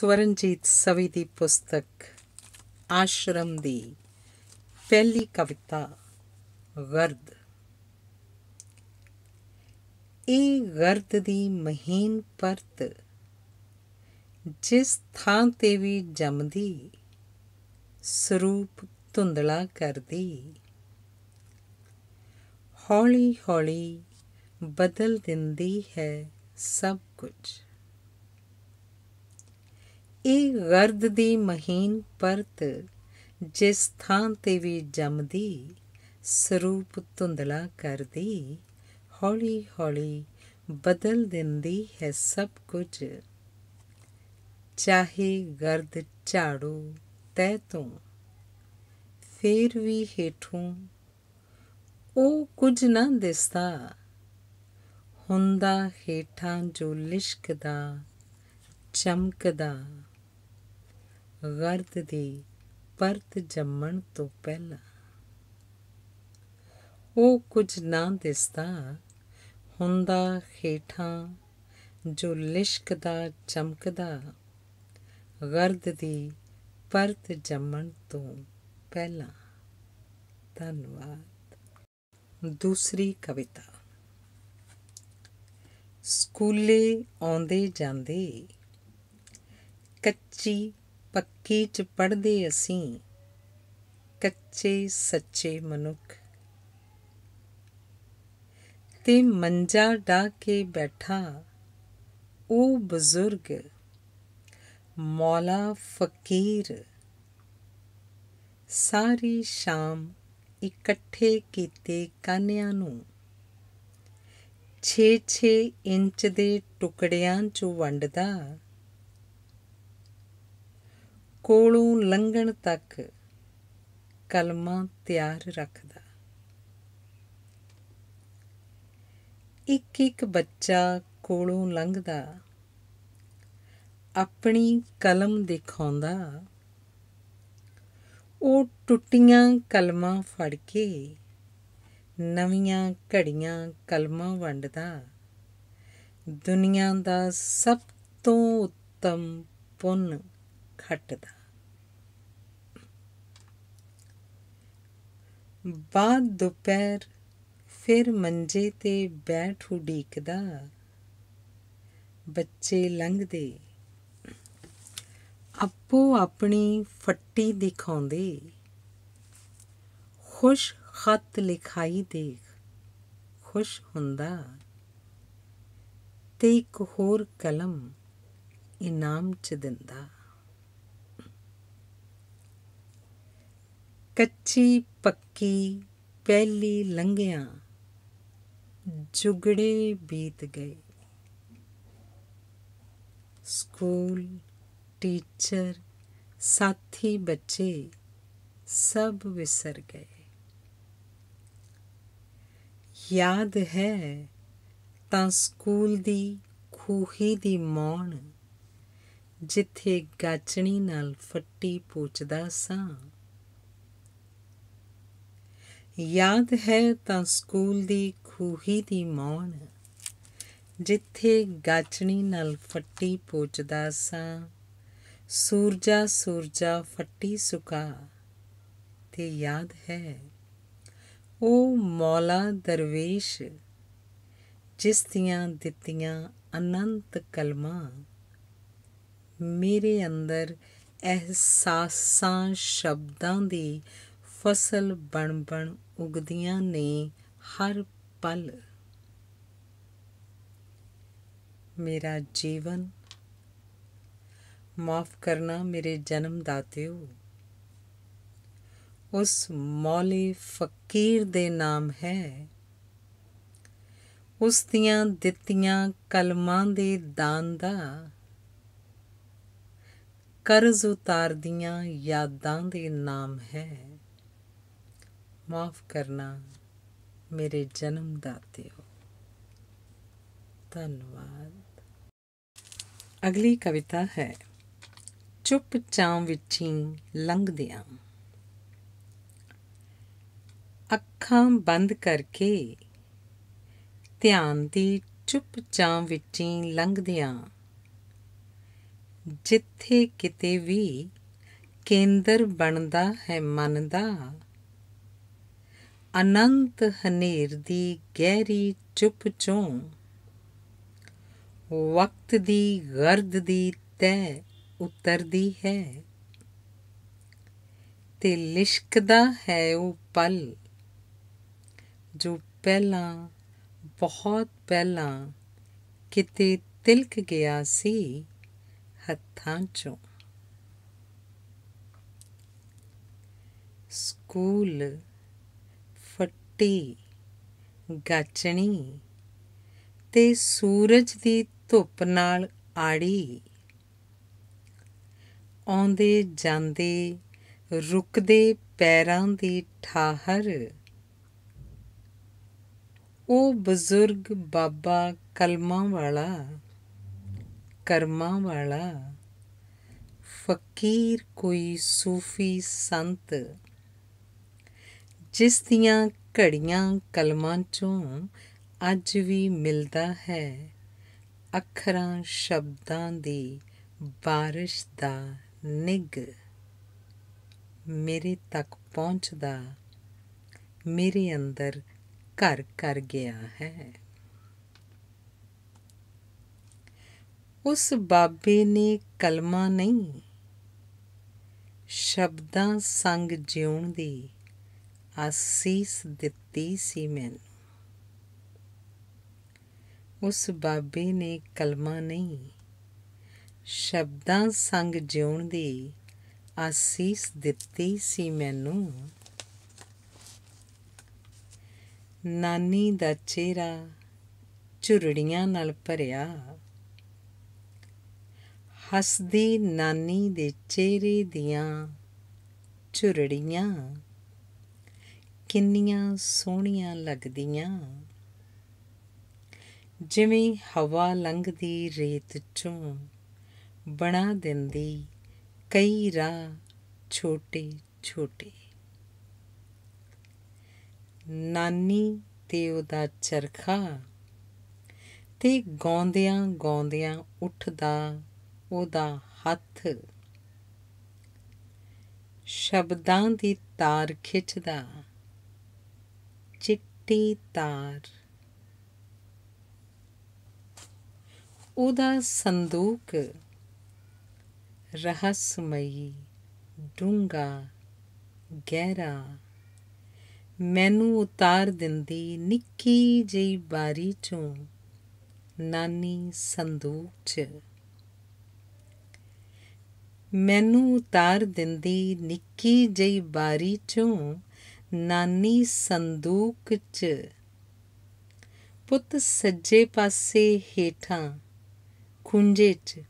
ਸਵਰਨਜੀਤ ਸਵੀ ਦੀ ਪੁਸਤਕ ਆਸ਼ਰਮ ਦੀ ਪਹਿਲੀ ਕਵਿਤਾ ਵਰਦ ਇਹ ਗਰਦ ਦੀ ਮਹੀਨ ਪਰਤ ਜਿਸ ਥਾਂ ਤੇ ਵੀ ਜੰਮਦੀ ਸਰੂਪ ਧੁੰਦਲਾ ਕਰਦੀ ਹੌਲੀ ਹੌਲੀ ਬਦਲ ਦਿੰਦੀ ਹੈ ਸਭ ਕੁਝ ਇਹ ਗਰਦ ਦੀ ਮਹੀਨ ਪਰਤ ਜਿਸ ਥਾਂ ਤੇ ਵੀ ਜੰਮਦੀ ਸਰੂਪ ਤੁੰਦਲਾ ਕਰਦੀ ਹੌਲੀ ਹੌਲੀ ਬਦਲ ਦਿੰਦੀ ਹੈ ਸਭ ਕੁਝ ਚਾਹੇ ਗਰਦ ਝਾੜੂ ਤੈ ਤੂੰ ਫੇਰ ਵੀ ਹੇਠੋਂ ਉਹ ਕੁਝ ਨਾ ਦਿਸਦਾ ਹੁੰਦਾ ਹੇਠਾਂ ਜੋ ਲਿਸ਼ਕਦਾ ਚਮਕਦਾ ਗਰਦ ਦੀ ਪਰਤ ਜੰਮਣ ਤੋਂ ਪਹਿਲਾਂ ਉਹ ਕੁਝ ਨਾ ਦਿਸਦਾ ਹੁੰਦਾ ਖੇਠਾਂ ਜੋ ਲਿਸ਼ਕਦਾ ਚਮਕਦਾ ਗਰਦ ਦੀ ਪਰਤ ਜੰਮਣ ਤੋਂ ਪਹਿਲਾਂ ਧੰਨਵਾਦ ਦੂਸਰੀ ਕਵਿਤਾ ਸਕੂਲੇ ਆਉਂਦੇ ਜਾਂਦੇ ਕੱਚੀ ਕੀ ਚ ਪੜਦੇ ਅਸੀਂ ਕੱਚੇ ਸੱਚੇ ਮਨੁੱਖ ਤੇ ਮੰਜਾ ਢਾ ਕੇ ਬੈਠਾ ਉਹ ਬਜ਼ੁਰਗ ਮੌਲਾ ਫਕੀਰ ਸਾਰੀ ਸ਼ਾਮ ਇਕੱਠੇ ਕੀਤੇ ਕਾਨਿਆਂ ਨੂੰ 6-6 ਇੰਚ ਦੇ ਟੁਕੜਿਆਂ 'ਚ ਵੰਡਦਾ ਕੋਲੋਂ ਲੰਘਣ ਤੱਕ ਕਲਮਾ ਤਿਆਰ ਰੱਖਦਾ ਇੱਕ ਇੱਕ ਬੱਚਾ ਕੋਲੋਂ ਲੰਘਦਾ ਆਪਣੀ ਕਲਮ ਦਿਖਾਉਂਦਾ ਉਹ ਟੁੱਟੀਆਂ ਕਲਮਾਂ ਫੜ ਕੇ ਨਵੀਆਂ ਘੜੀਆਂ ਕਲਮਾਂ ਵੰਡਦਾ ਦੁਨੀਆ ਦਾ ਸਭ ਤੋਂ ਉੱਤਮ ਪੁੰਨ ਖੱਟਦਾ ਬਾਦ ਦੁਪਹਿਰ ਫਿਰ ਮੰਜੇ ਤੇ ਬੈਠ ਉਡੀਕਦਾ ਬੱਚੇ ਲੰਘਦੇ ਅੱਪੂ ਆਪਣੀ ਫੱਟੀ ਦਿਖਾਉਂਦੇ ਖੁਸ਼ ਖਤ ਲਿਖਾਈ ਦੇਖ ਖੁਸ਼ ਹੁੰਦਾ ਤੇ ਇੱਕ ਹੋਰ ਕਲਮ ਇਨਾਮ ਚ ਦਿੰਦਾ ਕੱਚੀ ਪੱਕੀ ਪਹਿਲੀ ਲੰਘਿਆ ਜੁਗੜੇ ਬੀਤ ਗਏ ਸਕੂਲ ਟੀਚਰ ਸਾਥੀ ਬੱਚੇ ਸਭ ਵਿਸਰ ਗਏ ਯਾਦ ਹੈ ਤਾਂ ਸਕੂਲ ਦੀ ਖੂਹੀ ਦੀ ਮੌਣ ਜਿੱਥੇ ਗਾਚਣੀ ਨਾਲ ਫੱਟੀ ਪੋਚਦਾ ਸਾਂ ਯਾਦ ਹੈ ਤਾਂ ਸਕੂਲ ਦੀ ਖੂਹੀ ਦੀ ਮੌਣ ਜਿੱਥੇ ਗਾਚਣੀ ਨਾਲ ਫੱਟੀ ਪੋਚਦਾ ਸਾਂ ਸੂਰਜਾ ਸੂਰਜਾ ਫੱਟੀ ਸੁਕਾ ਤੇ ਯਾਦ ਹੈ ਉਹ ਮੌਲਾ ਦਰਵੇਸ਼ ਜਿਸ ਦੀਆਂ ਦਿੱਤੀਆਂ ਅਨੰਤ ਕਲਮਾਂ ਮੇਰੇ ਅੰਦਰ ਅਹਿਸਾਸਾਂ ਸ਼ਬਦਾਂ ਦੀ ਫਸਲ ਬਣ ਬਣ ਉਗਦੀਆਂ ਨੇ ਹਰ ਪਲ ਮੇਰਾ ਜੀਵਨ ਮਾਫ ਕਰਨਾ ਮੇਰੇ ਜਨਮ ਦਾਤਿਓ ਉਸ ਮੌਲੀ ਫਕੀਰ ਦੇ ਨਾਮ ਹੈ ਉਸ ਦੀਆਂ ਦਿੱਤੀਆਂ ਕਲਮਾਂ ਦੇ ਦਾਨ ਦਾ ਕਰਜ਼ ਉਤਾਰਦੀਆਂ ਯਾਦਾਂ ਦੇ ਨਾਮ ਹੈ ਮਾਫ ਕਰਨਾ ਮੇਰੇ ਜਨਮ ਹੋ ਧੰਨਵਾਦ ਅਗਲੀ ਕਵਿਤਾ ਹੈ ਚੁੱਪ ਚਾਂ ਵਿੱਚ ਲੰਘਦਿਆਂ ਅੱਖਾਂ ਬੰਦ ਕਰਕੇ ਧਿਆਨ ਦੀ ਚੁੱਪ ਚਾਂ ਵਿੱਚ ਲੰਘਦਿਆਂ ਜਿੱਥੇ ਕਿਤੇ ਵੀ ਕੇਂਦਰ ਬਣਦਾ ਹੈ ਮਨ ਦਾ ਅਨੰਤ ਹਨੇਰ ਦੀ ਗਹਿਰੀ ਚੁੱਪ ਚੋਂ ਵਕਤ ਦੀ ਗਰਦ ਦੀ ਤੈ ਉਤਰਦੀ ਹੈ ਤੇ ਲਿਸ਼ਕਦਾ ਹੈ ਉਹ ਪਲ ਜੋ ਪਹਿਲਾਂ ਬਹੁਤ ਪਹਿਲਾਂ ਕਿਤੇ ਤਿਲਕ ਗਿਆ ਸੀ ਹੱਥਾਂ ਚੋਂ ਸਕੂਲ ਮਿੱਟੀ ਗਾਚਣੀ ਤੇ ਸੂਰਜ ਦੀ ਧੁੱਪ ਨਾਲ ਆੜੀ ਆਉਂਦੇ ਜਾਂਦੇ ਰੁਕਦੇ ਪੈਰਾਂ ਦੀ ਠਾਹਰ ਉਹ ਬਜ਼ੁਰਗ ਬਾਬਾ ਕਲਮਾ ਵਾਲਾ ਕਰਮਾ ਵਾਲਾ ਫਕੀਰ ਕੋਈ ਸੂਫੀ ਸੰਤ ਜਿਸ ਦੀਆਂ ਘੜੀਆਂ ਕਲਮਾਂ ਚੋਂ ਅੱਜ ਵੀ ਮਿਲਦਾ ਹੈ ਅੱਖਰਾਂ ਸ਼ਬਦਾਂ ਦੀ ਬਾਰਿਸ਼ ਦਾ ਨਿਗ ਮੇਰੇ ਤੱਕ ਪਹੁੰਚਦਾ ਮੇਰੇ ਅੰਦਰ ਘਰ ਕਰ ਗਿਆ ਹੈ ਉਸ ਬਾਬੇ ਨੇ ਕਲਮਾ ਨਹੀਂ ਸ਼ਬਦਾਂ ਸੰਗ ਜਿਉਣ ਦੀ ਆਸੀਸ ਦਿੱਤੀ ਸੀ ਮੈਨੂੰ ਉਸ ਬਾਬੇ ਨੇ ਕਲਮਾ ਨਹੀਂ ਸ਼ਬਦਾਂ ਸੰਗ ਜਿਉਣ ਦੀ ਆਸੀਸ ਦਿੱਤੀ ਸੀ ਮੈਨੂੰ ਨਾਨੀ ਦਾ ਚਿਹਰਾ ਚੁਰੜੀਆਂ ਨਾਲ ਭਰਿਆ ਹੱਸਦੀ ਨਾਨੀ ਦੇ ਚਿਹਰੇ ਦੀਆਂ ਚੁਰੜੀਆਂ ਕਿੰਨੀਆਂ ਸੋਹਣੀਆਂ ਲੱਗਦੀਆਂ ਜਿਵੇਂ ਹਵਾ ਲੰਘਦੀ ਰੇਤ ਚੋਂ ਬਣਾ ਦਿੰਦੀ ਕਈ ਰਾਹ ਛੋਟੇ ਛੋਟੇ ਨਾਨੀ ਤੇ ਉਹਦਾ ਚਰਖਾ ਤੇ ਗਾਉਂਦਿਆਂ ਗਾਉਂਦਿਆਂ ਉੱਠਦਾ ਉਹਦਾ ਹੱਥ ਸ਼ਬਦਾਂ ਦੀ ਤਾਰ ਖਿੱਚਦਾ ਮੋਟੀ ਤਾਰ ਉਹਦਾ ਸੰਦੂਕ ਰਹਸਮਈ ਡੂੰਗਾ ਗਹਿਰਾ ਮੈਨੂੰ ਉਤਾਰ ਦਿੰਦੀ ਨਿੱਕੀ ਜਿਹੀ ਬਾਰੀ ਚੋਂ ਨਾਨੀ ਸੰਦੂਕ 'ਚ ਮੈਨੂੰ ਉਤਾਰ ਦਿੰਦੀ ਨਿੱਕੀ ਜਿਹੀ ਬਾਰੀ ਚੋਂ ਨਾਨੀ ਸੰਦੂਕ 'ਚ ਪੁੱਤ ਸੱਜੇ ਪਾਸੇ ਹੀਠਾਂ ਖੁੰਝੇ 'ਚ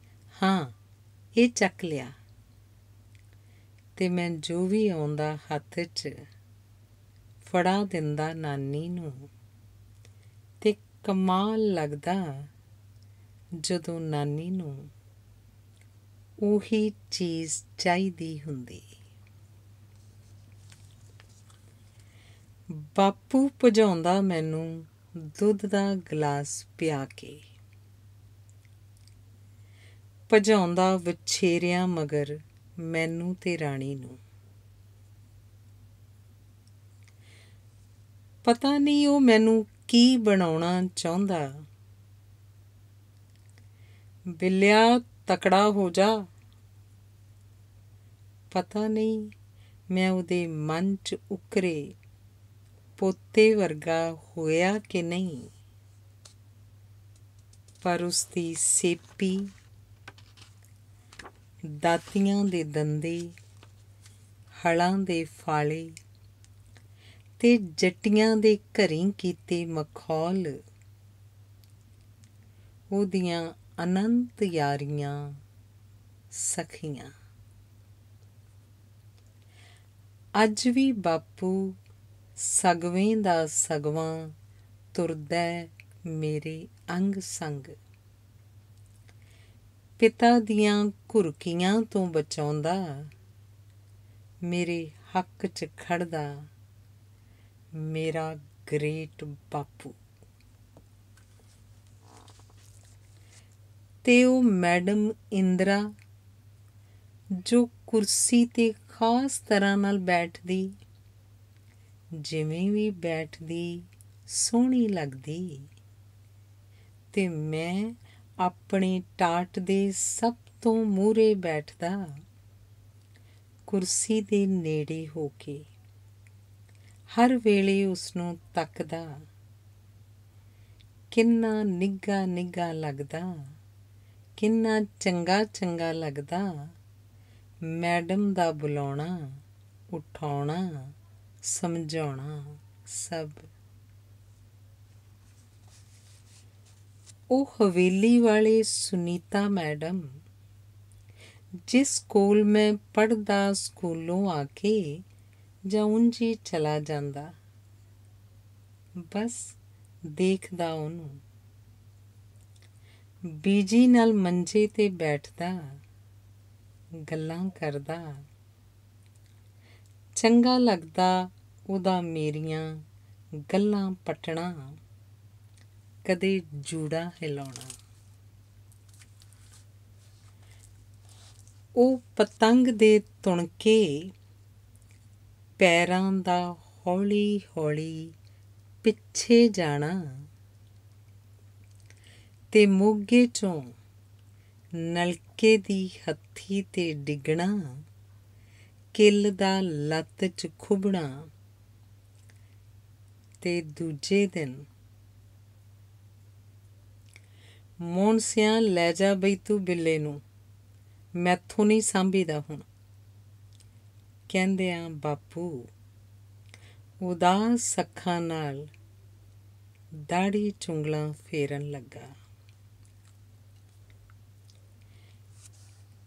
ਹਾਂ ਇਹ ਚੱਕ ਲਿਆ ਤੇ ਮੈਂ ਜੋ ਵੀ ਆਉਂਦਾ ਹੱਥ 'ਚ ਫੜਾ ਦਿੰਦਾ ਨਾਨੀ ਨੂੰ ਤੇ ਕਮਾਲ ਲੱਗਦਾ ਜਦੋਂ ਨਾਨੀ ਨੂੰ ਉਹੀ ਚੀਜ਼ ਚਾਹੀਦੀ ਹੁੰਦੀ ਬਾਪੂ ਭਜਾਉਂਦਾ ਮੈਨੂੰ ਦੁੱਧ ਦਾ ਗਲਾਸ ਪਿਆ ਕੇ ਭਜਾਉਂਦਾ ਵਿਛੇਰਿਆਂ ਮਗਰ ਮੈਨੂੰ ਤੇ ਰਾਣੀ ਨੂੰ ਪਤਾ ਨਹੀਂ ਉਹ ਮੈਨੂੰ ਕੀ ਬਣਾਉਣਾ ਚਾਹੁੰਦਾ ਬਿੱਲਿਆ ਤਕੜਾ ਹੋ ਜਾ ਪਤਾ ਨਹੀਂ ਮੈਂ ਉਹਦੇ ਮਨ 'ਚ ਉਕਰੇ ਪੋਤੇ ਵਰਗਾ ਹੋਇਆ ਕਿ ਨਹੀਂ ਪਰ ਉਸ ਦੀ ਸੇਪੀ ਦਾਤੀਆਂ ਦੇ ਦੰਦੇ ਹਲਾਂ ਦੇ ਫਾਲੇ ਤੇ ਜੱਟੀਆਂ ਦੇ ਘਰੀ ਕੀਤੇ ਮਖੌਲ ਉਹਦੀਆਂ ਅਨੰਤ ਯਾਰੀਆਂ ਸਖੀਆਂ ਅੱਜ ਵੀ ਬਾਪੂ ਸਗਵੇਂ ਦਾ ਸਗਵਾਂ ਤੁਰਦਾ ਮੇਰੇ ਅੰਗ ਸੰਗ ਪਿਤਾ ਦੀਆਂ ਘੁਰਕੀਆਂ ਤੋਂ ਬਚਾਉਂਦਾ ਮੇਰੇ ਹੱਕ 'ਚ ਖੜਦਾ ਮੇਰਾ ਗ੍ਰੇਟ ਬਾਪੂ ਤੇ ਉਹ ਮੈਡਮ ਇੰਦਰਾ ਜੋ ਕੁਰਸੀ ਤੇ ਖਾਸ ਤਰ੍ਹਾਂ ਨਾਲ ਬੈਠਦੀ ਜਿਵੇਂ ਵੀ ਬੈਠਦੀ ਸੋਹਣੀ ਲੱਗਦੀ ਤੇ ਮੈਂ ਆਪਣੇ ਟਾਟ ਦੇ ਸਭ ਤੋਂ ਮੂਰੇ ਬੈਠਦਾ ਕੁਰਸੀ ਦੇ ਨੇੜੇ ਹੋ ਕੇ ਹਰ ਵੇਲੇ ਉਸ ਨੂੰ ਤੱਕਦਾ ਕਿੰਨਾ ਨਿੱਗਾ ਨਿੱਗਾ ਲੱਗਦਾ ਕਿੰਨਾ ਚੰਗਾ ਚੰਗਾ ਲੱਗਦਾ ਮੈਡਮ ਦਾ ਬੁਲਾਉਣਾ ਉਠਾਉਣਾ ਸਮਝਾਉਣਾ ਸਭ ਉਹ ਹਵੇਲੀ ਵਾਲੇ ਸੁਨੀਤਾ ਮੈਡਮ ਜਿਸ ਸਕੂਲ ਮੈਂ ਪੜਦਾ ਸਕੂਲੋਂ ਆ ਕੇ ਜਾਂ ਜੀ ਚਲਾ ਜਾਂਦਾ ਬਸ ਦੇਖਦਾ ਉਹਨੂੰ ਬੀਜੀ ਨਾਲ ਮੰਜੇ ਤੇ ਬੈਠਦਾ ਗੱਲਾਂ ਕਰਦਾ ਚੰਗਾ ਲੱਗਦਾ ਉਹਦਾ ਮੇਰੀਆਂ ਗੱਲਾਂ ਪਟਣਾ ਕਦੇ ਜੂੜਾ ਹਿਲਾਉਣਾ ਉਹ ਪਤੰਗ ਦੇ ਤੁਣਕੇ ਪੈਰਾਂ ਦਾ ਹੌਲੀ ਹੌਲੀ ਪਿੱਛੇ ਜਾਣਾ ਤੇ ਮੋਗੇ ਚੋਂ ਨਲਕੇ ਦੀ ਹੱਥੀ ਤੇ ਡਿੱਗਣਾ ਕਿੱਲ ਦਾ ਲੱਤ ਚ ਖੁਬਣਾ ਤੇ ਦੂਜੇ ਦਿਨ ਮੋਹਨ ਸਿਆ ਲੈ ਜਾ ਬਈ ਤੂੰ ਬਿੱਲੇ ਨੂੰ ਮੈਥੋਂ ਨਹੀਂ ਸੰਭੀਦਾ ਹੁਣ ਕਹਿੰਦੇ ਆ ਬਾਪੂ ਉਦਾਸ ਅੱਖਾਂ ਨਾਲ ਦਾੜੀ ਚੁੰਗਲਾਂ ਫੇਰਨ ਲੱਗਾ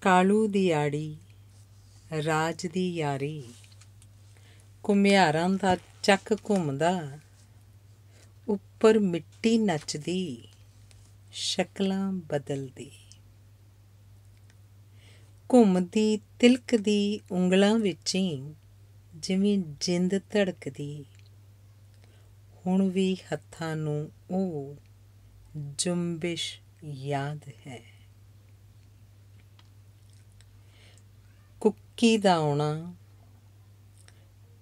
ਕਾਲੂ ਦੀ ਆੜੀ ਰਾਜ ਦੀ ਯਾਰੀ ਕੁਮਿਆਰਾਂ ਦਾ ਚੱਕ ਘੁੰਮਦਾ ਉੱਪਰ ਮਿੱਟੀ ਨੱਚਦੀ ਸ਼ਕਲਾਂ ਬਦਲਦੀ ਘੁੰਮਦੀ ਤਿਲਕਦੀ ਉਂਗਲਾਂ ਵਿੱਚ ਜਿਵੇਂ ਜਿੰਦ ਧੜਕਦੀ ਹੁਣ ਵੀ ਹੱਥਾਂ ਨੂੰ ਉਹ ਜੁੰਬਿਸ਼ ਯਾਦ ਹੈ ਕੁੱਕੀ ਦਾ ਆਉਣਾ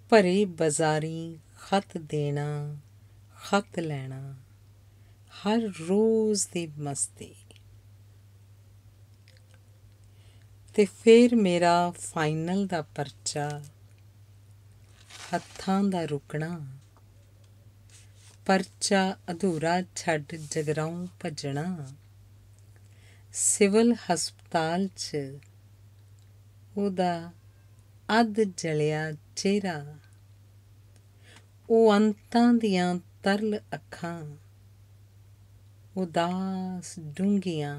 ਭਰੇ ਬਾਜ਼ਾਰੀ ਖਤ ਦੇਣਾ ਖਤ ਲੈਣਾ ਹਰ ਰੋਜ਼ ਦੀ ਮਸਤੀ ਤੇ ਫਿਰ ਮੇਰਾ ਫਾਈਨਲ ਦਾ ਪਰਚਾ ਹੱਥਾਂ ਦਾ ਰੁਕਣਾ ਪਰਚਾ ਅਧੂਰਾ ਛੱਡ ਜਗਰਾਉਂ ਭਜਣਾ ਸਿਵਲ ਹਸਪਤਾਲ 'ਚ ਉਹਦਾ ਅਦ ਜਲਿਆ ਚਿਹਰਾ ਉਹ ਅੰਤਾਂ ਦੀਆਂ ਤਰਲ ਅੱਖਾਂ ਉਦਾਸ ਡੂੰਗੀਆਂ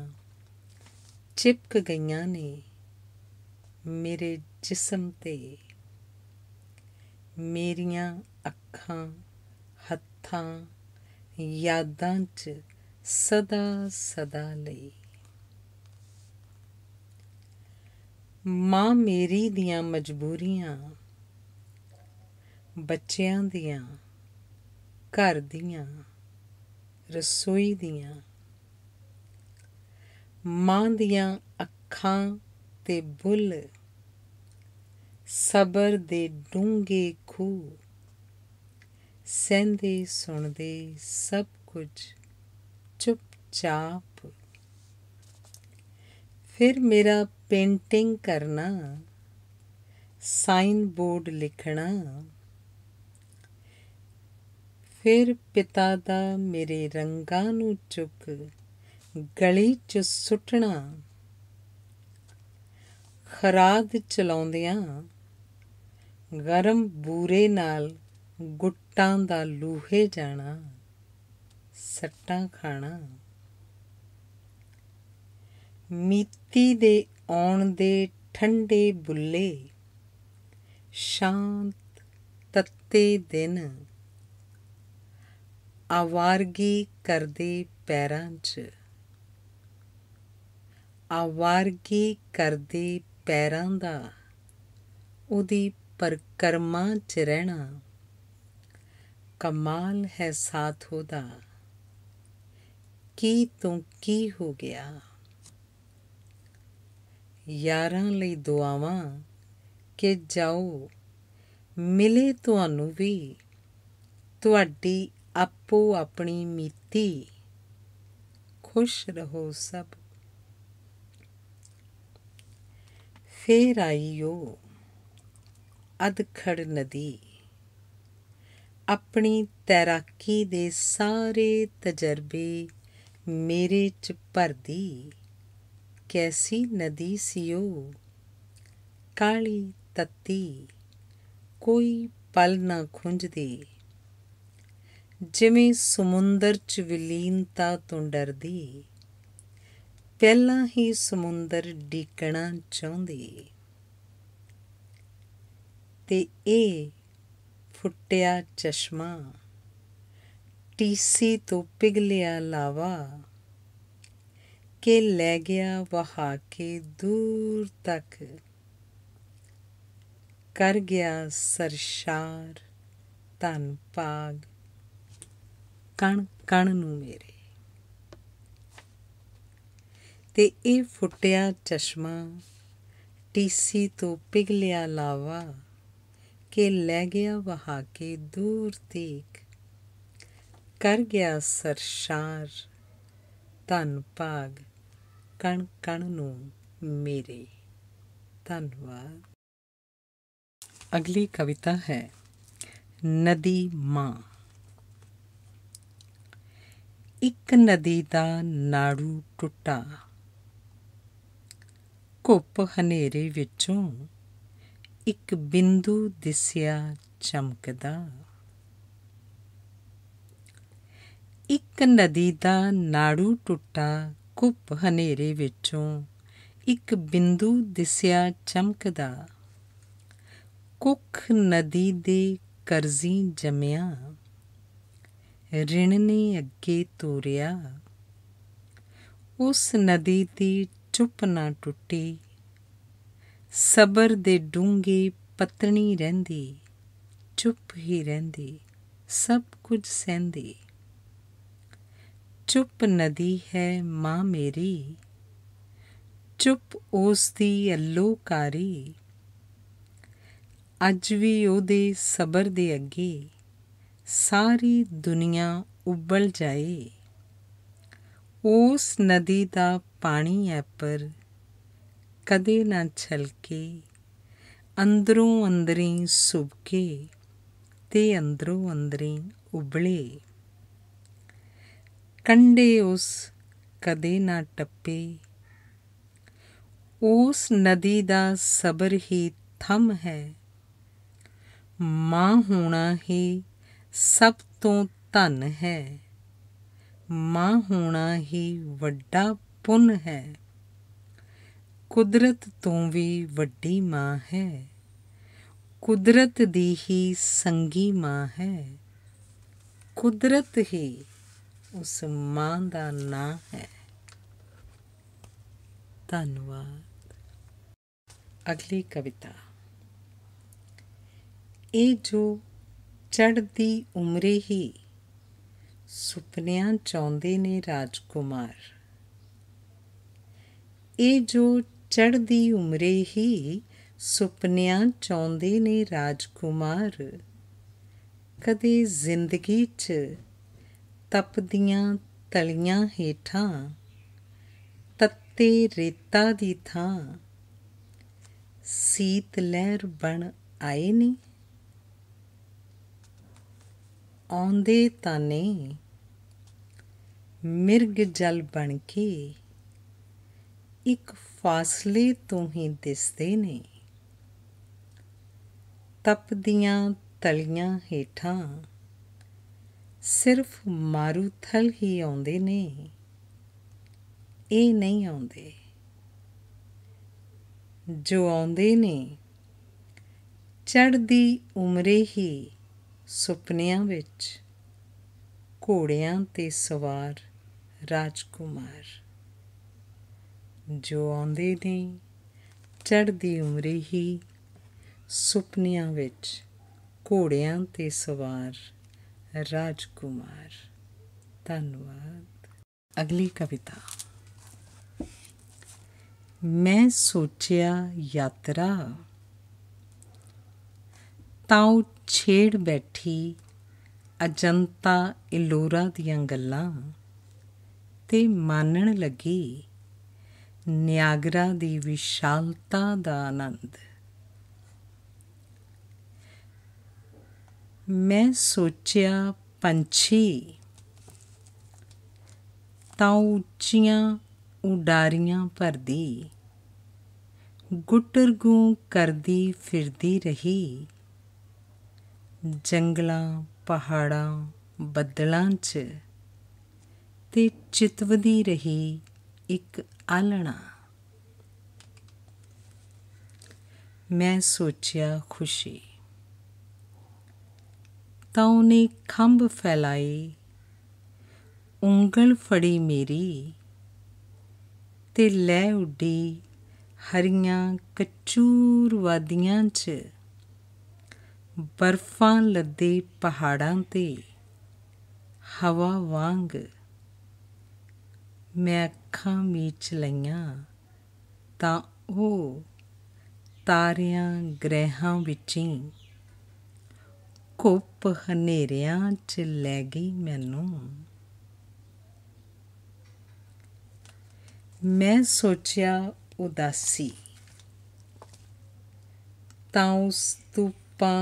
ਚਿਪਕ ਗਈਆਂ ਨੇ ਮੇਰੇ ਜਿਸਮ ਤੇ ਮੇਰੀਆਂ ਅੱਖਾਂ ਹੱਥਾਂ ਯਾਦਾਂ 'ਚ ਸਦਾ ਸਦਾ ਲਈ ਮਾਂ ਮੇਰੀ ਦੀਆਂ ਮਜਬੂਰੀਆਂ ਬੱਚਿਆਂ ਦੀਆਂ ਘਰ ਦੀਆਂ ਰਸੋਈ ਦੀਆਂ ਮਾਂ ਦੀਆਂ ਅੱਖਾਂ ਤੇ ਬੁੱਲ ਸਬਰ ਦੇ ਡੂੰਗੇ ਖੂ ਸੰਦੇ ਸੁਣਦੇ ਸਭ ਕੁਝ ਚੁੱਪਚਾਪ ਫਿਰ ਮੇਰਾ ਪੇਂਟਿੰਗ ਕਰਨਾ ਸਾਈਨ ਬੋਰਡ ਲਿਖਣਾ ਫਿਰ ਪਿਤਾ ਦਾ ਮੇਰੇ ਰੰਗਾਂ ਨੂੰ ਚੁੱਕ ਗਲੀ 'ਚ ਸੁੱਟਣਾ ਖਰਾਦ ਚਲਾਉਂਦਿਆਂ ਗਰਮ ਬੂਰੇ ਨਾਲ ਗੁੱਟਾਂ ਦਾ ਲੂਹੇ ਜਾਣਾ ਸੱਟਾਂ ਖਾਣਾ ਮਿੱਤੀ ਦੇ ਆਉਣ ਦੇ ਠੰਡੇ ਬੁੱਲੇ ਸ਼ਾਂਤ ਤੱਤੇ ਦਿਨ ਆਵਾਰਗੀ ਕਰਦੇ ਪੈਰਾਂ 'ਚ ਆਵਾਰਗੀ ਕਰਦੇ ਪੈਰਾਂ ਦਾ ਉਹਦੀ ਪਰਕਰਮਾ 'ਚ ਰਹਿਣਾ ਕਮਾਲ ਹੈ ਸਾਥ ਉਹਦਾ ਕੀ ਤੂੰ ਕੀ ਹੋ ਗਿਆ ਯਾਰਾਂ ਲਈ ਦੁਆਵਾਂ ਕਿ ਜਾਓ ਮਿਲੇ ਤੁਹਾਨੂੰ ਵੀ ਤੁਹਾਡੀ ਆਪੋ ਆਪਣੀ ਮਿੱਤੀ ਖੁਸ਼ ਰਹੋ ਸਭ ਫੇਰ ਆਈਓ ਅਦਖੜ ਨਦੀ ਆਪਣੀ ਤੈਰਾਕੀ ਦੇ ਸਾਰੇ ਤਜਰਬੇ ਮੇਰੇ ਚ ਭਰਦੀ ਕੈਸੀ ਨਦੀ ਸੀ ਉਹ ਕਾਲੀ ਤੱਤੀ ਕੋਈ ਪਲ ਨਾ ਖੁੰਝਦੀ ਜਿਵੇਂ ਸਮੁੰਦਰ ਚ ਵਿਲੀਨਤਾ ਤੋਂ ਡਰਦੀ ਪਹਿਲਾਂ ਹੀ ਸਮੁੰਦਰ ਡੀਕਣਾ ਚਾਹੁੰਦੀ ਤੇ ਇਹ ਫੁੱਟਿਆ ਚਸ਼ਮਾ ਟੀਸੀ ਤੋਂ ਪਿਗਲਿਆ ਲਾਵਾ ਕਿ ਲੈ ਗਿਆ ਵਹਾ ਕੇ ਦੂਰ ਤੱਕ ਕਰ ਗਿਆ ਸਰਸ਼ਾਰ ਤਨ ਪਾਗ ਕਣ ਕਣ ਨੂੰ ਮੇਰੇ ਤੇ ਇਹ ਫੁੱਟਿਆ ਚਸ਼ਮਾ ਟੀਸੀ ਤੋਂ ਪਿਗਲਿਆ ਲਾਵਾ ਕਿ ਲੈ ਗਿਆ ਵਹਾ ਕੇ ਦੂਰ ਤੀਕ ਕਰ ਗਿਆ ਸਰਸ਼ਾਰ ਤਨ ਪਾਗ ਕਣ ਕਣ ਨੂੰ ਮੇਰੇ ਧੰਨਵਾਦ ਅਗਲੀ ਕਵਿਤਾ ਹੈ ਨਦੀ ਮਾਂ ਇੱਕ ਨਦੀ ਦਾ ਨਾੜੂ ਟੁੱਟਾ ਕੁੱਪ ਹਨੇਰੇ ਵਿੱਚੋਂ ਇੱਕ ਬਿੰਦੂ ਦਿਸਿਆ ਚਮਕਦਾ ਇੱਕ ਨਦੀ ਦਾ ਨਾੜੂ ਟੁੱਟਾ ਕੁੱਪ ਹਨੇਰੇ ਵਿੱਚੋਂ ਇੱਕ ਬਿੰਦੂ ਦਿਸਿਆ ਚਮਕਦਾ ਕੁੱਖ ਨਦੀ ਦੇ ਕਰਜ਼ੀ ਜਮਿਆ ਰਿਣ ਨੇ ਅੱਗੇ ਤੋਰਿਆ ਉਸ ਨਦੀ ਦੀ ਚੁੱਪ ਨਾ ਟੁੱਟੀ ਸਬਰ ਦੇ ਡੂੰਗੇ ਪਤਣੀ ਰਹਿੰਦੀ ਚੁੱਪ ਹੀ ਰਹਿੰਦੀ ਸਭ ਕੁਝ ਸਹਿੰਦੀ ਚੁੱਪ ਨਦੀ ਹੈ ਮਾਂ ਮੇਰੀ ਚੁੱਪ ਉਸ ਦੀ ਅਲੋਕਾਰੀ ਅੱਜ ਵੀ ਉਹਦੇ ਸਬਰ ਦੇ ਅੱਗੇ ਸਾਰੀ ਦੁਨੀਆ ਉਬਲ ਜਾਏ ਉਸ ਨਦੀ ਦਾ ਪਾਣੀ ਐ ਪਰ ਕਦੇ ਨਾ ਛਲਕੇ ਅੰਦਰੋਂ ਅੰਦਰੀ ਸੁਭਕੇ ਤੇ ਅੰਦਰੋਂ ਅੰਦਰੀ ਉਬਲੇ ਕੰਢੇ ਉਸ ਕਦੇ ਨਾ ਟੱਪੇ ਉਸ ਨਦੀ ਦਾ ਸਬਰ ਹੀ ਥਮ ਹੈ ਮਾਂ ਹੋਣਾ ਹੀ ਸਭ ਤੋਂ ਧਨ ਹੈ ਮਾਂ ਹੋਣਾ ਹੀ ਵੱਡਾ ਪੁੰਨ ਹੈ ਕੁਦਰਤ ਤੋਂ ਵੀ ਵੱਡੀ ਮਾਂ ਹੈ ਕੁਦਰਤ ਦੀ ਹੀ ਸੰਗੀ ਮਾਂ ਹੈ ਕੁਦਰਤ ਹੀ ਉਸ ਮਾਂ ਦਾ ਨਾਂ ਹੈ ਧੰਨਵਾਦ ਅਗਲੀ ਕਵਿਤਾ ਇਹ ਜੋ ਚੜਦੀ ਉਮਰੇ ਹੀ ਸੁਪਨਿਆਂ ਚਾਹੁੰਦੇ ਨੇ ਰਾਜਕੁਮਾਰ ਇਹ ਜੋ ਚੜਦੀ ਉਮਰੇ ਹੀ ਸੁਪਨਿਆਂ ਚਾਹੁੰਦੇ ਨੇ ਰਾਜਕੁਮਾਰ ਕਦੇ ਜ਼ਿੰਦਗੀ 'ਚ ਤਪਦੀਆਂ ਤਲੀਆਂ ਹੀਠਾਂ ਤੱਤੇ ਰੇਤਾ ਦੀ ਥਾਂ ਸੀਤ ਲਹਿਰ ਬਣ ਆਏ ਨੇ ਆਉਂਦੇ ਤਾਨੇ ਮਿਰਗ ਜਲ ਬਣ ਕੇ ਇੱਕ ਫਾਸਲੇ ਤੋਂ ਹੀ ਦਿਸਦੇ ਨੇ ਤਪਦੀਆਂ ਤਲੀਆਂ ਹੀਠਾਂ ਸਿਰਫ ਮਾਰੂਥਲ ਹੀ ਆਉਂਦੇ ਨੇ ਇਹ ਨਹੀਂ ਆਉਂਦੇ ਜੋ ਆਉਂਦੇ ਨੇ ਚੜਦੀ ਉਮਰੇ ਹੀ ਸੁਪਨਿਆਂ ਵਿੱਚ ਘੋੜਿਆਂ ਤੇ ਸਵਾਰ ਰਾਜਕੁਮਾਰ ਜੋ ਆਉਂਦੇ ਨੇ ਚੜਦੀ ਉਮਰੇ ਹੀ ਸੁਪਨਿਆਂ ਵਿੱਚ ਘੋੜਿਆਂ ਤੇ ਸਵਾਰ ਰਾਜਕੁਮਾਰ ਧੰਨਵਾਦ ਅਗਲੀ ਕਵਿਤਾ ਮੈਂ ਸੋਚਿਆ ਯਾਤਰਾ ਤਾਉ ਛੇੜ ਬੈਠੀ ਅਜੰਤਾ ਇਲੋਰਾ ਦੀਆਂ ਗੱਲਾਂ ਤੇ ਮਾਨਣ ਲੱਗੀ ਨਿਆਗਰਾ ਦੀ ਵਿਸ਼ਾਲਤਾ ਦਾ ਆਨੰਦ ਮੈਂ ਸੋਚਿਆ ਪੰਛੀ ਤਾਂ ਉੱਚੀਆਂ ਉਡਾਰੀਆਂ ਭਰਦੀ ਗੁੱਟਰਗੂ ਕਰਦੀ ਫਿਰਦੀ ਰਹੀ ਜੰਗਲਾਂ ਪਹਾੜਾਂ ਬੱਦਲਾਂ 'ਚ ਤੇ ਚਿਤਵਦੀ ਰਹੀ ਇੱਕ ਆਲਣਾ ਮੈਂ ਸੋਚਿਆ ਖੁਸ਼ੀ ਤਾਂ ਉਹਨੇ ਖੰਭ ਫੈਲਾਈ ਉਂਗਲ ਫੜੀ ਮੇਰੀ ਤੇ ਲੈ ਉੱਡੀ ਹਰੀਆਂ ਕਚੂਰ ਵਾਦੀਆਂ 'ਚ ਬਰਫਾਂ ਲੱਦੇ ਪਹਾੜਾਂ ਤੇ ਹਵਾ ਵਾਂਗ ਮੈਂ ਅੱਖਾਂ ਮੀਚ ਲਈਆਂ ਤਾਂ ਉਹ ਤਾਰਿਆਂ ਗ੍ਰਹਿਾਂ ਵਿੱਚ ਕੁੱਪ ਹਨੇਰਿਆਂ 'ਚ ਲੈ ਗਈ ਮੈਨੂੰ ਮੈਂ ਸੋਚਿਆ ਉਦਾਸੀ ਤਾਂ ਉਸ ਤੂਪਾਂ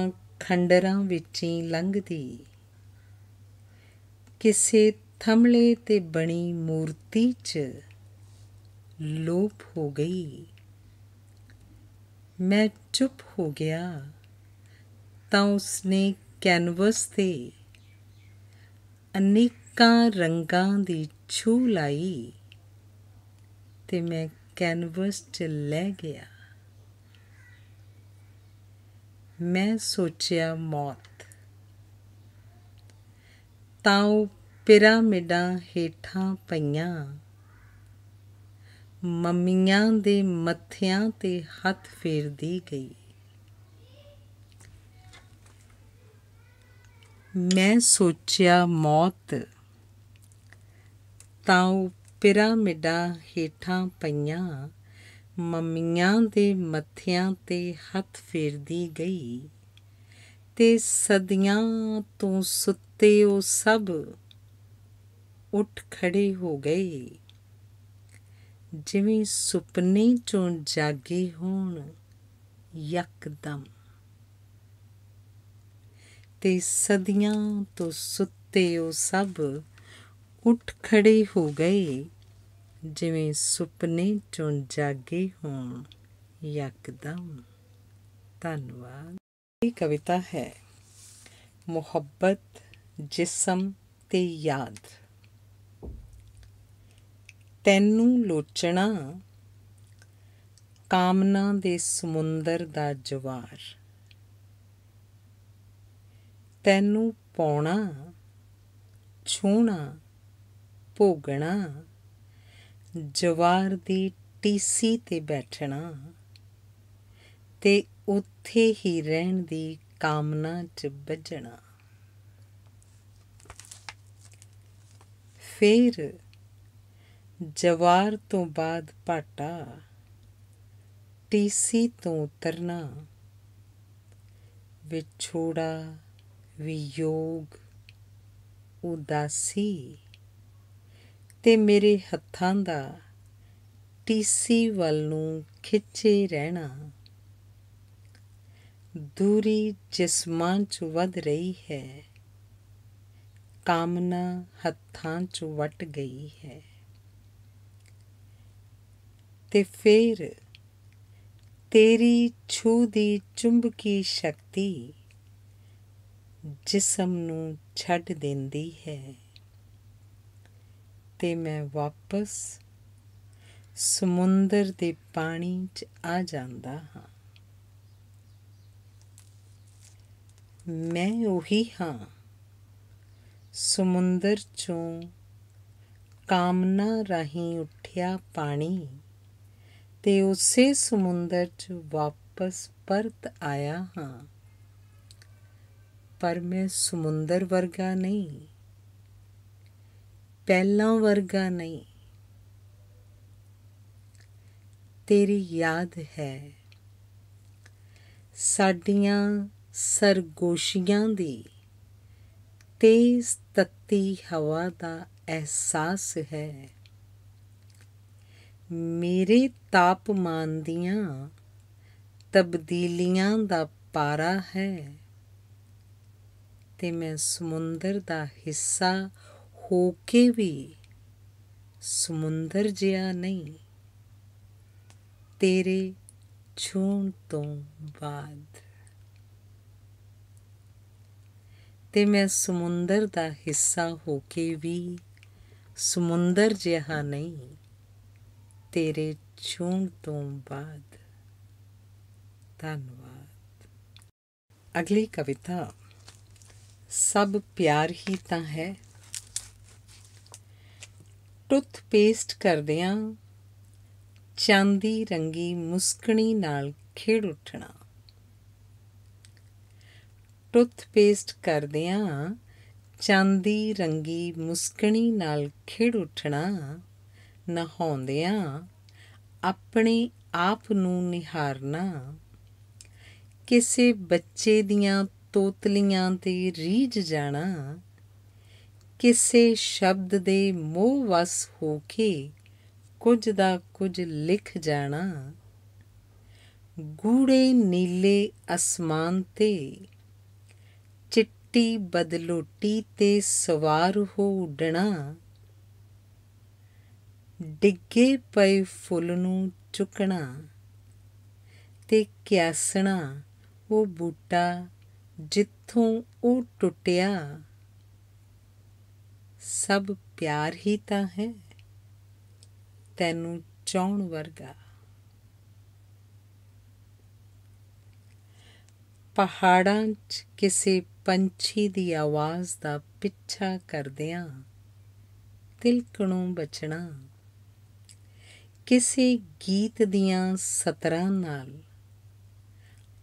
ਖੰਡਰਾਂ ਵਿੱਚ ਹੀ ਲੰਘਦੀ ਕਿਸੇ ਥਮਲੇ ਤੇ ਬਣੀ ਮੂਰਤੀ 'ਚ ਲੋਪ ਹੋ ਗਈ ਮੈਂ ਚੁੱਪ ਹੋ ਗਿਆ ਤਾਂ ਉਸਨੇ ਕੈਨਵਸ ਤੇ ਅਨੇਕਾਂ ਰੰਗਾਂ ਦੀ ਛੂ ਲਾਈ ਤੇ ਮੈਂ ਕੈਨਵਸ 'ਚ ਲੈ ਗਿਆ ਮੈਂ ਸੋਚਿਆ ਮੌਤ ਤਾਉ ਪਿਰਾਮਿਡਾਂ ਹੇਠਾਂ ਪਈਆਂ ਮੰਮੀਆਂ ਦੇ ਮੱਥਿਆਂ ਤੇ ਹੱਥ ਫੇਰਦੀ ਗਈ ਮੈਂ ਸੋਚਿਆ ਮੌਤ ਤਾਂ ਉਹ ਪਿਰਾਮਿਡਾਂ ਪਈਆਂ ਮੰਮੀਆਂ ਦੇ ਮੱਥਿਆਂ ਤੇ ਹੱਥ ਫੇਰਦੀ ਗਈ ਤੇ ਸਦੀਆਂ ਤੋਂ ਸੁੱਤੇ ਉਹ ਸਭ ਉੱਠ ਖੜੇ ਹੋ ਗਏ ਜਿਵੇਂ ਸੁਪਨੇ ਚੋਂ ਜਾਗੇ ਹੋਣ ਇੱਕਦਮ ਤੇ ਸਦੀਆਂ ਤੋਂ ਸੁੱਤੇ ਉਹ ਸਭ ਉੱਠ ਖੜੇ ਹੋ ਗਏ ਜਿਵੇਂ ਸੁਪਨੇ ਚੋਂ ਜਾਗੇ ਹੋਣ ਯਕਦਮ ਧੰਨਵਾਦ ਇਹ ਕਵਿਤਾ ਹੈ ਮੁਹੱਬਤ ਜਿਸਮ ਤੇ ਯਾਦ ਤੈਨੂੰ ਲੋਚਣਾ ਕਾਮਨਾ ਦੇ ਸਮੁੰਦਰ ਦਾ ਜਵਾਰ ਤੈਨੂੰ ਪਾਉਣਾ ਛੂਣਾ ਭੋਗਣਾ ਜਵਾਰ ਦੀ ਟੀਸੀ ਤੇ ਬੈਠਣਾ ਤੇ ਉੱਥੇ ਹੀ ਰਹਿਣ ਦੀ ਕਾਮਨਾ ਚ ਵੱਜਣਾ ਫੇਰ ਜਵਾਰ ਤੋਂ ਬਾਅਦ ਪਾਟਾ ਟੀਸੀ ਤੋਂ ਉਤਰਨਾ ਵਿਛੋੜਾ ਵਿਯੋਗ ਉਦਾਸੀ ਤੇ ਮੇਰੇ ਹੱਥਾਂ ਦਾ ਟੀਸੀ ਵੱਲ ਨੂੰ ਖਿੱਚੇ ਰਹਿਣਾ ਦੂਰੀ ਜਿਸਮਾਂ 'ਚ ਵੱਧ ਰਹੀ ਹੈ ਕਾਮਨਾ ਹੱਥਾਂ 'ਚ ਵਟ ਗਈ ਹੈ ਤੇ ਫੇਰ ਤੇਰੀ ਛੂ ਦੀ ਚੁੰਬਕੀ ਸ਼ਕਤੀ ਜਿਸਮ ਨੂੰ ਛੱਡ ਦਿੰਦੀ ਹੈ ਤੇ ਮੈਂ ਵਾਪਸ ਸਮੁੰਦਰ ਦੇ ਪਾਣੀ 'ਚ ਆ ਜਾਂਦਾ ਹਾਂ ਮੈਂ ਉਹੀ ਹਾਂ ਸਮੁੰਦਰ 'ਚੋਂ ਕਾਮਨਾ ਰਹੀ ਉੱਠਿਆ ਪਾਣੀ ਤੇ ਉਸੇ ਸਮੁੰਦਰ 'ਚ ਵਾਪਸ ਪਰਤ ਆਇਆ ਹਾਂ ਪਰ ਮੈਂ ਸਮੁੰਦਰ ਵਰਗਾ ਨਹੀਂ ਪਹਿਲਾਂ ਵਰਗਾ ਨਹੀਂ ਤੇਰੀ ਯਾਦ ਹੈ ਸਾਡੀਆਂ ਸਰਗੋਸ਼ੀਆਂ ਦੀ ਤੇਜ਼ ਤੱਤੀ ਹਵਾ ਦਾ ਅਹਿਸਾਸ ਹੈ ਮੇਰੇ ਤਾਪਮਾਨ ਦੀਆਂ ਤਬਦੀਲੀਆਂ ਦਾ ਪਾਰਾ ਹੈ ਤੇ ਮੈਂ ਸਮੁੰਦਰ ਦਾ ਹਿੱਸਾ ਹੋ ਕੇ ਵੀ ਸਮੁੰਦਰ ਜਿਹਾ ਨਹੀਂ ਤੇਰੇ ਛੂਣ ਤੋਂ ਬਾਅਦ ਤੇ ਮੈਂ ਸਮੁੰਦਰ ਦਾ ਹਿੱਸਾ ਹੋ ਕੇ ਵੀ ਸਮੁੰਦਰ ਜਿਹਾ ਨਹੀਂ ਤੇਰੇ ਛੂਣ ਤੋਂ ਬਾਅਦ ਧੰਨਵਾਦ ਅਗਲੀ ਕਵਿਤਾ ਸਭ ਪਿਆਰ ਹੀ ਤਾਂ ਹੈ ਟੁੱਥ ਪੇਸਟ ਕਰਦਿਆਂ ਚਾਂਦੀ ਰੰਗੀ ਮੁਸਕਣੀ ਨਾਲ ਖੇੜ ਉੱਠਣਾ ਟੁੱਥ ਪੇਸਟ ਕਰਦਿਆਂ ਚਾਂਦੀ ਰੰਗੀ ਮੁਸਕਣੀ ਨਾਲ ਖੇੜ ਉੱਠਣਾ ਨਹਾਉਂਦਿਆਂ ਆਪਣੇ ਆਪ ਨੂੰ ਨਿਹਾਰਨਾ ਕਿਸੇ ਬੱਚੇ ਦੀਆਂ ਤੋਤਲੀਆਂ ਤੇ ਰੀਝ ਜਾਣਾ ਕਿਸੇ ਸ਼ਬਦ ਦੇ ਮੋਹ ਵਸ ਹੋ ਕੇ ਕੁਝ ਦਾ ਕੁਝ ਲਿਖ ਜਾਣਾ ਗੂੜੇ ਨੀਲੇ ਅਸਮਾਨ ਤੇ ਚਿੱਟੀ ਬਦਲੋਟੀ ਤੇ ਸਵਾਰ ਹੋ ਉੱਡਣਾ ਡਿੱਗੇ ਪਏ ਫੁੱਲ ਨੂੰ ਚੁੱਕਣਾ ਤੇ ਕਿਆਸਣਾ ਉਹ ਬੂਟਾ ਜਿੱਥੋਂ ਉਹ ਟੁੱਟਿਆ ਸਭ ਪਿਆਰ ਹੀ ਤਾਂ ਹੈ ਤੈਨੂੰ ਚਾਹਣ ਵਰਗਾ ਪਹਾੜਾਂ 'ਚ ਕਿਸੇ ਪੰਛੀ ਦੀ ਆਵਾਜ਼ ਦਾ ਪਿੱਛਾ ਕਰਦਿਆਂ ਤਿਲਕਣੋਂ ਬਚਣਾ ਕਿਸੇ ਗੀਤ ਦੀਆਂ ਸਤਰਾਂ ਨਾਲ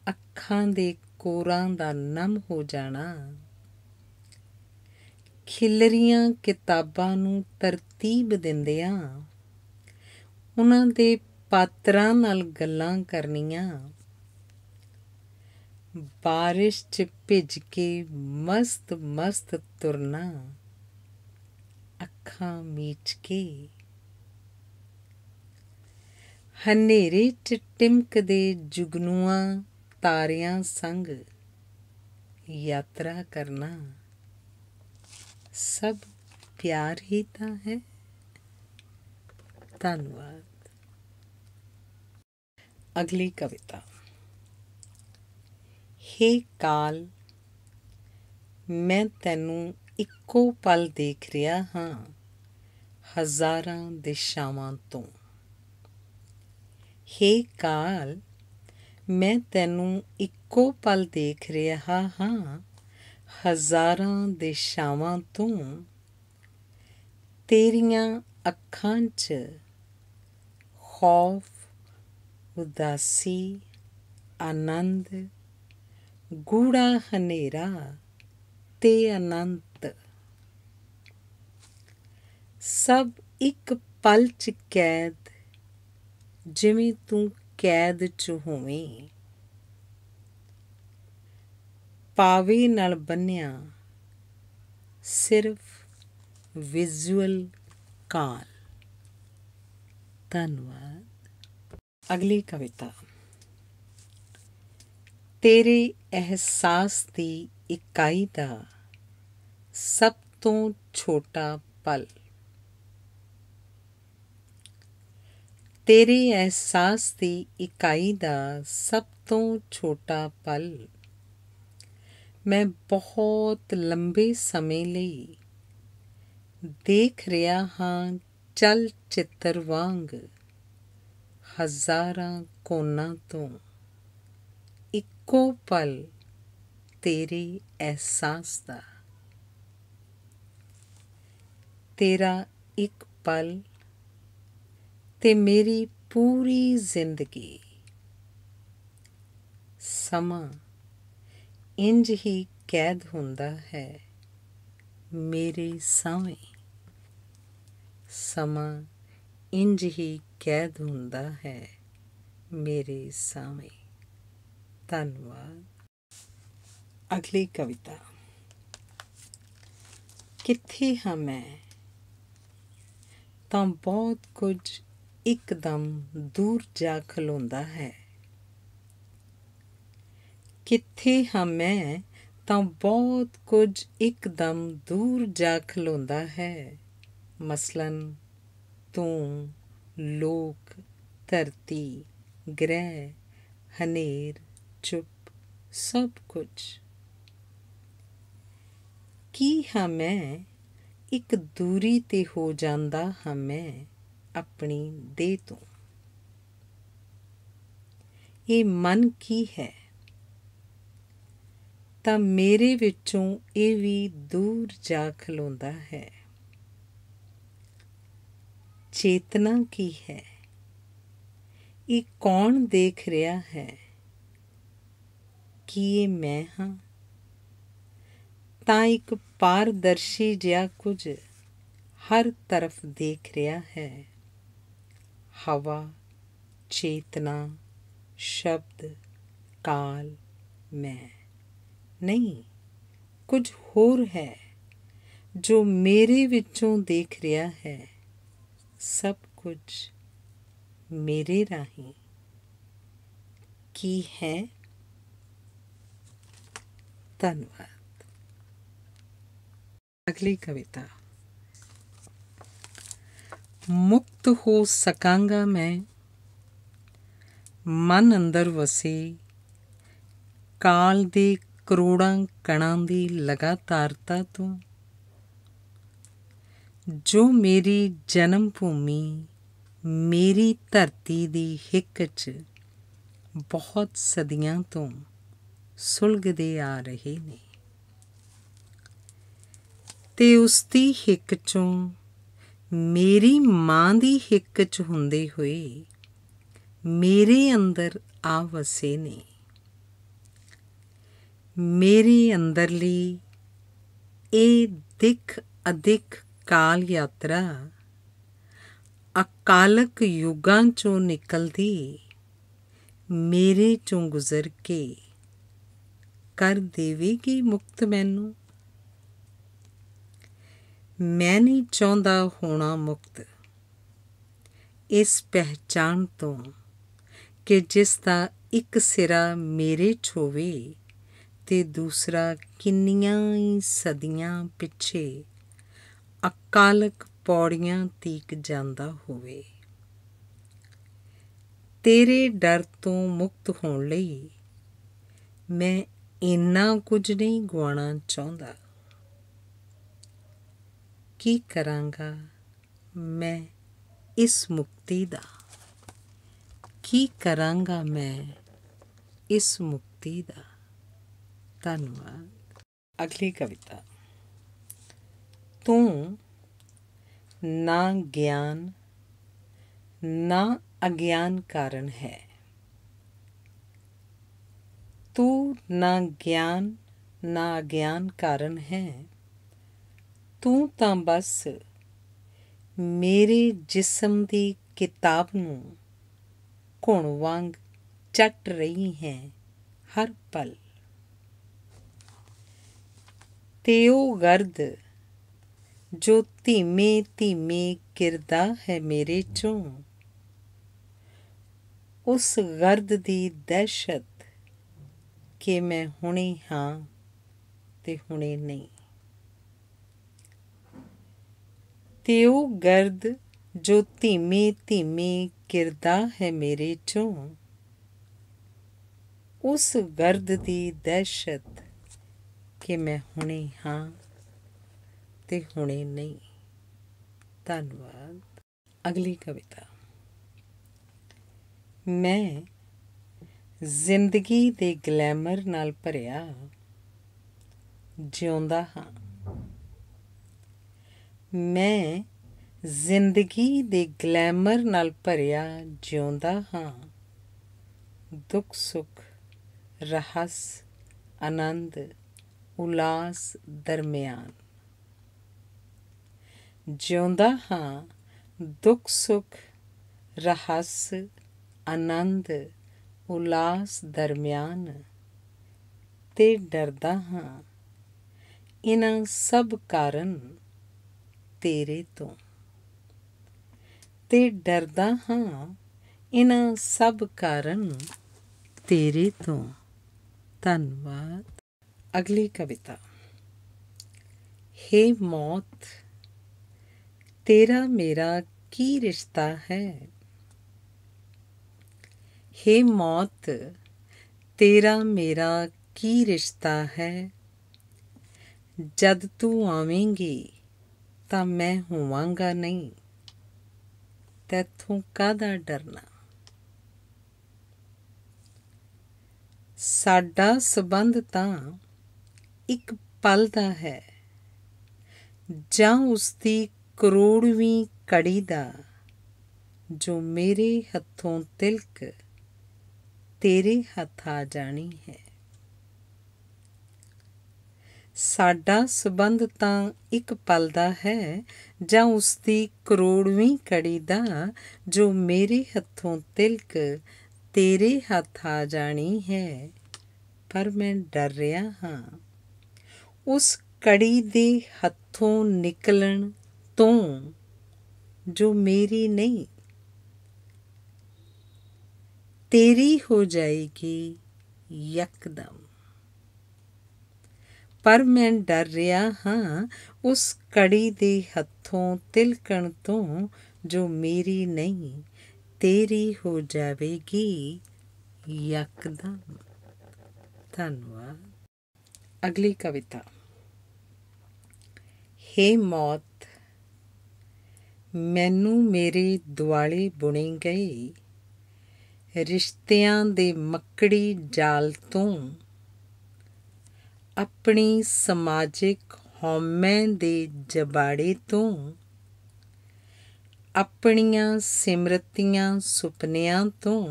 ਅੱਖਾਂ ਦੇ ਕੋਰਾਂ ਦਾ ਨਮ ਹੋ ਜਾਣਾ ਖਿਲਰੀਆਂ ਕਿਤਾਬਾਂ ਨੂੰ ਤਰਤੀਬ ਦਿੰਦਿਆਂ ਉਹਨਾਂ ਦੇ ਪਾਤਰਾਂ ਨਾਲ ਗੱਲਾਂ ਕਰਨੀਆਂ ਬਾਰਿਸ਼ 'ਚ ਭਿੱਜ ਕੇ ਮਸਤ ਮਸਤ ਤੁਰਨਾ ਅੱਖਾਂ ਮੀਚ ਕੇ ਹਨੇਰੇ 'ਚ ਟਿਮਕਦੇ ਜੁਗਨੂਆਂ ਤਾਰਿਆਂ ਸੰਗ ਯਾਤਰਾ ਕਰਨਾ ਸਭ ਪਿਆਰ ਹੀ ਤਾਂ ਹੈ ਧੰਨਵਾਦ ਅਗਲੀ ਕਵਿਤਾ ਹੇ ਕਾਲ ਮੈਂ ਤੈਨੂੰ ਇੱਕੋ ਪਲ ਦੇਖ ਰਿਹਾ ਹਾਂ ਹਜ਼ਾਰਾਂ ਦਿਸ਼ਾਵਾਂ ਤੋਂ ਹੇ ਕਾਲ ਮੈਂ ਤੈਨੂੰ ਇੱਕੋ ਪਲ ਦੇਖ ਰਿਹਾ ਹਾਂ ਹਜ਼ਾਰਾਂ ਦਿਸ਼ਾਵਾਂ ਤੋਂ ਤੇਰੀਆਂ ਅੱਖਾਂ 'ਚ ਖੌਫ ਉਦਾਸੀ ਆਨੰਦ ਗੂੜਾ ਹਨੇਰਾ ਤੇ ਅਨੰਤ ਸਭ ਇੱਕ ਪਲ 'ਚ ਕੈਦ ਜਿਵੇਂ ਤੂੰ ਕੈਦ ਚ ਹੋਵੇਂ ਪਾਵੇ ਨਾਲ ਬੰਨਿਆ ਸਿਰਫ ਵਿਜ਼ੂਅਲ ਕਾਲ ਧੰਨਵਾਦ ਅਗਲੀ ਕਵਿਤਾ ਤੇਰੇ ਅਹਿਸਾਸ ਦੀ ਇਕਾਈ ਦਾ ਸਭ ਤੋਂ ਛੋਟਾ ਪਲ ਤੇਰੇ ਅਹਿਸਾਸ ਦੀ ਇਕਾਈ ਦਾ ਸਭ ਤੋਂ ਛੋਟਾ ਪਲ ਮੈਂ ਬਹੁਤ ਲੰਬੇ ਸਮੇਂ ਲਈ ਦੇਖ ਰਿਹਾ ਹਾਂ ਚਲ ਚਿੱਤਰ ਵਾਂਗ ਹਜ਼ਾਰਾਂ ਕੋਨਾਂ ਤੋਂ ਇੱਕੋ ਪਲ ਤੇਰੇ ਅਹਿਸਾਸ ਦਾ ਤੇਰਾ ਇੱਕ ਪਲ ਤੇ ਮੇਰੀ ਪੂਰੀ ਜ਼ਿੰਦਗੀ ਸਮਾਂ ਇੰਜ ਹੀ ਕੈਦ ਹੁੰਦਾ ਹੈ ਮੇਰੇ ਸਾਵੇਂ ਸਮਾਂ ਇੰਜ ਹੀ ਕੈਦ ਹੁੰਦਾ ਹੈ ਮੇਰੇ ਸਾਵੇਂ ਧੰਨਵਾਦ ਅਗਲੀ ਕਵਿਤਾ ਕਿੱਥੇ ਹਾਂ ਮੈਂ ਤਾਂ ਬਹੁਤ ਕੁਝ ਇੱਕਦਮ ਦੂਰ ਜਾ ਖਲੋਂਦਾ ਹੈ ਕਿੱਥੇ ਹਾਂ ਮੈਂ ਤਾਂ ਬਹੁਤ ਕੁਝ ਇੱਕਦਮ ਦੂਰ ਜਾ ਖਲੋਂਦਾ ਹੈ ਮਸਲਨ ਤੂੰ ਲੋਕ ਧਰਤੀ ਗ੍ਰਹਿ ਹਨੇਰ ਚੁੱਪ ਸਭ ਕੁਝ ਕੀ ਹਾਂ ਮੈਂ ਇੱਕ ਦੂਰੀ ਤੇ ਹੋ ਜਾਂਦਾ ਹਾਂ ਮੈਂ ਆਪਣੀ ਦੇਹ ਤੋਂ ਇਹ ਮਨ ਕੀ ਹੈ ਤਾਂ ਮੇਰੇ ਵਿੱਚੋਂ ਇਹ ਵੀ ਦੂਰ ਜਾ ਖਲੋਂਦਾ ਹੈ ਚੇਤਨਾ ਕੀ ਹੈ ਇਹ ਕੌਣ ਦੇਖ ਰਿਹਾ ਹੈ ਕੀ ਇਹ ਮੈਂ ਹਾਂ ਤਾਂ ਇੱਕ ਪਾਰਦਰਸ਼ੀ ਜਿਹਾ ਕੁਝ ਹਰ ਤਰਫ ਦੇਖ ਰਿਹਾ ਹੈ हवा चेतना शब्द काल मैं नहीं कुछ होर है जो मेरे विचों देख रहा है सब कुछ मेरे राही की है धन्यवाद अगली कविता ਮੁਕਤ ਹੋ ਸਕਾਂਗਾ ਮੈਂ ਮਨ ਅੰਦਰ ਵਸੇ ਕਾਲ ਦੇ ਕਰੋੜਾਂ ਕਣਾਂ ਦੀ ਲਗਾਤਾਰਤਾ ਤੋਂ ਜੋ ਮੇਰੀ ਜਨਮ ਭੂਮੀ ਮੇਰੀ ਧਰਤੀ ਦੀ ਹਿੱਕ 'ਚ ਬਹੁਤ ਸਦੀਆਂ ਤੋਂ ਸੁਲਗਦੇ ਆ ਰਹੇ ਨੇ ਤੇ ਉਸ ਦੀ ਹਿੱਕ 'ਚੋਂ ਮੇਰੀ ਮਾਂ ਦੀ ਹਿੱਕ 'ਚ ਹੁੰਦੇ ਹੋਏ ਮੇਰੇ ਅੰਦਰ ਆ ਵਸੇ ਨੇ ਮੇਰੇ ਅੰਦਰਲੀ ਇਹ ਦਿਖ ਅਦਿਖ ਕਾਲ ਯਾਤਰਾ ਅਕਾਲਕ ਯੁਗਾਂ ਚੋਂ ਨਿਕਲਦੀ ਮੇਰੇ ਚੋਂ ਗੁਜ਼ਰ ਕੇ ਕਰ ਦੇਵੇਗੀ ਮੁਕਤ ਮੈਨੂੰ ਮੈਂ ਨਹੀਂ ਚਾਹੁੰਦਾ ਹੋਣਾ ਮੁਕਤ ਇਸ ਪਹਿਚਾਨ ਤੋਂ ਕਿ ਜਿਸ ਦਾ ਇੱਕ ਸਿਰਾ ਮੇਰੇ ਛੋਵੇ ਤੇ ਦੂਸਰਾ ਕਿੰਨੀਆਂ ਹੀ ਸਦੀਆਂ ਪਿੱਛੇ ਅਕਾਲਕ ਪੌੜੀਆਂ ਤੀਕ ਜਾਂਦਾ ਹੋਵੇ ਤੇਰੇ ਡਰ ਤੋਂ ਮੁਕਤ ਹੋਣ ਲਈ ਮੈਂ ਇੰਨਾ ਕੁਝ ਨਹੀਂ ਗਵਾਣਾ ਚਾਹੁੰਦਾ ਕੀ ਕਰਾਂਗਾ ਮੈਂ ਇਸ ਮੁਕਤੀ ਦਾ ਕੀ ਕਰਾਂਗਾ ਮੈਂ ਇਸ ਮੁਕਤੀ ਦਾ ਧੰਨਵਾਦ ਅਗਲੀ ਕਵਿਤਾ ਤੂੰ ਨਾ ਗਿਆਨ ਨਾ ਅਗਿਆਨ ਕਾਰਨ ਹੈ ਤੂੰ ਨਾ ਗਿਆਨ ਨਾ ਗਿਆਨ ਕਾਰਨ ਹੈ ਤੂੰ ਤਾਂ ਬਸ ਮੇਰੇ ਜਿਸਮ ਦੀ ਕਿਤਾਬ ਨੂੰ ਕੋਣ ਵਾਂਗ ਚੱਟ ਰਹੀ ਹੈ ਹਰ ਪਲ ਤੇ ਉਹ ਗਰਦ ਜੋ ਧੀਮੇ ਧੀਮੇ ਕਿਰਦਾ ਹੈ ਮੇਰੇ ਚੋਂ ਉਸ ਗਰਦ ਦੀ ਦਹਿਸ਼ਤ ਕਿ ਮੈਂ ਹੁਣੇ ਹਾਂ ਤੇ ਹੁਣੇ ਨਹੀਂ ਤੇ ਉਹ ਗਰਦ ਜੋ ਧੀਮੀ ਧੀਮੀ ਕਿਰਦਾ ਹੈ ਮੇਰੇ ਚੋਂ ਉਸ ਗਰਦ ਦੀ ਦਹਿਸ਼ਤ ਕਿ ਮੈਂ ਹੁਣੇ ਹਾਂ ਤੇ ਹੁਣੇ ਨਹੀਂ ਧੰਨਵਾਦ ਅਗਲੀ ਕਵਿਤਾ ਮੈਂ ਜ਼ਿੰਦਗੀ ਦੇ ਗਲੈਮਰ ਨਾਲ ਭਰਿਆ ਜਿਉਂਦਾ ਹਾਂ ਮੈਂ ਜ਼ਿੰਦਗੀ ਦੇ ਗਲੈਮਰ ਨਾਲ ਭਰਿਆ ਜਿਉਂਦਾ ਹਾਂ ਦੁੱਖ ਸੁੱਖ ਰਹੱਸ ਆਨੰਦ ਉਲਾਸ ਦਰਮਿਆਨ ਜਿਉਂਦਾ ਹਾਂ ਦੁੱਖ ਸੁੱਖ ਰਹੱਸ ਆਨੰਦ ਉਲਾਸ ਦਰਮਿਆਨ ਤੇ ਡਰਦਾ ਹਾਂ ਇਹਨਾਂ ਸਭ ਕਾਰਨ ਤੇਰੇ ਤੋਂ ਤੇ ਡਰਦਾ ਹਾਂ ਇਹਨਾਂ ਸਭ ਕਾਰਨ ਤੇਰੇ ਤੋਂ ਧੰਨਵਾਦ ਅਗਲੀ ਕਵਿਤਾ ਹੇ ਮੌਤ ਤੇਰਾ ਮੇਰਾ ਕੀ ਰਿਸ਼ਤਾ ਹੈ ਹੇ ਮੌਤ ਤੇਰਾ ਮੇਰਾ ਕੀ ਰਿਸ਼ਤਾ ਹੈ ਜਦ ਤੂੰ ਆਵੇਂਗੀ ਤਾਂ ਮੈਂ ਹੋਵਾਂਗਾ ਨਹੀਂ ਤੈਥੋਂ ਕਾਦਾ ਡਰਨਾ ਸਾਡਾ ਸਬੰਧ ਤਾਂ ਇੱਕ ਪਲ ਦਾ ਹੈ ਜਾਂ ਉਸ ਦੀ ਕਰੋੜਵੀਂ ਕੜੀ ਦਾ ਜੋ ਮੇਰੇ ਹੱਥੋਂ ਤਿਲਕ ਤੇਰੇ ਹੱਥ ਆ ਜਾਣੀ ਹੈ ਸਾਡਾ ਸਬੰਧ ਤਾਂ ਇੱਕ ਪਲ ਦਾ ਹੈ ਜਾਂ ਉਸ ਦੀ ਕਰੋੜਵੀਂ ਕੜੀ ਦਾ ਜੋ ਮੇਰੇ ਹੱਥੋਂ ਤਿਲਕ ਤੇਰੇ ਹੱਥ ਆ ਜਾਣੀ ਹੈ ਪਰ ਮੈਂ ਡਰ ਰਿਹਾ ਹਾਂ ਉਸ ਕੜੀ ਦੇ ਹੱਥੋਂ ਨਿਕਲਣ ਤੋਂ ਜੋ ਮੇਰੀ ਨਹੀਂ ਤੇਰੀ ਹੋ ਜਾਏਗੀ ਯਕਦਮ ਪਰ ਮੈਂ ਡਰ ਰਿਹਾ ਹਾਂ ਉਸ ਕੜੀ ਦੇ ਹੱਥੋਂ ਤਿਲਕਣ ਤੋਂ ਜੋ ਮੇਰੀ ਨਹੀਂ ਤੇਰੀ ਹੋ ਜਾਵੇਗੀ ਯਕਦਮ ਧੰਨਵਾਦ ਅਗਲੀ ਕਵਿਤਾ ਹੇ ਮੌਤ ਮੈਨੂੰ ਮੇਰੇ ਦਿਵਾਲੇ ਬੁਣੇ ਗਏ ਰਿਸ਼ਤਿਆਂ ਦੇ ਮੱਕੜੀ ਜਾਲ ਤੋਂ ਆਪਣੀ ਸਮਾਜਿਕ ਹਉਮੈ ਦੇ ਜਬਾੜੇ ਤੋਂ ਆਪਣੀਆਂ ਸਿਮਰਤੀਆਂ ਸੁਪਨਿਆਂ ਤੋਂ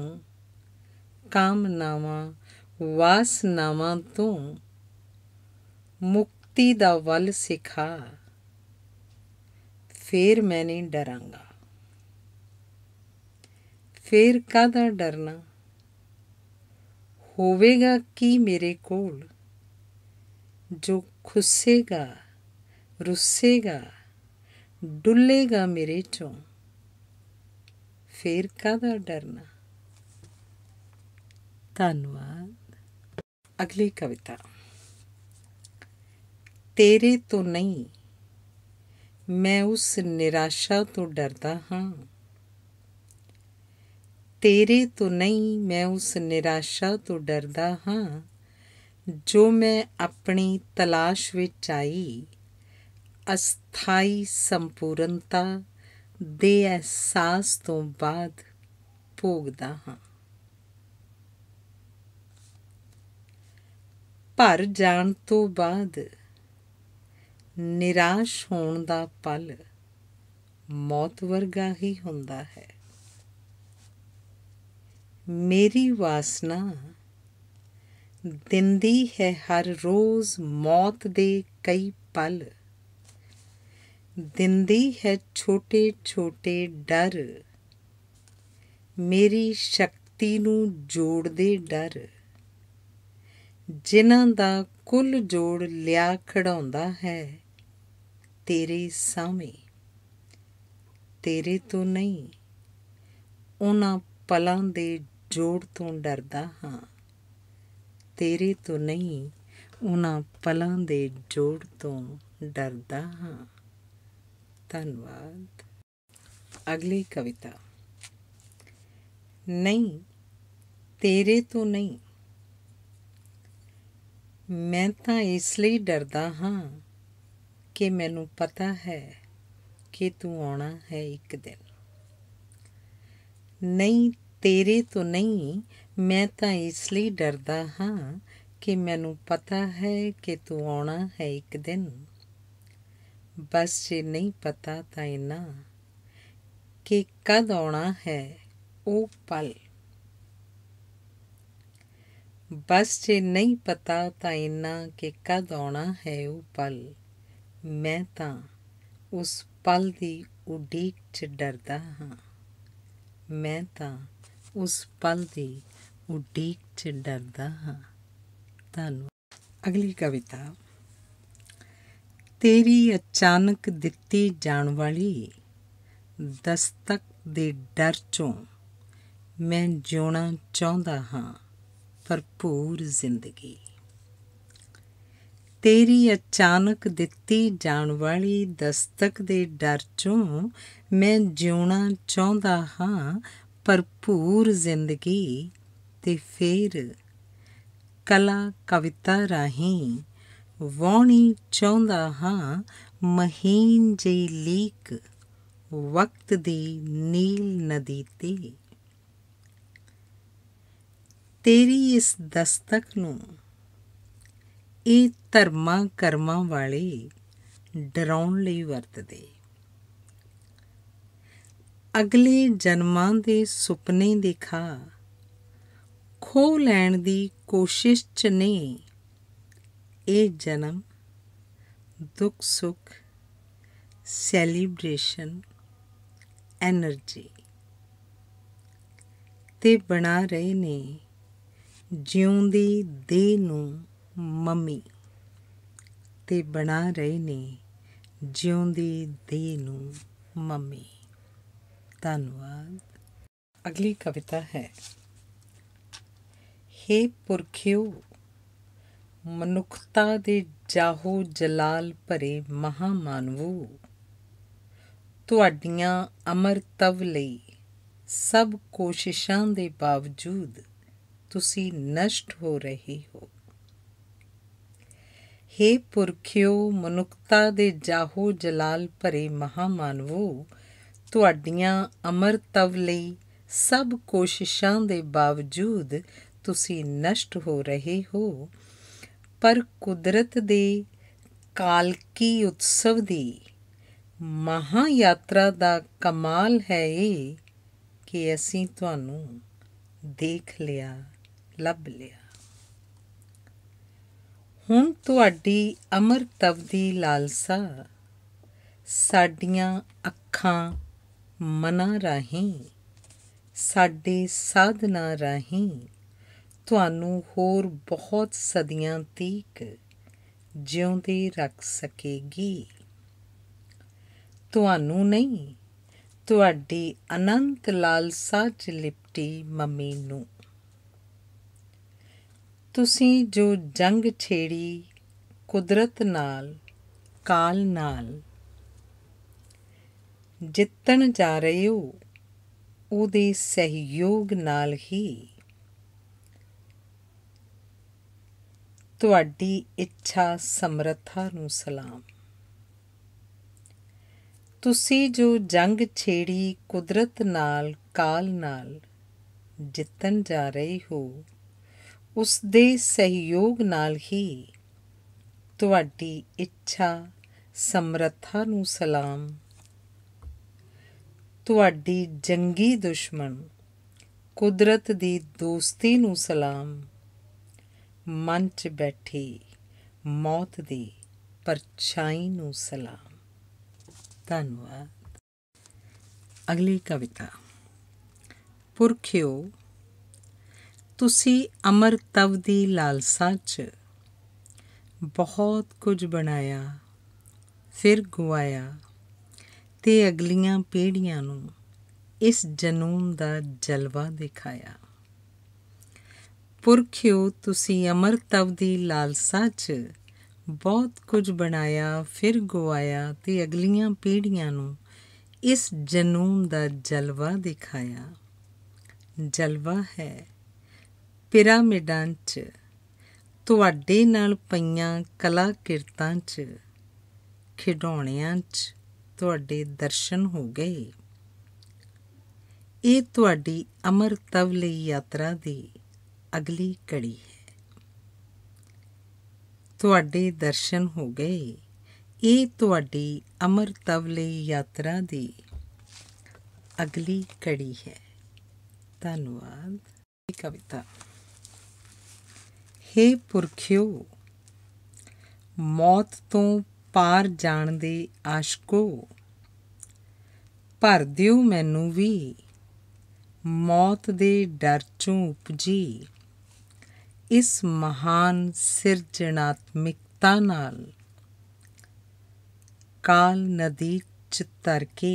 ਕਾਮਨਾਵਾਂ ਵਾਸਨਾਵਾਂ ਤੋਂ ਮੁਕਤੀ ਦਾ ਵੱਲ ਸਿਖਾ ਫੇਰ ਮੈਂ ਨਹੀਂ ਡਰਾਂਗਾ ਫੇਰ ਕਾਹਦਾ ਡਰਨਾ ਹੋਵੇਗਾ ਕੀ ਮੇਰੇ ਕੋਲ ਜੋ ਖੁੱਸੇਗਾ ਰੁੱਸੇਗਾ ਡੁੱਲੇਗਾ ਮੇਰੇ ਚੋਂ ਫੇਰ ਕਾਹਦਾ ਡਰਨਾ ਧੰਨਵਾਦ ਅਗਲੀ ਕਵਿਤਾ ਤੇਰੇ ਤੋਂ ਨਹੀਂ ਮੈਂ ਉਸ ਨਿਰਾਸ਼ਾ ਤੋਂ ਡਰਦਾ ਹਾਂ ਤੇਰੇ ਤੋਂ ਨਹੀਂ ਮੈਂ ਉਸ ਨਿਰਾਸ਼ਾ ਤੋਂ ਡਰਦਾ ਹਾਂ ਜੋ ਮੈਂ ਆਪਣੀ ਤਲਾਸ਼ ਵਿੱਚ ਆਈ ਅਸਥਾਈ ਸੰਪੂਰਨਤਾ ਦੇ ਅਹਿਸਾਸ ਤੋਂ ਬਾਅਦ ਭੋਗਦਾ ਹਾਂ ਪਰ ਜਾਣ ਤੋਂ ਬਾਅਦ ਨਿਰਾਸ਼ ਹੋਣ ਦਾ ਪਲ ਮੌਤ ਵਰਗਾ ਹੀ ਹੁੰਦਾ ਹੈ ਮੇਰੀ ਵਾਸਨਾ ਦਿੰਦੀ ਹੈ ਹਰ ਰੋਜ਼ ਮੌਤ ਦੇ ਕਈ ਪਲ ਦਿੰਦੀ ਹੈ ਛੋਟੇ ਛੋਟੇ ਡਰ ਮੇਰੀ ਸ਼ਕਤੀ ਨੂੰ ਜੋੜਦੇ ਡਰ ਜਿਨ੍ਹਾਂ ਦਾ ਕੁੱਲ ਜੋੜ ਲਿਆ ਖੜਾਉਂਦਾ ਹੈ ਤੇਰੇ ਸਾਹਮਣੇ ਤੇਰੇ ਤੋਂ ਨਹੀਂ ਉਹਨਾਂ ਪਲਾਂ ਦੇ ਜੋੜ ਤੋਂ ਡਰਦਾ ਹਾਂ ਤੇਰੇ ਤੋਂ ਨਹੀਂ ਉਹਨਾਂ ਪਲਾਂ ਦੇ ਜੋੜ ਤੋਂ ਡਰਦਾ ਹਾਂ ਧੰਨਵਾਦ ਅਗਲੀ ਕਵਿਤਾ ਨਹੀਂ ਤੇਰੇ ਤੋਂ ਨਹੀਂ ਮੈਂ ਤਾਂ ਇਸ ਲਈ ਡਰਦਾ ਹਾਂ ਕਿ ਮੈਨੂੰ ਪਤਾ ਹੈ ਕਿ ਤੂੰ ਆਉਣਾ ਹੈ ਇੱਕ ਦਿਨ ਨਹੀਂ ਤੇਰੇ ਤੋਂ ਨਹੀਂ ਮੈਂ ਤਾਂ ਇਸ ਲਈ ਡਰਦਾ ਹਾਂ ਕਿ ਮੈਨੂੰ ਪਤਾ ਹੈ ਕਿ ਤੂੰ ਆਉਣਾ ਹੈ ਇੱਕ ਦਿਨ ਬਸ ਜੇ ਨਹੀਂ ਪਤਾ ਤਾਂ ਇਨਾ ਕਿ ਕਦ ਆਉਣਾ ਹੈ ਉਹ ਪਲ ਬਸ ਜੇ ਨਹੀਂ ਪਤਾ ਤਾਂ ਇਨਾ ਕਿ ਕਦ ਆਉਣਾ ਹੈ ਉਹ ਪਲ ਮੈਂ ਤਾਂ ਉਸ ਪਲ ਦੀ ਉਡੀਕ 'ਚ ਡਰਦਾ ਹਾਂ ਮੈਂ ਤਾਂ ਉਸ ਪਲ ਦੀ ਉਡੀਕ 'ਚ ਡਰਦਾ ਹਾਂ ਤੁਹਾਨੂੰ ਅਗਲੀ ਕਵਿਤਾ ਤੇਰੀ ਅਚਾਨਕ ਦਿੱਤੀ ਜਾਣ ਵਾਲੀ ਦਸਤਕ ਦੇ ਡਰ ਚੋਂ ਮੈਂ ਜਿਉਣਾ ਚਾਹੁੰਦਾ ਹਾਂ ਭਰਪੂਰ ਜ਼ਿੰਦਗੀ ਤੇਰੀ ਅਚਾਨਕ ਦਿੱਤੀ ਜਾਣ ਵਾਲੀ ਦਸਤਕ ਦੇ ਡਰ ਚੋਂ ਮੈਂ ਜਿਉਣਾ ਚਾਹੁੰਦਾ ਹਾਂ ਭਰਪੂਰ ਜ਼ਿੰਦਗੀ ਤੇ ਫੇਰ ਕਲਾ ਕਵਿਤਾ ਰਾਹੀਂ ਵਾਣੀ ਚਾਹੁੰਦਾ ਹਾਂ ਮਹੀਨ ਜਿਹੀ ਲੀਕ ਵਕਤ ਦੀ ਨੀਲ ਨਦੀ ਤੇ ਤੇਰੀ ਇਸ ਦਸਤਕ ਨੂੰ ਇਹ ਧਰਮਾ ਕਰਮਾਂ ਵਾਲੇ ਡਰਾਉਣ ਲਈ ਵਰਤਦੇ ਅਗਲੇ ਜਨਮਾਂ ਦੇ ਸੁਪਨੇ ਦੇਖਾ ਖੋ ਲੈਣ ਦੀ ਕੋਸ਼ਿਸ਼ 'ਚ ਨਹੀਂ ਇਹ ਜਨਮ ਦੁੱਖ ਸੁੱਖ ਸੈਲੀਬ੍ਰੇਸ਼ਨ એનર્ਜੀ ਤੇ ਬਣਾ ਰਹੇ ਨੇ ਜਿਉਂਦੀ ਦੇ ਨੂੰ ਮੰਮੀ ਤੇ ਬਣਾ ਰਹੇ ਨੇ ਜਿਉਂਦੀ ਦੇ ਨੂੰ ਮੰਮੀ ਧੰਨਵਾਦ ਅਗਲੀ ਕਵਿਤਾ ਹੈ ਹੇ ਪੁਰਖਿਓ ਮਨੁੱਖਤਾ ਦੇ ਜਾਹੋ ਜਲਾਲ ਭਰੇ ਮਹਾਮਾਨਵੋ ਤੁਹਾਡੀਆਂ ਅਮਰ ਤਵ ਲਈ ਸਭ ਕੋਸ਼ਿਸ਼ਾਂ ਦੇ ਬਾਵਜੂਦ ਤੁਸੀਂ ਨਸ਼ਟ ਹੋ ਰਹੇ ਹੋ ਹੇ ਪੁਰਖਿਓ ਮਨੁੱਖਤਾ ਦੇ ਜਾਹੋ ਜਲਾਲ ਭਰੇ ਮਹਾਮਾਨਵੋ ਤੁਹਾਡੀਆਂ ਅਮਰ ਤਵ ਲਈ ਸਭ ਕੋਸ਼ਿਸ਼ਾਂ ਦੇ ਬਾਵਜੂਦ ਤੁਸੀਂ ਨਸ਼ਟ ਹੋ ਰਹੇ ਹੋ ਪਰ ਕੁਦਰਤ ਦੇ ਕਾਲਕੀ ਉਤਸਵ ਦੀ ਮਹਾ ਯਾਤਰਾ ਦਾ ਕਮਾਲ ਹੈ ਇਹ ਕਿ ਅਸੀਂ ਤੁਹਾਨੂੰ ਦੇਖ ਲਿਆ ਲੱਭ ਲਿਆ ਹੁਣ ਤੁਹਾਡੀ ਅਮਰ ਤਵ ਦੀ ਲਾਲਸਾ ਸਾਡੀਆਂ ਅੱਖਾਂ ਮਨਾਂ ਰਾਹੀਂ ਸਾਡੇ ਸਾਧਨਾ ਰਾਹੀਂ ਤੁਹਾਨੂੰ ਹੋਰ ਬਹੁਤ ਸਦੀਆਂ ਤੀਕ ਜਿਉਂਦੇ ਰੱਖ ਸਕੇਗੀ ਤੁਹਾਨੂੰ ਨਹੀਂ ਤੁਹਾਡੀ ਅਨੰਤ ਲਾਲਸਾ ਚ ਲਿਪਟੀ ਮਮੀ ਨੂੰ ਤੁਸੀਂ ਜੋ ਜੰਗ ਛੇੜੀ ਕੁਦਰਤ ਨਾਲ ਕਾਲ ਨਾਲ ਜਿੱਤਣ ਜਾ ਰਹੇ ਹੋ ਉਹਦੇ ਸਹਿਯੋਗ ਨਾਲ ਹੀ ਤੁਹਾਡੀ ਇੱਛਾ ਸਮਰੱਥਾ ਨੂੰ ਸਲਾਮ ਤੁਸੀਂ ਜੋ ਜੰਗ ਛੇੜੀ ਕੁਦਰਤ ਨਾਲ ਕਾਲ ਨਾਲ ਜਿੱਤਣ ਜਾ ਰਹੇ ਹੋ ਉਸ ਦੇ ਸਹਿਯੋਗ ਨਾਲ ਹੀ ਤੁਹਾਡੀ ਇੱਛਾ ਸਮਰੱਥਾ ਨੂੰ ਸਲਾਮ ਤੁਹਾਡੀ ਜੰਗੀ ਦੁਸ਼ਮਣ ਕੁਦਰਤ ਦੀ ਦੋਸਤੀ ਨੂੰ ਸਲਾਮ ਮਨ 'ਚ ਬੈਠੀ ਮੌਤ ਦੀ ਪਰਛਾਈ ਨੂੰ ਸਲਾਮ ਧੰਨਵਾਦ ਅਗਲੀ ਕਵਿਤਾ ਪੁਰਖਿਓ ਤੁਸੀਂ ਅਮਰ ਤਵ ਦੀ ਲਾਲਸਾ 'ਚ ਬਹੁਤ ਕੁਝ ਬਣਾਇਆ ਫਿਰ ਗੁਆਇਆ ਤੇ ਅਗਲੀਆਂ ਪੀੜ੍ਹੀਆਂ ਨੂੰ ਇਸ ਜਨੂਨ ਦਾ ਜਲਵਾ ਦਿਖਾਇਆ ਪੁਰਖਿਓ ਤੁਸੀਂ ਅਮਰ ਤਵ ਦੀ ਲਾਲਸਾ 'ਚ ਬਹੁਤ ਕੁਝ ਬਣਾਇਆ ਫਿਰ ਗਵਾਇਆ ਤੇ ਅਗਲੀਆਂ ਪੀੜ੍ਹੀਆਂ ਨੂੰ ਇਸ ਜਨੂਨ ਦਾ ਜਲਵਾ ਦਿਖਾਇਆ ਜਲਵਾ ਹੈ ਪਿਰਾਮਿਡਾਂ 'ਚ ਤੁਹਾਡੇ ਨਾਲ ਪਈਆਂ ਕਲਾ ਕਿਰਤਾਂ 'ਚ ਖਿਡੌਣਿਆਂ 'ਚ ਤੁਹਾਡੇ ਦਰਸ਼ਨ ਹੋ ਗਏ ਇਹ ਤੁਹਾਡੀ ਅਮਰ ਤਵ ਲਈ ਯਾਤਰਾ ਦੀ ਅਗਲੀ ਕੜੀ ਹੈ ਤੁਹਾਡੇ ਦਰਸ਼ਨ ਹੋ ਗਏ ਇਹ ਤੁਹਾਡੀ ਅਮਰ ਤਵਲੀ ਯਾਤਰਾ ਦੀ ਅਗਲੀ ਕੜੀ ਹੈ ਧੰਨਵਾਦ ਇਹ ਕਵਿਤਾ ਹੇ ਪੁਰਖਿਓ ਮੌਤ ਤੋਂ ਪਾਰ ਜਾਣ ਦੇ ਆਸ਼ਕੋ ਭਰ ਦਿਓ ਮੈਨੂੰ ਵੀ ਮੌਤ ਦੇ ਡਰ ਚੋਂ ਉਪਜੀ ਇਸ ਮਹਾਨ ਸਿਰਜਣਾਤਮਿਕਤਾ ਨਾਲ ਕਾਲ ਨਦੀ ਚ ਤਰ ਕੇ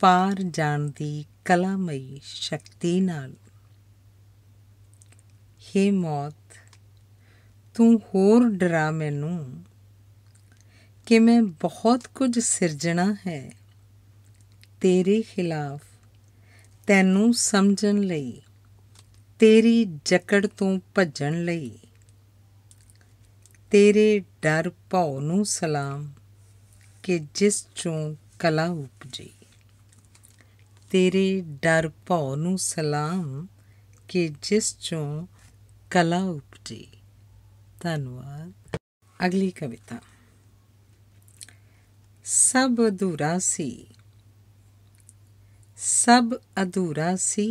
ਪਾਰ ਜਾਣ ਦੀ ਕਲਾਮਈ ਸ਼ਕਤੀ ਨਾਲ ਹੇ ਮੌਤ ਤੂੰ ਹੋਰ ਡਰਾ ਮੈਨੂੰ ਕਿ ਮੈਂ ਬਹੁਤ ਕੁਝ ਸਿਰਜਣਾ ਹੈ ਤੇਰੇ ਖਿਲਾਫ ਤੈਨੂੰ ਸਮਝਣ ਲਈ ਤੇਰੀ ਜਕੜ ਤੋਂ ਭੱਜਣ ਲਈ ਤੇਰੇ ਡਰ ਭਉ ਨੂੰ ਸਲਾਮ ਕਿ ਜਿਸ ਚੋਂ ਕਲਾ ਉਪਜੀ ਤੇਰੇ ਡਰ ਭਉ ਨੂੰ ਸਲਾਮ ਕਿ ਜਿਸ ਚੋਂ ਕਲਾ ਉਪਜੀ ਧੰਨਵਾਦ ਅਗਲੀ ਕਵਿਤਾ ਸਭ ਅਧੂਰਾ ਸੀ ਸਭ ਅਧੂਰਾ ਸੀ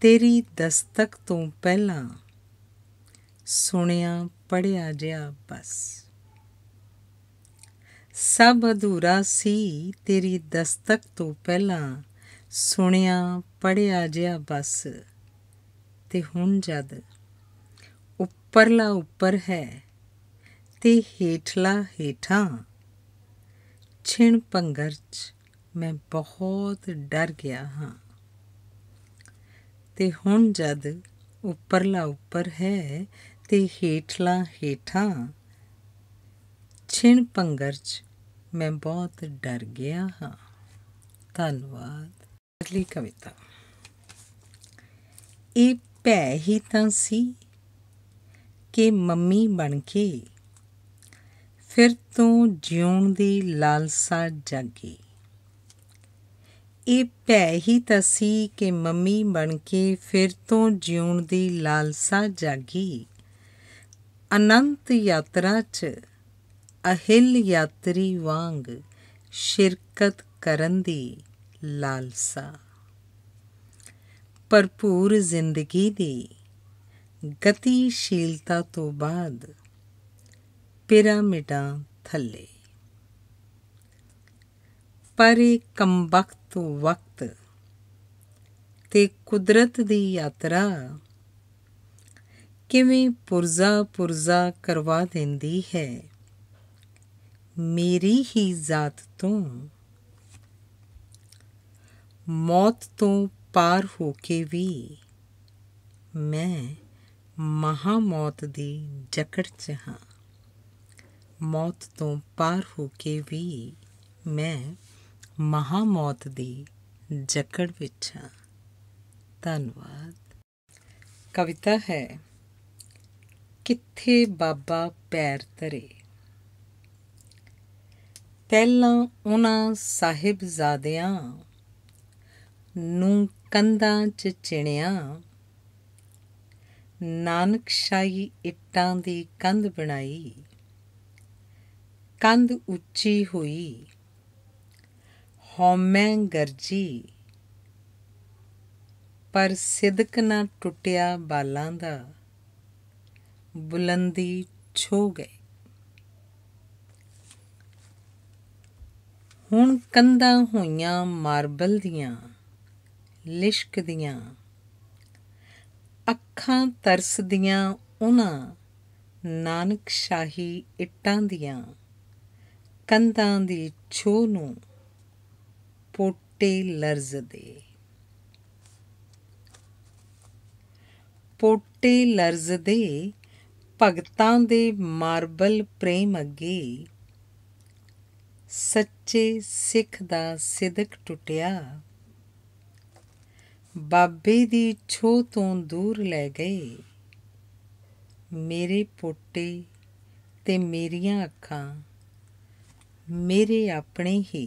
ਤੇਰੀ ਦਸਤਕ ਤੋਂ ਪਹਿਲਾਂ ਸੁਣਿਆ ਪੜਿਆ ਜਿਆ ਬਸ ਸਭ ਅਧੂਰਾ ਸੀ ਤੇਰੀ ਦਸਤਕ ਤੋਂ ਪਹਿਲਾਂ ਸੁਣਿਆ ਪੜਿਆ ਜਿਆ ਬਸ ਤੇ ਹੁਣ ਜਦ ਉੱਪਰਲਾ ਉੱਪਰ ਹੈ ਤੇ ਹੇਠਲਾ ਹੇਠਾਂ ਛਿਣ ਪੰਗਰ ਚ ਮੈਂ ਬਹੁਤ ਡਰ ਗਿਆ ਹਾਂ ਤੇ ਹੁਣ ਜਦ ਉੱਪਰਲਾ ਉੱਪਰ ਹੈ ਤੇ ਹੇਠਲਾ ਹੇਠਾਂ ਛਿਣ ਪੰਗਰ 'ਚ ਮੈਂ ਬਹੁਤ ਡਰ ਗਿਆ ਹਾਂ ਧੰਨਵਾਦ ਅਗਲੀ ਕਵਿਤਾ ਇਹ ਪੈ ਹੀ ਤਾਂ ਸੀ ਕਿ ਮੰਮੀ ਬਣ ਕੇ ਫਿਰ ਤੋਂ ਜਿਉਣ ਦੀ ਲਾਲਸਾ ਜਾਗੀ ਇਹ ਭੈ ਹੀ ਤਾਂ ਸੀ ਕਿ ਮੰਮੀ ਬਣ ਕੇ ਫਿਰ ਤੋਂ ਜਿਉਣ ਦੀ ਲਾਲਸਾ ਜਾਗੀ ਅਨੰਤ ਯਾਤਰਾ 'ਚ ਅਹਿਲ ਯਾਤਰੀ ਵਾਂਗ ਸ਼ਿਰਕਤ ਕਰਨ ਦੀ ਲਾਲਸਾ ਭਰਪੂਰ ਜ਼ਿੰਦਗੀ ਦੀ ਗਤੀਸ਼ੀਲਤਾ ਤੋਂ ਬਾਅਦ ਪਿਰਾਮਿਡਾਂ ਥੱਲੇ ਪਰ ਇਹ ਕੰਬਖਤ ਤੋਂ ਵਕਤ ਤੇ ਕੁਦਰਤ ਦੀ ਯਾਤਰਾ ਕਿਵੇਂ ਪੁਰਜ਼ਾ ਪੁਰਜ਼ਾ ਕਰਵਾ ਦਿੰਦੀ ਹੈ ਮੇਰੀ ਹੀ ਜ਼ਾਤ ਤੋਂ ਮੌਤ ਤੋਂ ਪਾਰ ਹੋ ਕੇ ਵੀ ਮੈਂ ਮਹਾ ਮੌਤ ਦੀ ਜਕੜ 'ਚ ਹਾਂ ਮੌਤ ਤੋਂ ਪਾਰ ਹੋ ਕੇ ਵੀ ਮੈਂ ਮਹਾ ਮੌਤ ਦੀ ਜਕੜ ਵਿੱਚ ਹਾਂ ਧੰਨਵਾਦ ਕਵਿਤਾ ਹੈ ਕਿੱਥੇ ਬਾਬਾ ਪੈਰ ਧਰੇ ਪਹਿਲਾਂ ਉਹਨਾਂ ਸਾਹਿਬਜ਼ਾਦਿਆਂ ਨੂੰ ਕੰਧਾਂ 'ਚ ਚਿਣਿਆ ਨਾਨਕ ਸ਼ਾਹੀ ਇੱਟਾਂ ਦੀ ਕੰਧ ਬਣਾਈ ਕੰਧ ਉੱਚੀ ਹੋਈ ਹਉਮੈ ਗਰਜੀ ਪਰ ਸਿਦਕ ਨਾ ਟੁੱਟਿਆ ਬਾਲਾਂ ਦਾ ਬੁਲੰਦੀ ਛੋ ਗਏ ਹੁਣ ਕੰਧਾਂ ਹੋਈਆਂ ਮਾਰਬਲ ਦੀਆਂ ਲਿਸ਼ਕਦੀਆਂ ਅੱਖਾਂ ਤਰਸਦੀਆਂ ਉਹਨਾਂ ਨਾਨਕ ਸ਼ਾਹੀ ਇੱਟਾਂ ਦੀਆਂ ਕੰਧਾਂ ਦੀ ਛੋ ਨੂੰ ਪੋਟੇ ਲਰਜ਼ਦੇ ਪੋਟੇ ਲਰਜ਼ਦੇ ਭਗਤਾਂ ਦੇ ਮਾਰਬਲ ਪ੍ਰੇਮ ਅੱਗੇ ਸੱਚੇ ਸਿੱਖ ਦਾ ਸਿਦਕ ਟੁੱਟਿਆ ਬਾਬੇ ਦੀ ਛੋ ਤੋਂ ਦੂਰ ਲੈ ਗਏ ਮੇਰੇ ਪੋਟੇ ਤੇ ਮੇਰੀਆਂ ਅੱਖਾਂ ਮੇਰੇ ਆਪਣੇ ਹੀ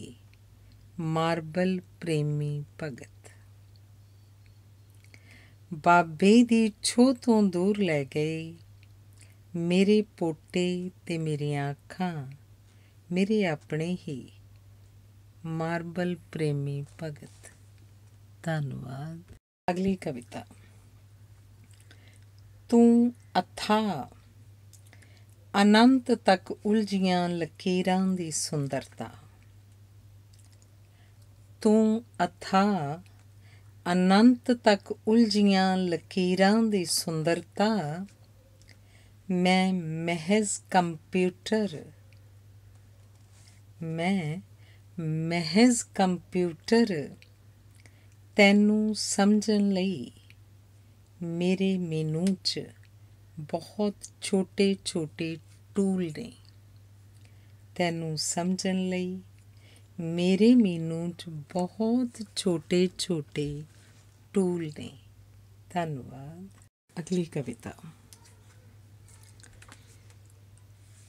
ਮਾਰਬਲ ਪ੍ਰੇਮੀ ਭਗਤ ਬਾਬੇ ਦੀ ਛੂ ਤੋਂ ਦੂਰ ਲੈ ਗਏ ਮੇਰੇ ਪੋਟੇ ਤੇ ਮੇਰੀਆਂ ਅੱਖਾਂ ਮੇਰੇ ਆਪਣੇ ਹੀ ਮਾਰਬਲ ਪ੍ਰੇਮੀ ਭਗਤ ਧੰਨਵਾਦ ਅਗਲੀ ਕਵਿਤਾ ਤੂੰ ਅਥਾ ਅਨੰਤ ਤੱਕ ਉਲਝੀਆਂ ਲਕੀਰਾਂ ਦੀ ਸੁੰਦਰਤਾ ਤੂੰ ਅਥਾ ਅਨੰਤ ਤੱਕ ਉਲਝੀਆਂ ਲਕੀਰਾਂ ਦੀ ਸੁੰਦਰਤਾ ਮੈਂ ਮਹਿਜ਼ ਕੰਪਿਊਟਰ ਮੈਂ ਮਹਿਜ਼ ਕੰਪਿਊਟਰ ਤੈਨੂੰ ਸਮਝਣ ਲਈ ਮੇਰੇ ਮੈਨੂ 'ਚ ਬਹੁਤ ਛੋਟੇ ਛੋਟੇ ਟੂਲ ਨੇ ਤੈਨੂੰ ਸਮਝਣ ਲਈ ਮੇਰੇ ਮੀਨੂ 'ਚ ਬਹੁਤ ਛੋਟੇ ਛੋਟੇ ਟੂਲ ਨੇ ਧੰਨਵਾਦ ਅਗਲੀ ਕਵਿਤਾ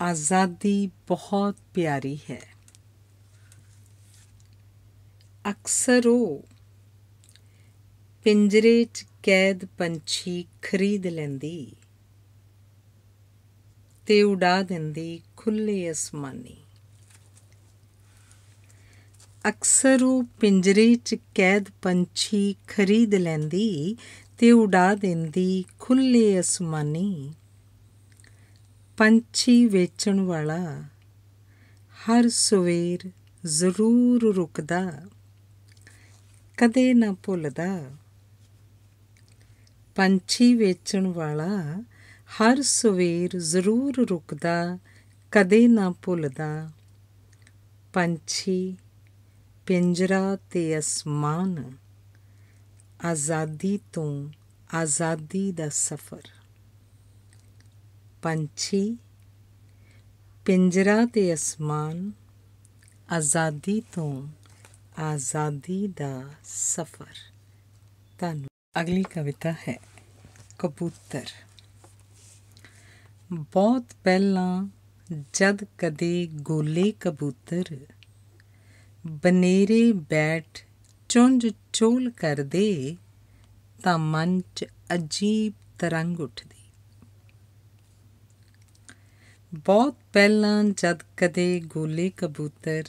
ਆਜ਼ਾਦੀ ਬਹੁਤ ਪਿਆਰੀ ਹੈ ਅਕਸਰ ਉਹ ਪਿੰਜਰੇ 'ਚ ਕੈਦ ਪੰਛੀ ਖਰੀਦ ਲੈਂਦੀ ਤੇ ਉਡਾ ਦਿੰਦੀ ਖੁੱਲੇ ਅਸਮਾਨੀ ਅਕਸਰ ਉਹ ਪਿੰਜਰੇ 'ਚ ਕੈਦ ਪੰਛੀ ਖਰੀਦ ਲੈਂਦੀ ਤੇ ਉਡਾ ਦਿੰਦੀ ਖੁੱਲੇ ਅਸਮਾਨੀ ਪੰਛੀ ਵੇਚਣ ਵਾਲਾ ਹਰ ਸਵੇਰ ਜ਼ਰੂਰ ਰੁਕਦਾ ਕਦੇ ਨਾ ਭੁੱਲਦਾ ਪੰਛੀ ਵੇਚਣ ਵਾਲਾ ਹਰ ਸਵੇਰ ਜ਼ਰੂਰ ਰੁਕਦਾ ਕਦੇ ਨਾ ਭੁੱਲਦਾ ਪੰਛੀ ਪਿੰਜਰਾ ਤੇ ਅਸਮਾਨ ਆਜ਼ਾਦੀ ਤੋਂ ਆਜ਼ਾਦੀ ਦਾ ਸਫ਼ਰ ਪੰਛੀ ਪਿੰਜਰਾ ਤੇ ਅਸਮਾਨ ਆਜ਼ਾਦੀ ਤੋਂ ਆਜ਼ਾਦੀ ਦਾ ਸਫ਼ਰ ਤੁਹਾਨੂੰ ਅਗਲੀ ਕਵਿਤਾ ਹੈ ਕਬੂਤਰ ਬਹੁਤ ਪਹਿਲਾਂ ਜਦ ਕਦੇ ਗੋਲੇ ਕਬੂਤਰ ਬਨੇਰੇ ਬੈਠ ਚੁੰਝ ਚੋਲ ਕਰਦੇ ਤਾਂ ਮਨ 'ਚ ਅਜੀਬ ਤਰੰਗ ਉੱਠਦੀ ਬਹੁਤ ਪਹਿਲਾਂ ਜਦ ਕਦੇ ਗੋਲੇ ਕਬੂਤਰ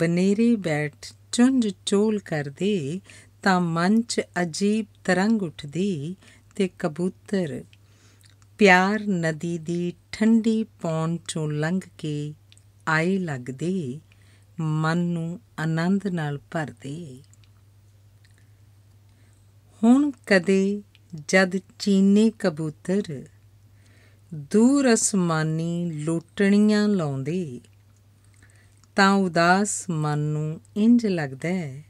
ਬਨੇਰੇ ਬੈਠ ਚੁੰਝ ਚੋਲ ਕਰਦੇ ਤਾਂ ਮਨ 'ਚ ਅਜੀਬ ਤਰੰਗ ਉੱਠਦੀ ਤੇ ਕਬੂਤਰ ਪਿਆਰ ਨਦੀ ਦੀ ਠੰਡੀ ਪੌਣ ਚੋਂ ਲੰਘ ਕੇ ਆਏ ਲੱਗਦੇ ਮਨ ਨੂੰ ਆਨੰਦ ਨਾਲ ਭਰ ਦੇ ਹੁਣ ਕਦੇ ਜਦ ਚੀਨੇ ਕਬੂਤਰ ਦੂਰ ਅਸਮਾਨੀ ਲੋਟਣੀਆਂ ਲਾਉਂਦੇ ਤਾਂ ਉਦਾਸ ਮਨ ਨੂੰ ਇੰਜ ਲੱਗਦਾ ਹੈ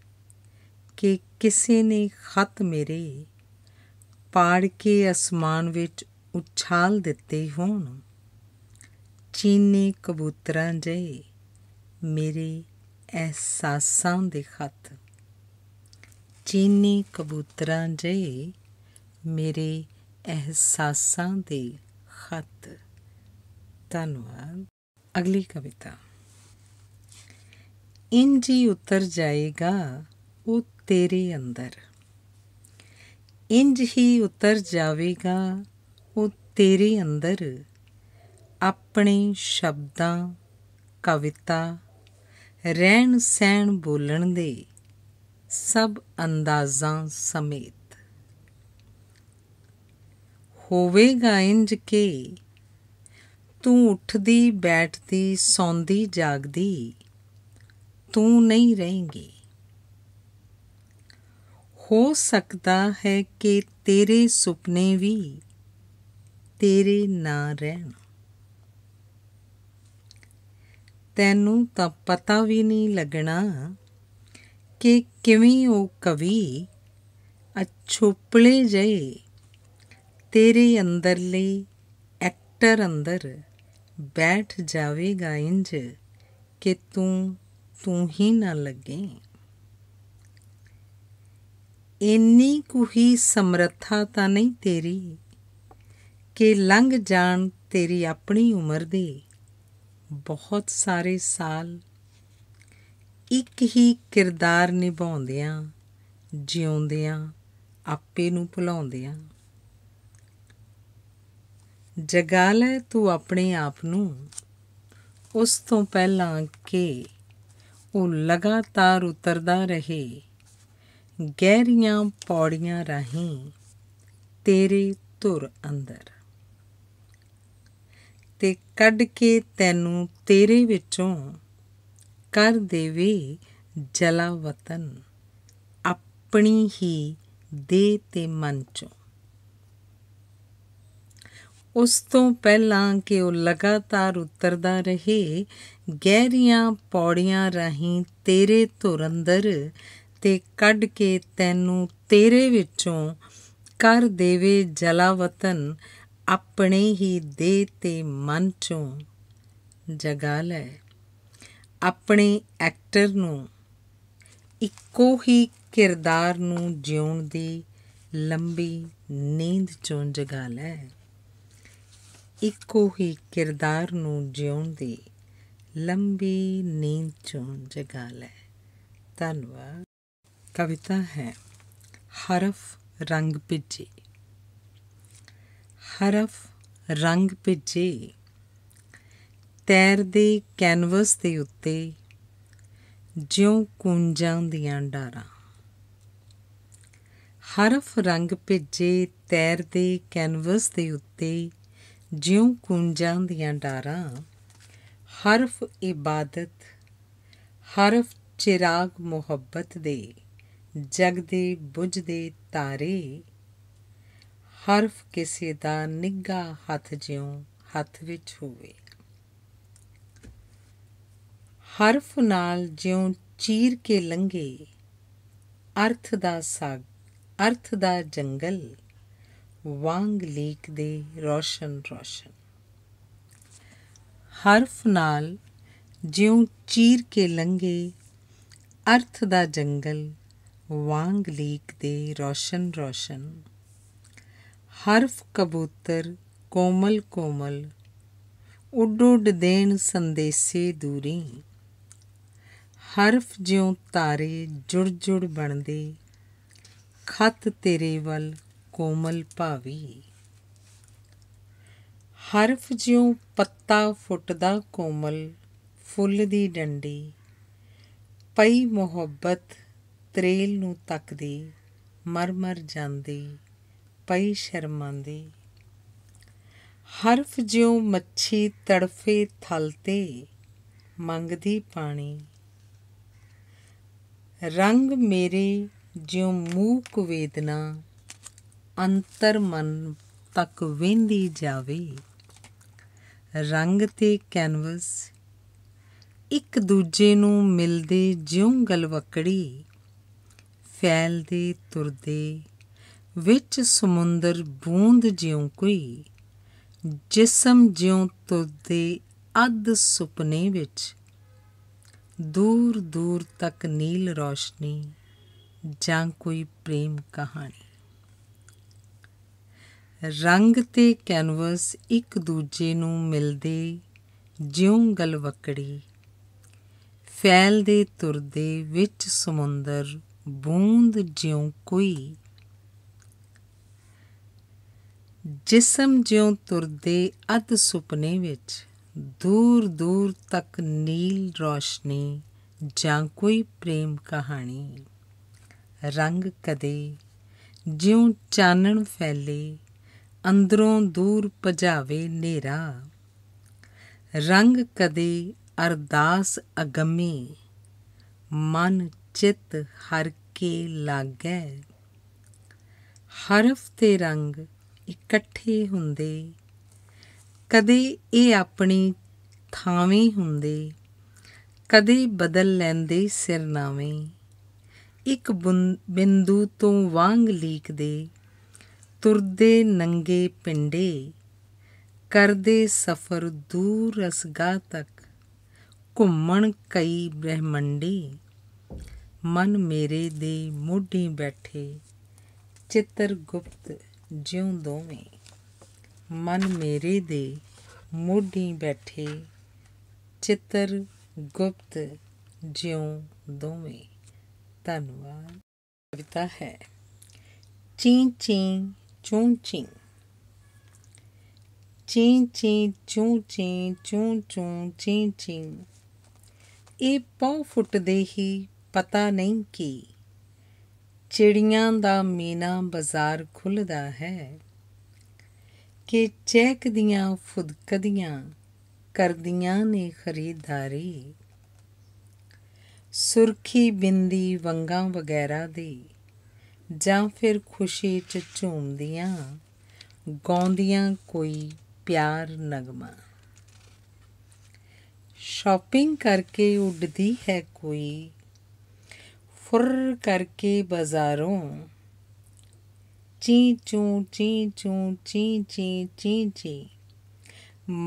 ਕਿ ਕਿਸੇ ਨੇ ਖਤ ਮੇਰੇ ਪਾੜ ਕੇ ਅਸਮਾਨ ਵਿੱਚ ਉਛਾਲ ਦਿੱਤੇ ਹੋਣ ਚੀਨੇ ਕਬੂਤਰਾਂ ਜਿਹੇ ਮੇਰੇ ਅਹਿਸਾਸਾਂ ਦੇ ਖੱਤ ਚੀਨੀ ਕਬੂਤਰਾਂ ਜੇ ਮੇਰੇ ਅਹਿਸਾਸਾਂ ਦੇ ਖੱਤ ਧੰਨਵਾਦ ਅਗਲੀ ਕਵਿਤਾ ਇੰਜੀ ਉਤਰ ਜਾਏਗਾ ਉਹ ਤੇਰੇ ਅੰਦਰ ਇੰਜ ਹੀ ਉਤਰ ਜਾਵੇਗਾ ਉਹ ਤੇਰੇ ਅੰਦਰ ਆਪਣੇ ਸ਼ਬਦਾਂ ਕਵਿਤਾ ਰਹਿਣ ਸਹਿਣ ਬੋਲਣ ਦੇ ਸਭ ਅੰਦਾਜ਼ਾਂ ਸਮੇਤ ਹੋਵੇਗਾ ਇੰਜ ਕੇ ਤੂੰ ਉੱਠਦੀ ਬੈਠਦੀ ਸੌਂਦੀ ਜਾਗਦੀ ਤੂੰ ਨਹੀਂ ਰਹੇਂਗੀ ਹੋ ਸਕਦਾ ਹੈ ਕਿ ਤੇਰੇ ਸੁਪਨੇ ਵੀ ਤੇਰੇ ਨਾ ਰਹਿਣ ਤੈਨੂੰ ਤਾਂ ਪਤਾ ਵੀ ਨਹੀਂ ਲੱਗਣਾ ਕਿ ਕਿਵੇਂ ਉਹ ਕਵੀ ਅਛੋਪਲੇ ਜਏ ਤੇਰੇ ਅੰਦਰਲੇ ਐਕਟਰ ਅੰਦਰ ਬੈਠ ਜਾਵੇਗਾ ਇੰਜ ਕਿ ਤੂੰ ਤੂੰ ਹੀ ਨਾ ਲੱਗੇ ਇੰਨੀ ਕੁਹੀ ਸਮਰੱਥਾ ਤਾਂ ਨਹੀਂ ਤੇਰੀ ਕਿ ਲੰਘ ਜਾਣ ਤੇਰੀ ਆਪਣੀ ਉਮਰ ਦੀ ਬਹੁਤ ਸਾਰੇ ਸਾਲ ਇੱਕ ਹੀ ਕਿਰਦਾਰ ਨਿਭਾਉਂਦਿਆਂ ਜਿਉਂਦਿਆਂ ਆਪੇ ਨੂੰ ਭੁਲਾਉਂਦਿਆਂ ਜਗਾ ਲੈ ਤੂੰ ਆਪਣੇ ਆਪ ਨੂੰ ਉਸ ਤੋਂ ਪਹਿਲਾਂ ਕਿ ਉਹ ਲਗਾਤਾਰ ਉਤਰਦਾ ਰਹੇ ਗਹਿਰੀਆਂ ਪੌੜੀਆਂ ਰਾਹੀਂ ਤੇਰੇ ਧੁਰ ਅੰਦਰ ਤੇ ਕੱਢ ਕੇ ਤੈਨੂੰ ਤੇਰੇ ਵਿੱਚੋਂ ਕਰ ਦੇਵੇ ਜਲਾ ਵਤਨ ਆਪਣੀ ਹੀ ਦੇ ਤੇ ਮਨ ਚੋਂ ਉਸ ਤੋਂ ਪਹਿਲਾਂ ਕਿ ਉਹ ਲਗਾਤਾਰ ਉਤਰਦਾ ਰਹੇ ਗਹਿਰੀਆਂ ਪੌੜੀਆਂ ਰਹੀਂ ਤੇਰੇ ਧੁਰ ਅੰਦਰ ਤੇ ਕੱਢ ਕੇ ਤੈਨੂੰ ਤੇਰੇ ਵਿੱਚੋਂ ਕਰ ਦੇਵੇ ਜਲਾਵਤਨ ਆਪਣੇ ਹੀ ਦੇਹ ਤੇ ਮਨ ਚੋਂ ਜਗਾ ਲੈ ਆਪਣੇ ਐਕਟਰ ਨੂੰ ਇੱਕੋ ਹੀ ਕਿਰਦਾਰ ਨੂੰ ਜਿਉਣ ਦੀ ਲੰਬੀ ਨੀਂਦ ਚੋਂ ਜਗਾ ਲੈ ਇੱਕੋ ਹੀ ਕਿਰਦਾਰ ਨੂੰ ਜਿਉਣ ਦੀ ਲੰਬੀ ਨੀਂਦ ਚੋਂ ਜਗਾ ਲੈ ਧੰਨਵਾਦ ਕਵਿਤਾ ਹੈ ਹਰਫ ਰੰਗ ਭਿੱਜੇ ਹਰਫ ਰੰਗ ਭਿੱਜੇ ਤੈਰਦੇ ਕੈਨਵਸ ਦੇ ਉੱਤੇ ਜਿਉਂ ਕੁੰਜਾਂ ਦੀਆਂ ਡਾਰਾਂ ਹਰਫ ਰੰਗ ਭਿੱਜੇ ਤੈਰਦੇ ਕੈਨਵਸ ਦੇ ਉੱਤੇ ਜਿਉਂ ਕੁੰਜਾਂ ਦੀਆਂ ਡਾਰਾਂ ਹਰਫ ਇਬਾਦਤ ਹਰਫ ਚਿਰਾਗ ਮੁਹੱਬਤ ਦੇ ਜਗਦੇ ਬੁਝਦੇ ਤਾਰੇ ਹਰਫ ਕਿਸੇ ਦਾ ਨਿੱਗਾ ਹੱਥ ਜਿਉਂ ਹੱਥ ਵਿੱਚ ਹੋਵੇ ਹਰਫ ਨਾਲ ਜਿਉਂ ਚੀਰ ਕੇ ਲੰਗੇ ਅਰਥ ਦਾ ਸਾਗ ਅਰਥ ਦਾ ਜੰਗਲ ਵਾਂਗ ਲੀਕ ਦੇ ਰੋਸ਼ਨ ਰੋਸ਼ਨ ਹਰਫ ਨਾਲ ਜਿਉਂ ਚੀਰ ਕੇ ਲੰਗੇ ਅਰਥ ਦਾ ਜੰਗਲ ਵਾਂਗ ਲੀਕ ਦੇ ਰੋਸ਼ਨ ਰੋਸ਼ਨ ਹਰਫ ਕਬੂਤਰ ਕੋਮਲ ਕੋਮਲ ਉੱਡ ਉੱਡ ਦੇਣ ਸੰਦੇਸੇ ਦੂਰੀ ਹਰਫ ਜਿਉ ਤਾਰੇ ਜੁੜ ਜੁੜ ਬਣਦੇ ਖਤ ਤੇਰੇ ਵੱਲ ਕੋਮਲ ਭਾਵੀ ਹਰਫ ਜਿਉ ਪੱਤਾ ਫੁੱਟਦਾ ਕੋਮਲ ਫੁੱਲ ਦੀ ਡੰਡੀ ਪਈ ਮੁਹੱਬਤ ਤਰੇਲ ਨੂੰ ਤੱਕਦੀ ਮਰ ਮਰ ਜਾਂਦੀ ਪਈ ਸ਼ਰਮਾਂਦੀ ਹਰਫ ਜਿਉ ਮੱਛੀ ਤੜਫੇ ਥਲ ਤੇ ਮੰਗਦੀ ਪਾਣੀ ਰੰਗ ਮੇਰੇ ਜਿਉ ਮੂਕ ਵੇਦਨਾ ਅੰਤਰ ਮਨ ਤੱਕ ਵੇਂਦੀ ਜਾਵੇ ਰੰਗ ਤੇ ਕੈਨਵਸ ਇੱਕ ਦੂਜੇ ਨੂੰ ਮਿਲਦੇ ਜਿਉਂ ਗਲਵਕੜੀ ਫੈਲਦੇ ਤੁਰਦੇ ਵਿੱਚ ਸਮੁੰਦਰ ਬੂੰਦ ਜਿਉ ਕੋਈ ਜਿਸਮ ਜਿਉ ਤੁਰਦੇ ਅੱਧ ਸੁਪਨੇ ਵਿੱਚ ਦੂਰ ਦੂਰ ਤੱਕ ਨੀਲ ਰੋਸ਼ਨੀ ਜਾਂ ਕੋਈ ਪ੍ਰੇਮ ਕਹਾਣੀ ਰੰਗ ਤੇ ਕੈਨਵਸ ਇੱਕ ਦੂਜੇ ਨੂੰ ਮਿਲਦੇ ਜਿਉਂ ਵਕੜੀ ਫੈਲਦੇ ਤੁਰਦੇ ਵਿੱਚ ਸਮੁੰਦਰ ਬੂੰਦ ਜਿਉਂ ਕੋਈ ਜਿਸਮ ਜਿਉ ਤੁਰਦੇ ਅਧ ਸੁਪਨੇ ਵਿੱਚ ਦੂਰ ਦੂਰ ਤੱਕ ਨੀਲ ਰੋਸ਼ਨੀ ਜਾਂ ਕੋਈ ਪ੍ਰੇਮ ਕਹਾਣੀ ਰੰਗ ਕਦੇ ਜਿਉ ਚਾਨਣ ਫੈਲੇ ਅੰਦਰੋਂ ਦੂਰ ਭਜਾਵੇ ਨੇਰਾ ਰੰਗ ਕਦੇ ਅਰਦਾਸ ਅਗੰਮੀ ਮਨ ਚਿਤ ਹਰ ਕੇ ਲਾਗੈ ਹਰਫ ਤੇ ਰੰਗ ਇਕੱਠੇ ਹੁੰਦੇ ਕਦੇ ਇਹ ਆਪਣੀ ਥਾਵੇਂ ਹੁੰਦੇ ਕਦੇ ਬਦਲ ਲੈਂਦੇ ਸਿਰਨਾਵੇਂ ਇੱਕ ਬਿੰਦੂ ਤੋਂ ਵਾਂਗ ਲੀਕਦੇ ਤੁਰਦੇ ਨੰਗੇ ਪਿੰਡੇ ਕਰਦੇ ਸਫ਼ਰ ਦੂਰ ਅਸਗਾ ਤੱਕ ਘੁੰਮਣ ਕਈ ਬ੍ਰਹਿਮੰਡੀ ਮਨ ਮੇਰੇ ਦੇ ਮੋਢੇ ਬੈਠੇ ਚਿੱਤਰ ਗੁਪਤ ਜਿਉਂ ਦੋਵੇਂ ਮਨ ਮੇਰੇ ਦੇ ਮੋਢੀ ਬੈਠੇ ਚਿੱਤਰ ਗੁਪਤ ਜਿਉਂ ਦੋਵੇਂ ਧੰਨਵਾਦ ਕਵਿਤਾ ਹੈ ਚੀਂ ਚੀਂ ਚੂੰ ਚੀਂ ਚੀਂ ਚੀਂ ਚੂੰ ਚੀਂ ਚੂੰ ਚੂੰ ਚੀਂ ਚੀਂ ਇਹ ਪੌ ਫੁੱਟਦੇ ਹੀ ਪਤਾ ਨਹੀਂ ਕੀ ਚਿੜੀਆਂ ਦਾ ਮੀਨਾ ਬਾਜ਼ਾਰ ਖੁੱਲਦਾ ਹੈ ਕਿ ਚੈਕ ਦੀਆਂ ਫੁਦਕਦੀਆਂ ਕਰਦੀਆਂ ਨੇ ਖਰੀਦਦਾਰੀ ਸੁਰਖੀ ਬਿੰਦੀ ਵੰਗਾ ਵਗੈਰਾ ਦੀ ਜਾਂ ਫਿਰ ਖੁਸ਼ੀ ਚ ਝੂਮਦੀਆਂ ਗਾਉਂਦੀਆਂ ਕੋਈ ਪਿਆਰ ਨਗਮਾ ਸ਼ਾਪਿੰਗ ਕਰਕੇ ਉੱਡਦੀ ਹੈ ਕੋਈ ਫੁਰ ਕਰਕੇ ਬਾਜ਼ਾਰੋਂ ਚੀ ਚੂ ਚੀ ਚੂ ਚੀ ਚੀ ਚੀ ਚੀ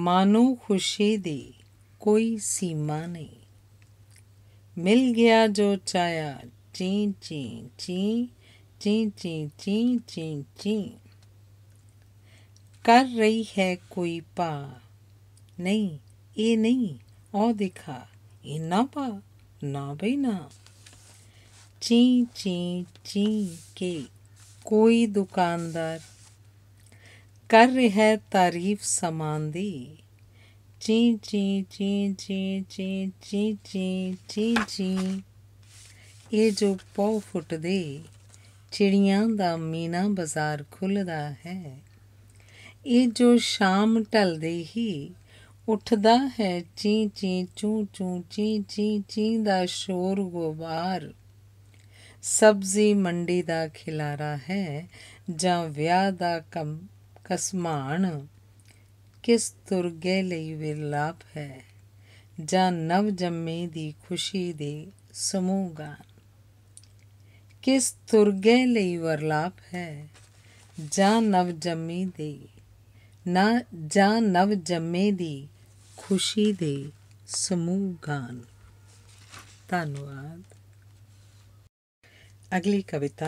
ਮਾਨੂ ਖੁਸ਼ੀ ਦੀ ਕੋਈ ਸੀਮਾ ਨਹੀਂ ਮਿਲ ਗਿਆ ਜੋ ਚਾਇਆ ਚੀ ਚੀ ਚੀ ਚੀ ਚੀ ਚੀ ਚੀ ਚੀ ਕਰ ਰਹੀ ਹੈ ਕੋਈ ਪਾ ਨਹੀਂ ਇਹ ਨਹੀਂ ਉਹ ਦਿਖਾ ਇਹ ਨਾ ਪਾ ਨਾ ਬਈ ਨਾ ची ची ची ਕੇ ਕੋਈ ਦੁਕਾਨਦਾਰ ਕਰ ਰਿਹਾ ਹੈ ਤਾਰੀਫ ਸਮਾਨ ਦੀ ਚੀ ਚੀ ਚੀ ਚੀ ਚੀ ਚੀ ਚੀ ਚੀ ਚੀ ਇਹ ਜੋ ਪੌ ਫੁੱਟਦੇ ਚਿੜੀਆਂ ਦਾ ਮੀਨਾ ਬਾਜ਼ਾਰ ਖੁੱਲਦਾ ਹੈ ਇਹ ਜੋ ਸ਼ਾਮ ਢਲਦੇ ਹੀ ਉੱਠਦਾ ਹੈ ਚੀ ਚੀ ਚੂ ਚੂ ਚੀ ਚੀ ਚੀ ਦਾ ਸ਼ੋਰ ਗੁਬਾਰ ਸਬਜ਼ੀ ਮੰਡੀ ਦਾ ਖਿਲਾਰਾ ਹੈ ਜਾਂ ਵਿਆਹ ਦਾ ਕੰਮ ਕਸਮਾਨ ਕਿਸ ਤੁਰਗੇ ਲਈ ਵਿਰਲਾਪ ਹੈ ਜਾਂ ਨਵ ਜੰਮੇ ਦੀ ਖੁਸ਼ੀ ਦੇ ਸਮੂਹ ਕਿਸ ਤੁਰਗੇ ਲਈ ਵਰਲਾਪ ਹੈ ਜਾਂ ਨਵ ਜੰਮੀ ਦੇ ਨਾ ਜਾਂ ਨਵ ਜੰਮੇ ਦੀ ਖੁਸ਼ੀ ਦੇ ਸਮੂਹ ਧੰਨਵਾਦ ਅਗਲੀ ਕਵਿਤਾ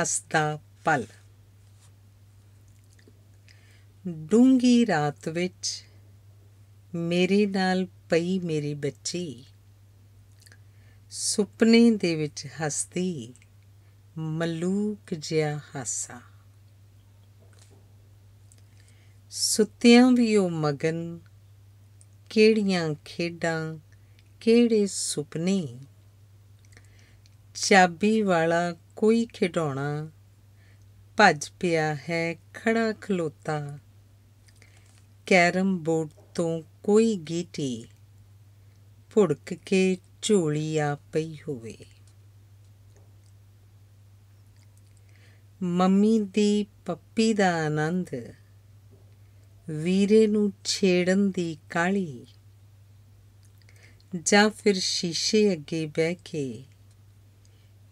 ਹਸਤਾ ਪਲ ਡੂੰਗੀ ਰਾਤ ਵਿੱਚ ਮੇਰੇ ਨਾਲ ਪਈ ਮੇਰੀ ਬੱਚੀ ਸੁਪਨੇ ਦੇ ਵਿੱਚ ਹਸਦੀ ਮਲੂਕ ਜਿਹਾ ਹਾਸਾ ਸੁੱਤਿਆਂ ਵੀ ਉਹ ਮਗਨ ਕਿਹੜੀਆਂ ਖੇਡਾਂ ਕਿਹੜੇ ਸੁਪਨੇ ਚਾਬੀ ਵਾਲਾ ਕੋਈ ਖਿਡੌਣਾ ਭੱਜ ਪਿਆ ਹੈ ਖੜਾ ਖਲੋਤਾ ਕੈਰਮ ਬੋਰਡ ਤੋਂ ਕੋਈ ਗੀਟੀ ਫੁੜਕ ਕੇ ਝੋਲੀ ਆ ਪਈ ਹੋਵੇ ਮੰਮੀ ਦੀ ਪੱਪੀ ਦਾ ਆਨੰਦ ਵੀਰੇ ਨੂੰ ਛੇੜਨ ਦੀ ਕਾਲੀ ਜਾਂ ਫਿਰ ਸ਼ੀਸ਼ੇ ਅੱਗੇ ਬਹਿ ਕੇ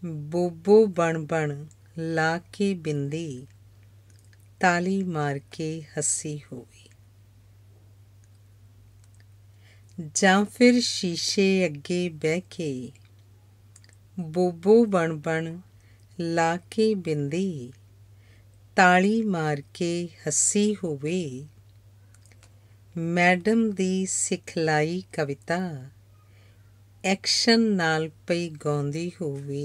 ਬੋਬੋ ਬਣ ਬਣ ਲਾ ਕੇ ਬਿੰਦੀ ਤਾਲੀ ਮਾਰ ਕੇ ਹੱਸੀ ਹੋਵੇ ਜਾਂ ਫਿਰ ਸ਼ੀਸ਼ੇ ਅੱਗੇ ਬਹਿ ਕੇ ਬੋਬੋ ਬਣ ਬਣ ਲਾ ਕੇ ਬਿੰਦੀ ਤਾਲੀ ਮਾਰ ਕੇ ਹੱਸੀ ਹੋਵੇ ਮੈਡਮ ਦੀ ਸਿਖਲਾਈ ਕਵਿਤਾ ਐਕਸ਼ਨ ਨਾਲ ਪਈ ਗਾਉਂਦੀ ਹੋਵੇ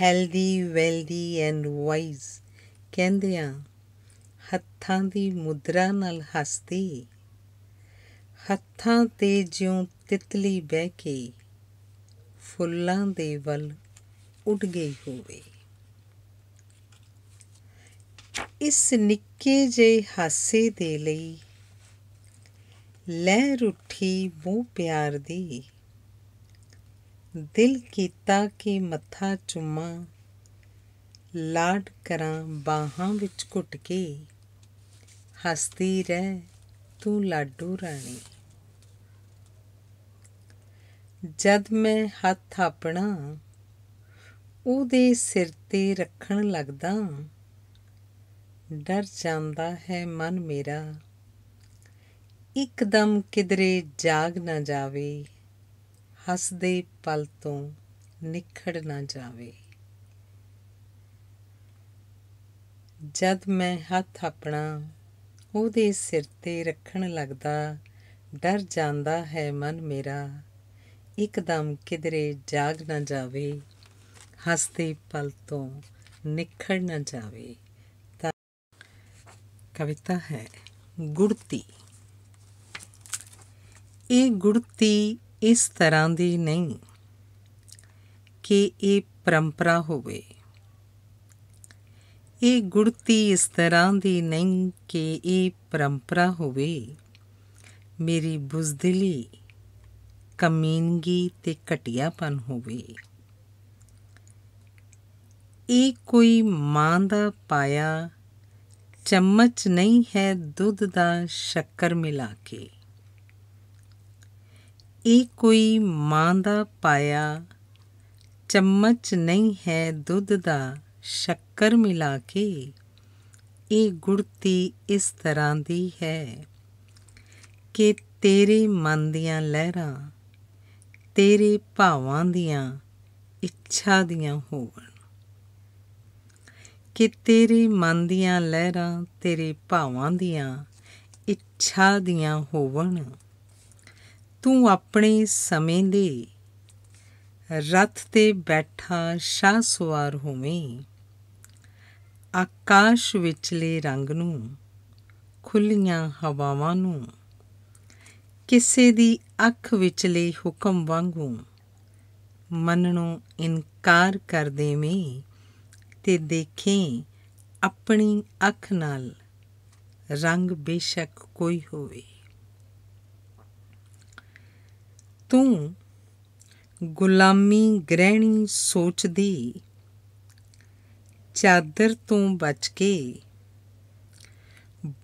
ਹੈਲਦੀ ਵੈਲਦੀ ਐਂਡ ਵਾਈਜ਼ ਕਹਿੰਦੇ ਆ ਹੱਥਾਂ ਦੀ ਮੁਦਰਾ ਨਾਲ ਹੱਸਦੀ ਹੱਥਾਂ ਤੇ ਜਿਉਂ ਤਿਤਲੀ ਬਹਿ ਕੇ ਫੁੱਲਾਂ ਦੇ ਵੱਲ ਉੱਡ ਗਈ ਹੋਵੇ ਇਸ ਨਿੱਕੇ ਜਿਹੇ ਹਾਸੇ ਦੇ ਲਈ ਲਹਿਰ ਉੱਠੀ ਮੋਹ ਪਿਆਰ ਦੀ ਦਿਲ ਕੀਤਾ ਕਿ ਮੱਥਾ ਚੁੰਮਾਂ ਲਾਡ ਕਰਾਂ ਬਾਹਾਂ ਵਿੱਚ ਘੁੱਟ ਕੇ ਹਸਦੀ ਰਹਿ ਤੂੰ ਲਾਡੂ ਰਾਣੀ ਜਦ ਮੈਂ ਹੱਥ ਆਪਣਾ ਉਹਦੇ ਸਿਰ ਤੇ ਰੱਖਣ ਲੱਗਦਾ ਡਰ ਜਾਂਦਾ ਹੈ ਮਨ ਮੇਰਾ ਇੱਕਦਮ ਕਿਧਰੇ ਜਾਗ ਨਾ ਜਾਵੇ ਹੱਸਦੇ ਪਲ ਤੋਂ ਨਿਖੜ ਨਾ ਜਾਵੇ ਜਦ ਮੈਂ ਹੱਥ ਆਪਣਾ ਉਹਦੇ ਸਿਰ ਤੇ ਰੱਖਣ ਲੱਗਦਾ ਡਰ ਜਾਂਦਾ ਹੈ ਮਨ ਮੇਰਾ ਇੱਕਦਮ ਕਿਧਰੇ ਜਾਗ ਨਾ ਜਾਵੇ ਹੱਸਦੇ ਪਲ ਤੋਂ ਨਿਖੜ ਨਾ ਜਾਵੇ ਤਾਂ ਕਵਿਤਾ ਹੈ ਗੁਰਤੀ ਇਹ ਗੁਰਤੀ ਇਸ ਤਰ੍ਹਾਂ ਦੀ ਨਹੀਂ ਕਿ ਇਹ ਪਰੰਪਰਾ ਹੋਵੇ ਇਹ ਗੁੜਤੀ ਇਸ ਤਰ੍ਹਾਂ ਦੀ ਨਹੀਂ ਕਿ ਇਹ ਪਰੰਪਰਾ ਹੋਵੇ ਮੇਰੀ ਬੁਜ਼ਦਿਲੀ ਕਮੀਨਗੀ ਤੇ ਘਟਿਆਪਨ ਹੋਵੇ ਇਹ ਕੋਈ ਮਾਂ ਦਾ ਪਾਇਆ ਚਮਚ ਨਹੀਂ ਹੈ ਦੁੱਧ ਦਾ ਸ਼ੱਕਰ ਮਿਲਾ ਕੇ ਇਹ ਕੋਈ ਮਾਂ ਦਾ ਪਾਇਆ ਚਮਚ ਨਹੀਂ ਹੈ ਦੁੱਧ ਦਾ ਸ਼ੱਕਰ ਮਿਲਾ ਕੇ ਇਹ ਗੁੜਤੀ ਇਸ ਤਰ੍ਹਾਂ ਦੀ ਹੈ ਕਿ ਤੇਰੇ ਮਨ ਦੀਆਂ ਲਹਿਰਾਂ ਤੇਰੇ ਭਾਵਾਂ ਦੀਆਂ ਇੱਛਾ ਦੀਆਂ ਹੋਣ ਕਿ ਤੇਰੇ ਮਨ ਦੀਆਂ ਲਹਿਰਾਂ ਤੇਰੇ ਭਾਵਾਂ ਦੀਆਂ ਇੱਛਾ ਦੀਆਂ ਹੋਵਣ ਤੂੰ ਆਪਣੇ ਸਮੇਂ ਦੇ ਰਥ ਤੇ ਬੈਠਾ ਸ਼ਾਹ ਸਵਾਰ ਹੋਵੇਂ ਆਕਾਸ਼ ਵਿਚਲੇ ਰੰਗ ਨੂੰ ਖੁੱਲੀਆਂ ਹਵਾਵਾਂ ਨੂੰ ਕਿਸੇ ਦੀ ਅੱਖ ਵਿਚਲੇ ਹੁਕਮ ਵਾਂਗੂ ਮੰਨਣੋਂ ਇਨਕਾਰ ਕਰ ਦੇਵੇਂ ਤੇ ਦੇਖੇ ਆਪਣੀ ਅੱਖ ਨਾਲ ਰੰਗ ਬੇਸ਼ੱਕ ਕੋਈ ਹੋਵੇ ਤੂੰ ਗੁਲਾਮੀ ਗ੍ਰਹਿਣੀ ਸੋਚਦੀ ਚਾਦਰ ਤੋਂ ਬਚ ਕੇ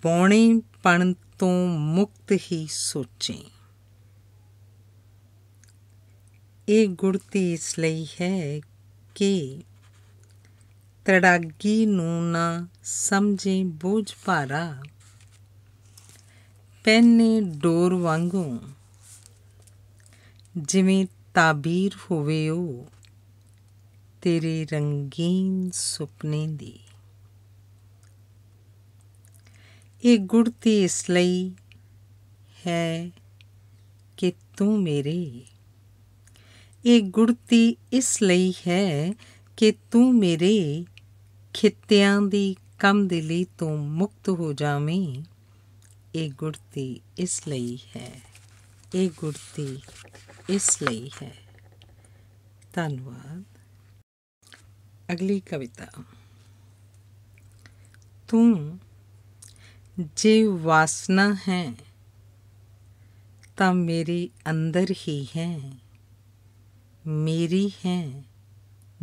ਬੋਣੀ ਪਣ ਤੋਂ ਮੁਕਤ ਹੀ ਸੋਚੇ ਇਹ ਗੁੜਤੀ ਇਸ ਲਈ ਹੈ ਕਿ ਤੜਾਗੀ ਨੂੰ ਨਾ ਸਮਝੇ ਬੋਝ ਭਾਰਾ ਪੈਨੇ ਡੋਰ ਵਾਂਗੂ ਜਿਵੇਂ ਤਾਬੀਰ ਹੋਵੇ ਉਹ ਤੇਰੇ ਰੰਗੀਨ ਸੁਪਨੇ ਦੀ ਇਹ ਗੁੜਤੀ ਇਸ ਲਈ ਹੈ ਕਿ ਤੂੰ ਮੇਰੇ ਇਹ ਗੁੜਤੀ ਇਸ ਲਈ ਹੈ ਕਿ ਤੂੰ ਮੇਰੇ ਖਿੱਤਿਆਂ ਦੀ ਕਮਦਿਲੀ ਤੋਂ ਮੁਕਤ ਹੋ ਜਾਵੇਂ ਇਹ ਗੁੜਤੀ ਇਸ ਲਈ ਹੈ ਇਹ ਗੁੜਤੀ ਇਸ ਲਈ ਹੈ ਧੰਨਵਾਦ ਅਗਲੀ ਕਵਿਤਾ ਤੂੰ ਜੇ ਵਾਸਨਾ ਹੈ ਤਾਂ ਮੇਰੇ ਅੰਦਰ ਹੀ ਹੈ ਮੇਰੀ ਹੈ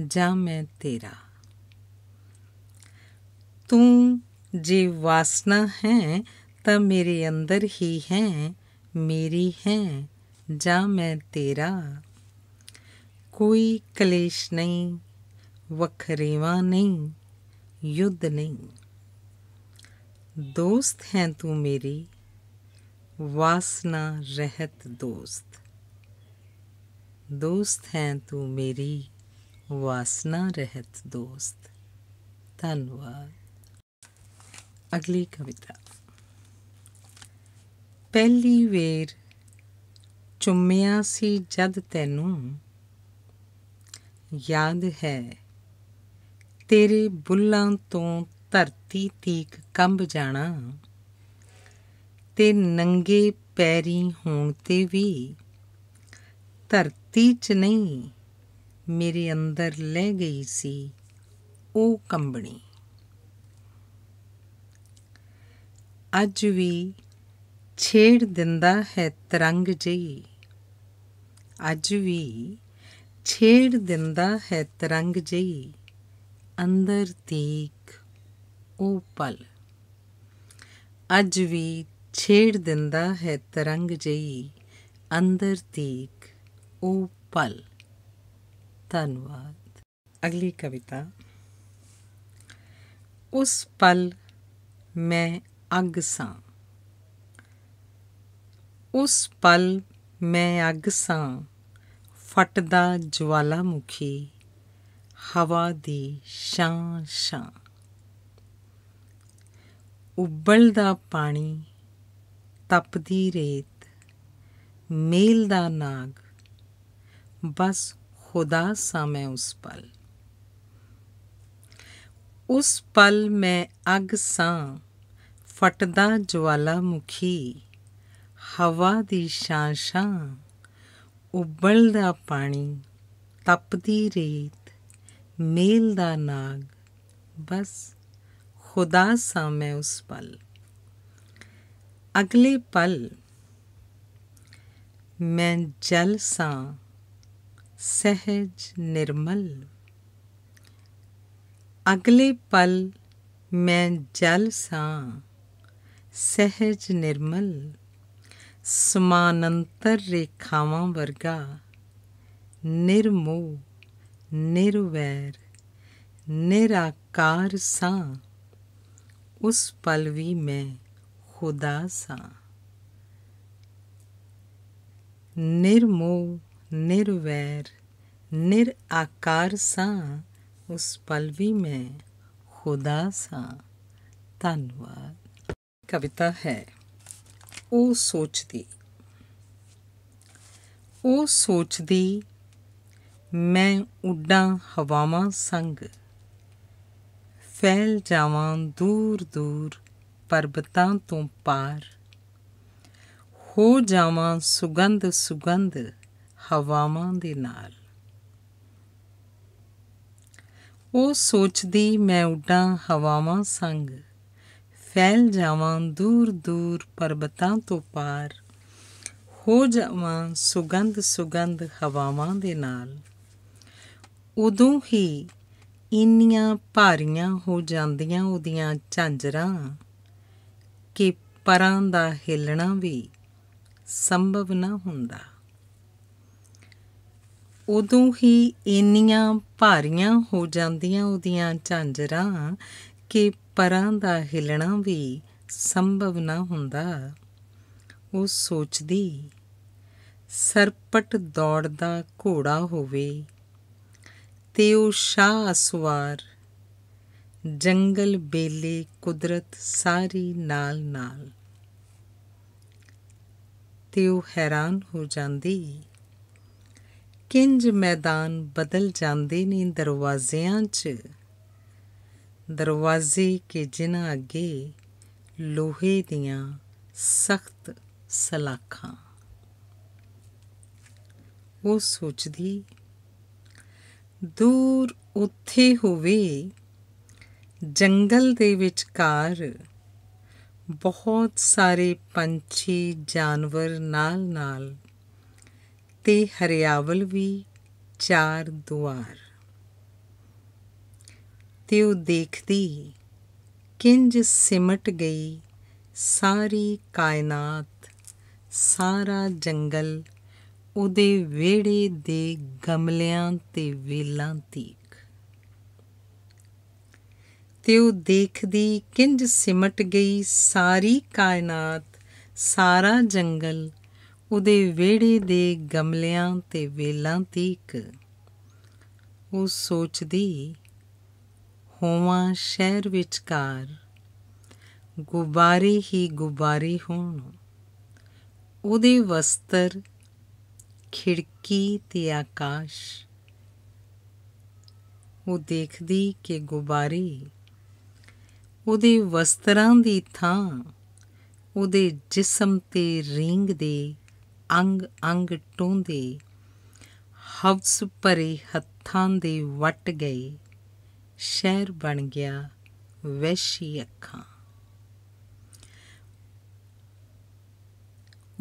ਜਾਂ मैं तेरा ਤੂੰ ਜੇ ਵਾਸਨਾ ਹੈ ਤਾਂ ਮੇਰੇ ਅੰਦਰ ਹੀ ਹੈ ਮੇਰੀ ਹੈ जा मैं तेरा कोई कलेश नहीं वखरेवा नहीं युद्ध नहीं दोस्त हैं तू मेरी वासना रहत दोस्त दोस्त हैं तू मेरी वासना रहत दोस्त धन्यवाद अगली कविता पहली वेर ਚੁੰਮਿਆ ਸੀ ਜਦ ਤੈਨੂੰ ਯਾਦ ਹੈ ਤੇਰੇ ਬੁੱਲਾਂ ਤੋਂ ਧਰਤੀ ਤੀਕ ਕੰਬ ਜਾਣਾ ਤੇ ਨੰਗੇ ਪੈਰੀ ਹੋਣ ਤੇ ਵੀ ਧਰਤੀ 'ਚ ਨਹੀਂ ਮੇਰੇ ਅੰਦਰ ਲੈ ਗਈ ਸੀ ਉਹ ਕੰਬਣੀ ਅੱਜ ਵੀ ਛੇੜ ਦਿੰਦਾ ਹੈ ਤਰੰਗ ਜਈ ਅੱਜ ਵੀ ਛੇੜ ਦਿੰਦਾ ਹੈ ਤਰੰਗ ਜਈ ਅੰਦਰ ਤੀਕ ਉਹ ਪਲ ਅੱਜ ਵੀ ਛੇੜ ਦਿੰਦਾ ਹੈ ਤਰੰਗ ਜਈ ਅੰਦਰ ਤੀਕ ਉਹ ਪਲ ਧੰਨਵਾਦ ਅਗਲੀ ਕਵਿਤਾ ਉਸ ਪਲ ਮੈਂ ਅੱਗ ਸਾਂ ਉਸ ਪਲ ਮੈਂ ਅੱਗ ਸਾਂ ਫਟਦਾ ਜਵਾਲਾਮੁਖੀ ਹਵਾ ਦੀ ਸ਼ਾਂ ਸ਼ਾਂ ਉਬਲਦਾ ਪਾਣੀ ਤਪਦੀ ਰੇਤ ਮੇਲ ਦਾ ਨਾਗ ਬਸ ਖੁਦਾ ਸਾ ਮੈਂ ਉਸ ਪਲ ਉਸ ਪਲ ਮੈਂ ਅੱਗ ਸਾਂ ਫਟਦਾ ਜਵਾਲਾਮੁਖੀ ਹਵਾ ਦੀ ਛਾਂ ਛਾਂ ਉਬਲਦਾ ਪਾਣੀ ਤਪਦੀ ਰੇਤ ਮੇਲ ਦਾ ਨਾਗ ਬਸ ਖੁਦਾ ਸਾਂ ਮੈਂ ਉਸ ਪਲ ਅਗਲੇ ਪਲ ਮੈਂ ਜਲ ਸਾਂ ਸਹਿਜ ਨਿਰਮਲ ਅਗਲੇ ਪਲ ਮੈਂ ਜਲ ਸਾਂ ਸਹਿਜ ਨਿਰਮਲ समानांतर रेखावां वर्गा निर्मोह निर्वैर निराकार सा उस पलवी में खुदा सा निर्मोह निर्वैर निराकार सा उस पलवी मैं खुदा सा धन्यवाद कविता है ਉਹ ਸੋਚਦੀ ਉਹ ਸੋਚਦੀ ਮੈਂ ਉੱਡਾਂ ਹਵਾਵਾਂ ਸੰਗ ਫੈਲ ਜਾਵਾਂ ਦੂਰ ਦੂਰ ਪਰਬਤਾਂ ਤੋਂ ਪਾਰ ਹੋ ਜਾਵਾਂ ਸੁਗੰਧ ਸੁਗੰਧ ਹਵਾਵਾਂ ਦੇ ਨਾਲ ਉਹ ਸੋਚਦੀ ਮੈਂ ਉੱਡਾਂ ਹਵਾਵਾਂ ਸੰਗ ਫੈਲ ਜਾਵਾਂ ਦੂਰ ਦੂਰ ਪਰਬਤਾਂ ਤੋਂ ਪਾਰ ਹੋ ਜਾਵਾਂ ਸੁਗੰਧ ਸੁਗੰਧ ਹਵਾਵਾਂ ਦੇ ਨਾਲ ਉਦੋਂ ਹੀ ਇੰਨੀਆਂ ਭਾਰੀਆਂ ਹੋ ਜਾਂਦੀਆਂ ਉਹਦੀਆਂ ਝਾਂਜਰਾਂ ਕਿ ਪਰਾਂ ਦਾ ਹਿੱਲਣਾ ਵੀ ਸੰਭਵ ਨਾ ਹੁੰਦਾ ਉਦੋਂ ਹੀ ਇੰਨੀਆਂ ਭਾਰੀਆਂ ਹੋ ਜਾਂਦੀਆਂ ਉਹਦੀਆਂ ਝਾਂਜਰਾਂ ਕਿ ਪਰਾਂ ਦਾ ਹਿਲਣਾ ਵੀ ਸੰਭਵ ਨਾ ਹੁੰਦਾ ਉਹ ਸੋਚਦੀ ਸਰਪਟ ਦੌੜਦਾ ਘੋੜਾ ਹੋਵੇ ਤੇ ਉਹ ਸ਼ਾਹ ਸਵਾਰ ਜੰਗਲ ਬੇਲੇ ਕੁਦਰਤ ਸਾਰੀ ਨਾਲ ਨਾਲ ਤੇ ਉਹ ਹੈਰਾਨ ਹੋ ਜਾਂਦੀ ਕਿੰਜ ਮੈਦਾਨ ਬਦਲ ਜਾਂਦੇ ਨੇ ਦਰਵਾਜ਼ਿਆਂ 'ਚ ਦਰਵਾਜ਼ੇ ਕਿ ਜਿਨ੍ਹਾਂ ਅੱਗੇ ਲੋਹੇ ਦੀਆਂ ਸਖਤ ਸਲਾਖਾਂ ਉਹ ਸੋਚਦੀ ਦੂਰ ਉੱਥੇ ਹੋਵੇ ਜੰਗਲ ਦੇ ਵਿਚਕਾਰ ਬਹੁਤ ਸਾਰੇ ਪੰਛੀ ਜਾਨਵਰ ਨਾਲ ਨਾਲ ਤੇ ਹਰਿਆਵਲ ਵੀ ਚਾਰ ਦੁਆਰ ਤੇ ਉਹ ਦੇਖਦੀ ਕਿੰਜ ਸਿਮਟ ਗਈ ਸਾਰੀ ਕਾਇਨਾਤ ਸਾਰਾ ਜੰਗਲ ਉਹਦੇ ਵੇੜੇ ਦੇ ਗਮਲਿਆਂ ਤੇ ਵੇਲਾਂ ਤੀਕ ਤੇ ਉਹ ਦੇਖਦੀ ਕਿੰਜ ਸਿਮਟ ਗਈ ਸਾਰੀ ਕਾਇਨਾਤ ਸਾਰਾ ਜੰਗਲ ਉਹਦੇ ਵੇੜੇ ਦੇ ਗਮਲਿਆਂ ਤੇ ਵੇਲਾਂ ਤੀਕ ਉਹ ਸੋਚਦੀ ਹੋਵਾਂ ਸ਼ਹਿਰ ਵਿਚਕਾਰ ਗੁਬਾਰੇ ਹੀ ਗੁਬਾਰੇ ਹੋਣ ਉਹਦੇ ਵਸਤਰ ਖਿੜਕੀ ਤੇ ਆਕਾਸ਼ ਉਹ ਦੇਖਦੀ ਕਿ ਗੁਬਾਰੇ ਉਹਦੇ ਵਸਤਰਾਂ ਦੀ ਥਾਂ ਉਹਦੇ ਜਿਸਮ ਤੇ ਰਿੰਗ ਦੇ ਅੰਗ ਅੰਗ ਟੋਂਦੇ ਹਵਸ ਭਰੇ ਹੱਥਾਂ ਦੇ ਵਟ ਗਏ ਸ਼ਹਿਰ ਬਣ ਗਿਆ ਵੈਸ਼ੀ ਅੱਖਾਂ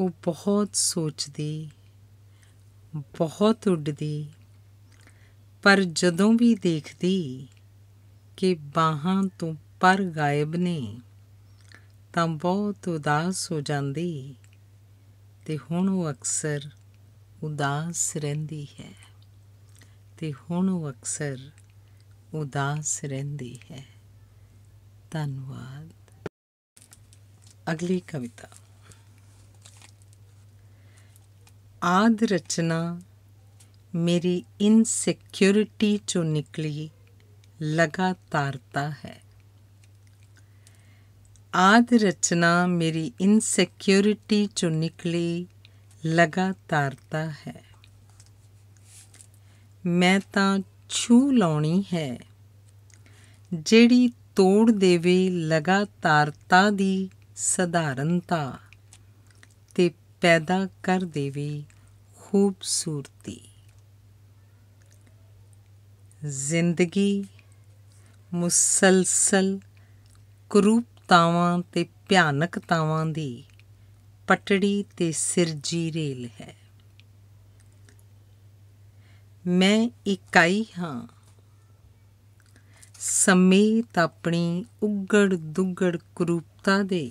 ਉਹ ਬਹੁਤ ਸੋਚਦੀ ਬਹੁਤ ਉੱਡਦੀ ਪਰ ਜਦੋਂ ਵੀ ਦੇਖਦੀ ਕਿ ਬਾਹਾਂ ਤੋਂ ਪਰ ਗਾਇਬ ਨੇ ਤਾਂ ਬਹੁਤ ਉਦਾਸ ਹੋ ਜਾਂਦੀ ਤੇ ਹੁਣ ਉਹ ਅਕਸਰ ਉਦਾਸ ਰਹਿੰਦੀ ਹੈ ਤੇ ਹੁਣ ਉਹ ਅਕਸਰ उदास रही है ਧੰਨਵਾਦ अगली कविता ਆਦ रचना मेरी इनसिक्योरिटी जो निकली लगातारता है आद रचना मेरी इनसिक्योरिटी चो निकली लगातारता है मैं ਤਾਂ ਛੂ ਲਾਉਣੀ ਹੈ ਜਿਹੜੀ ਤੋੜ ਦੇਵੇ ਲਗਾਤਾਰਤਾ ਦੀ ਸਧਾਰਨਤਾ ਤੇ ਪੈਦਾ ਕਰ ਦੇਵੇ ਖੂਬਸੂਰਤੀ ਜ਼ਿੰਦਗੀ ਮੁਸਲਸਲ ਕਰੂਪਤਾਵਾਂ ਤੇ ਭਿਆਨਕਤਾਵਾਂ ਦੀ ਪਟੜੀ ਤੇ ਸਿਰਜੀ ਰੇਲ ਹੈ ਮੈਂ ਇਕਾਈ ਹਾਂ ਸਮੇਤ ਆਪਣੀ ਉਗੜ ਦੁਗੜ ਕਰੂਪਤਾ ਦੇ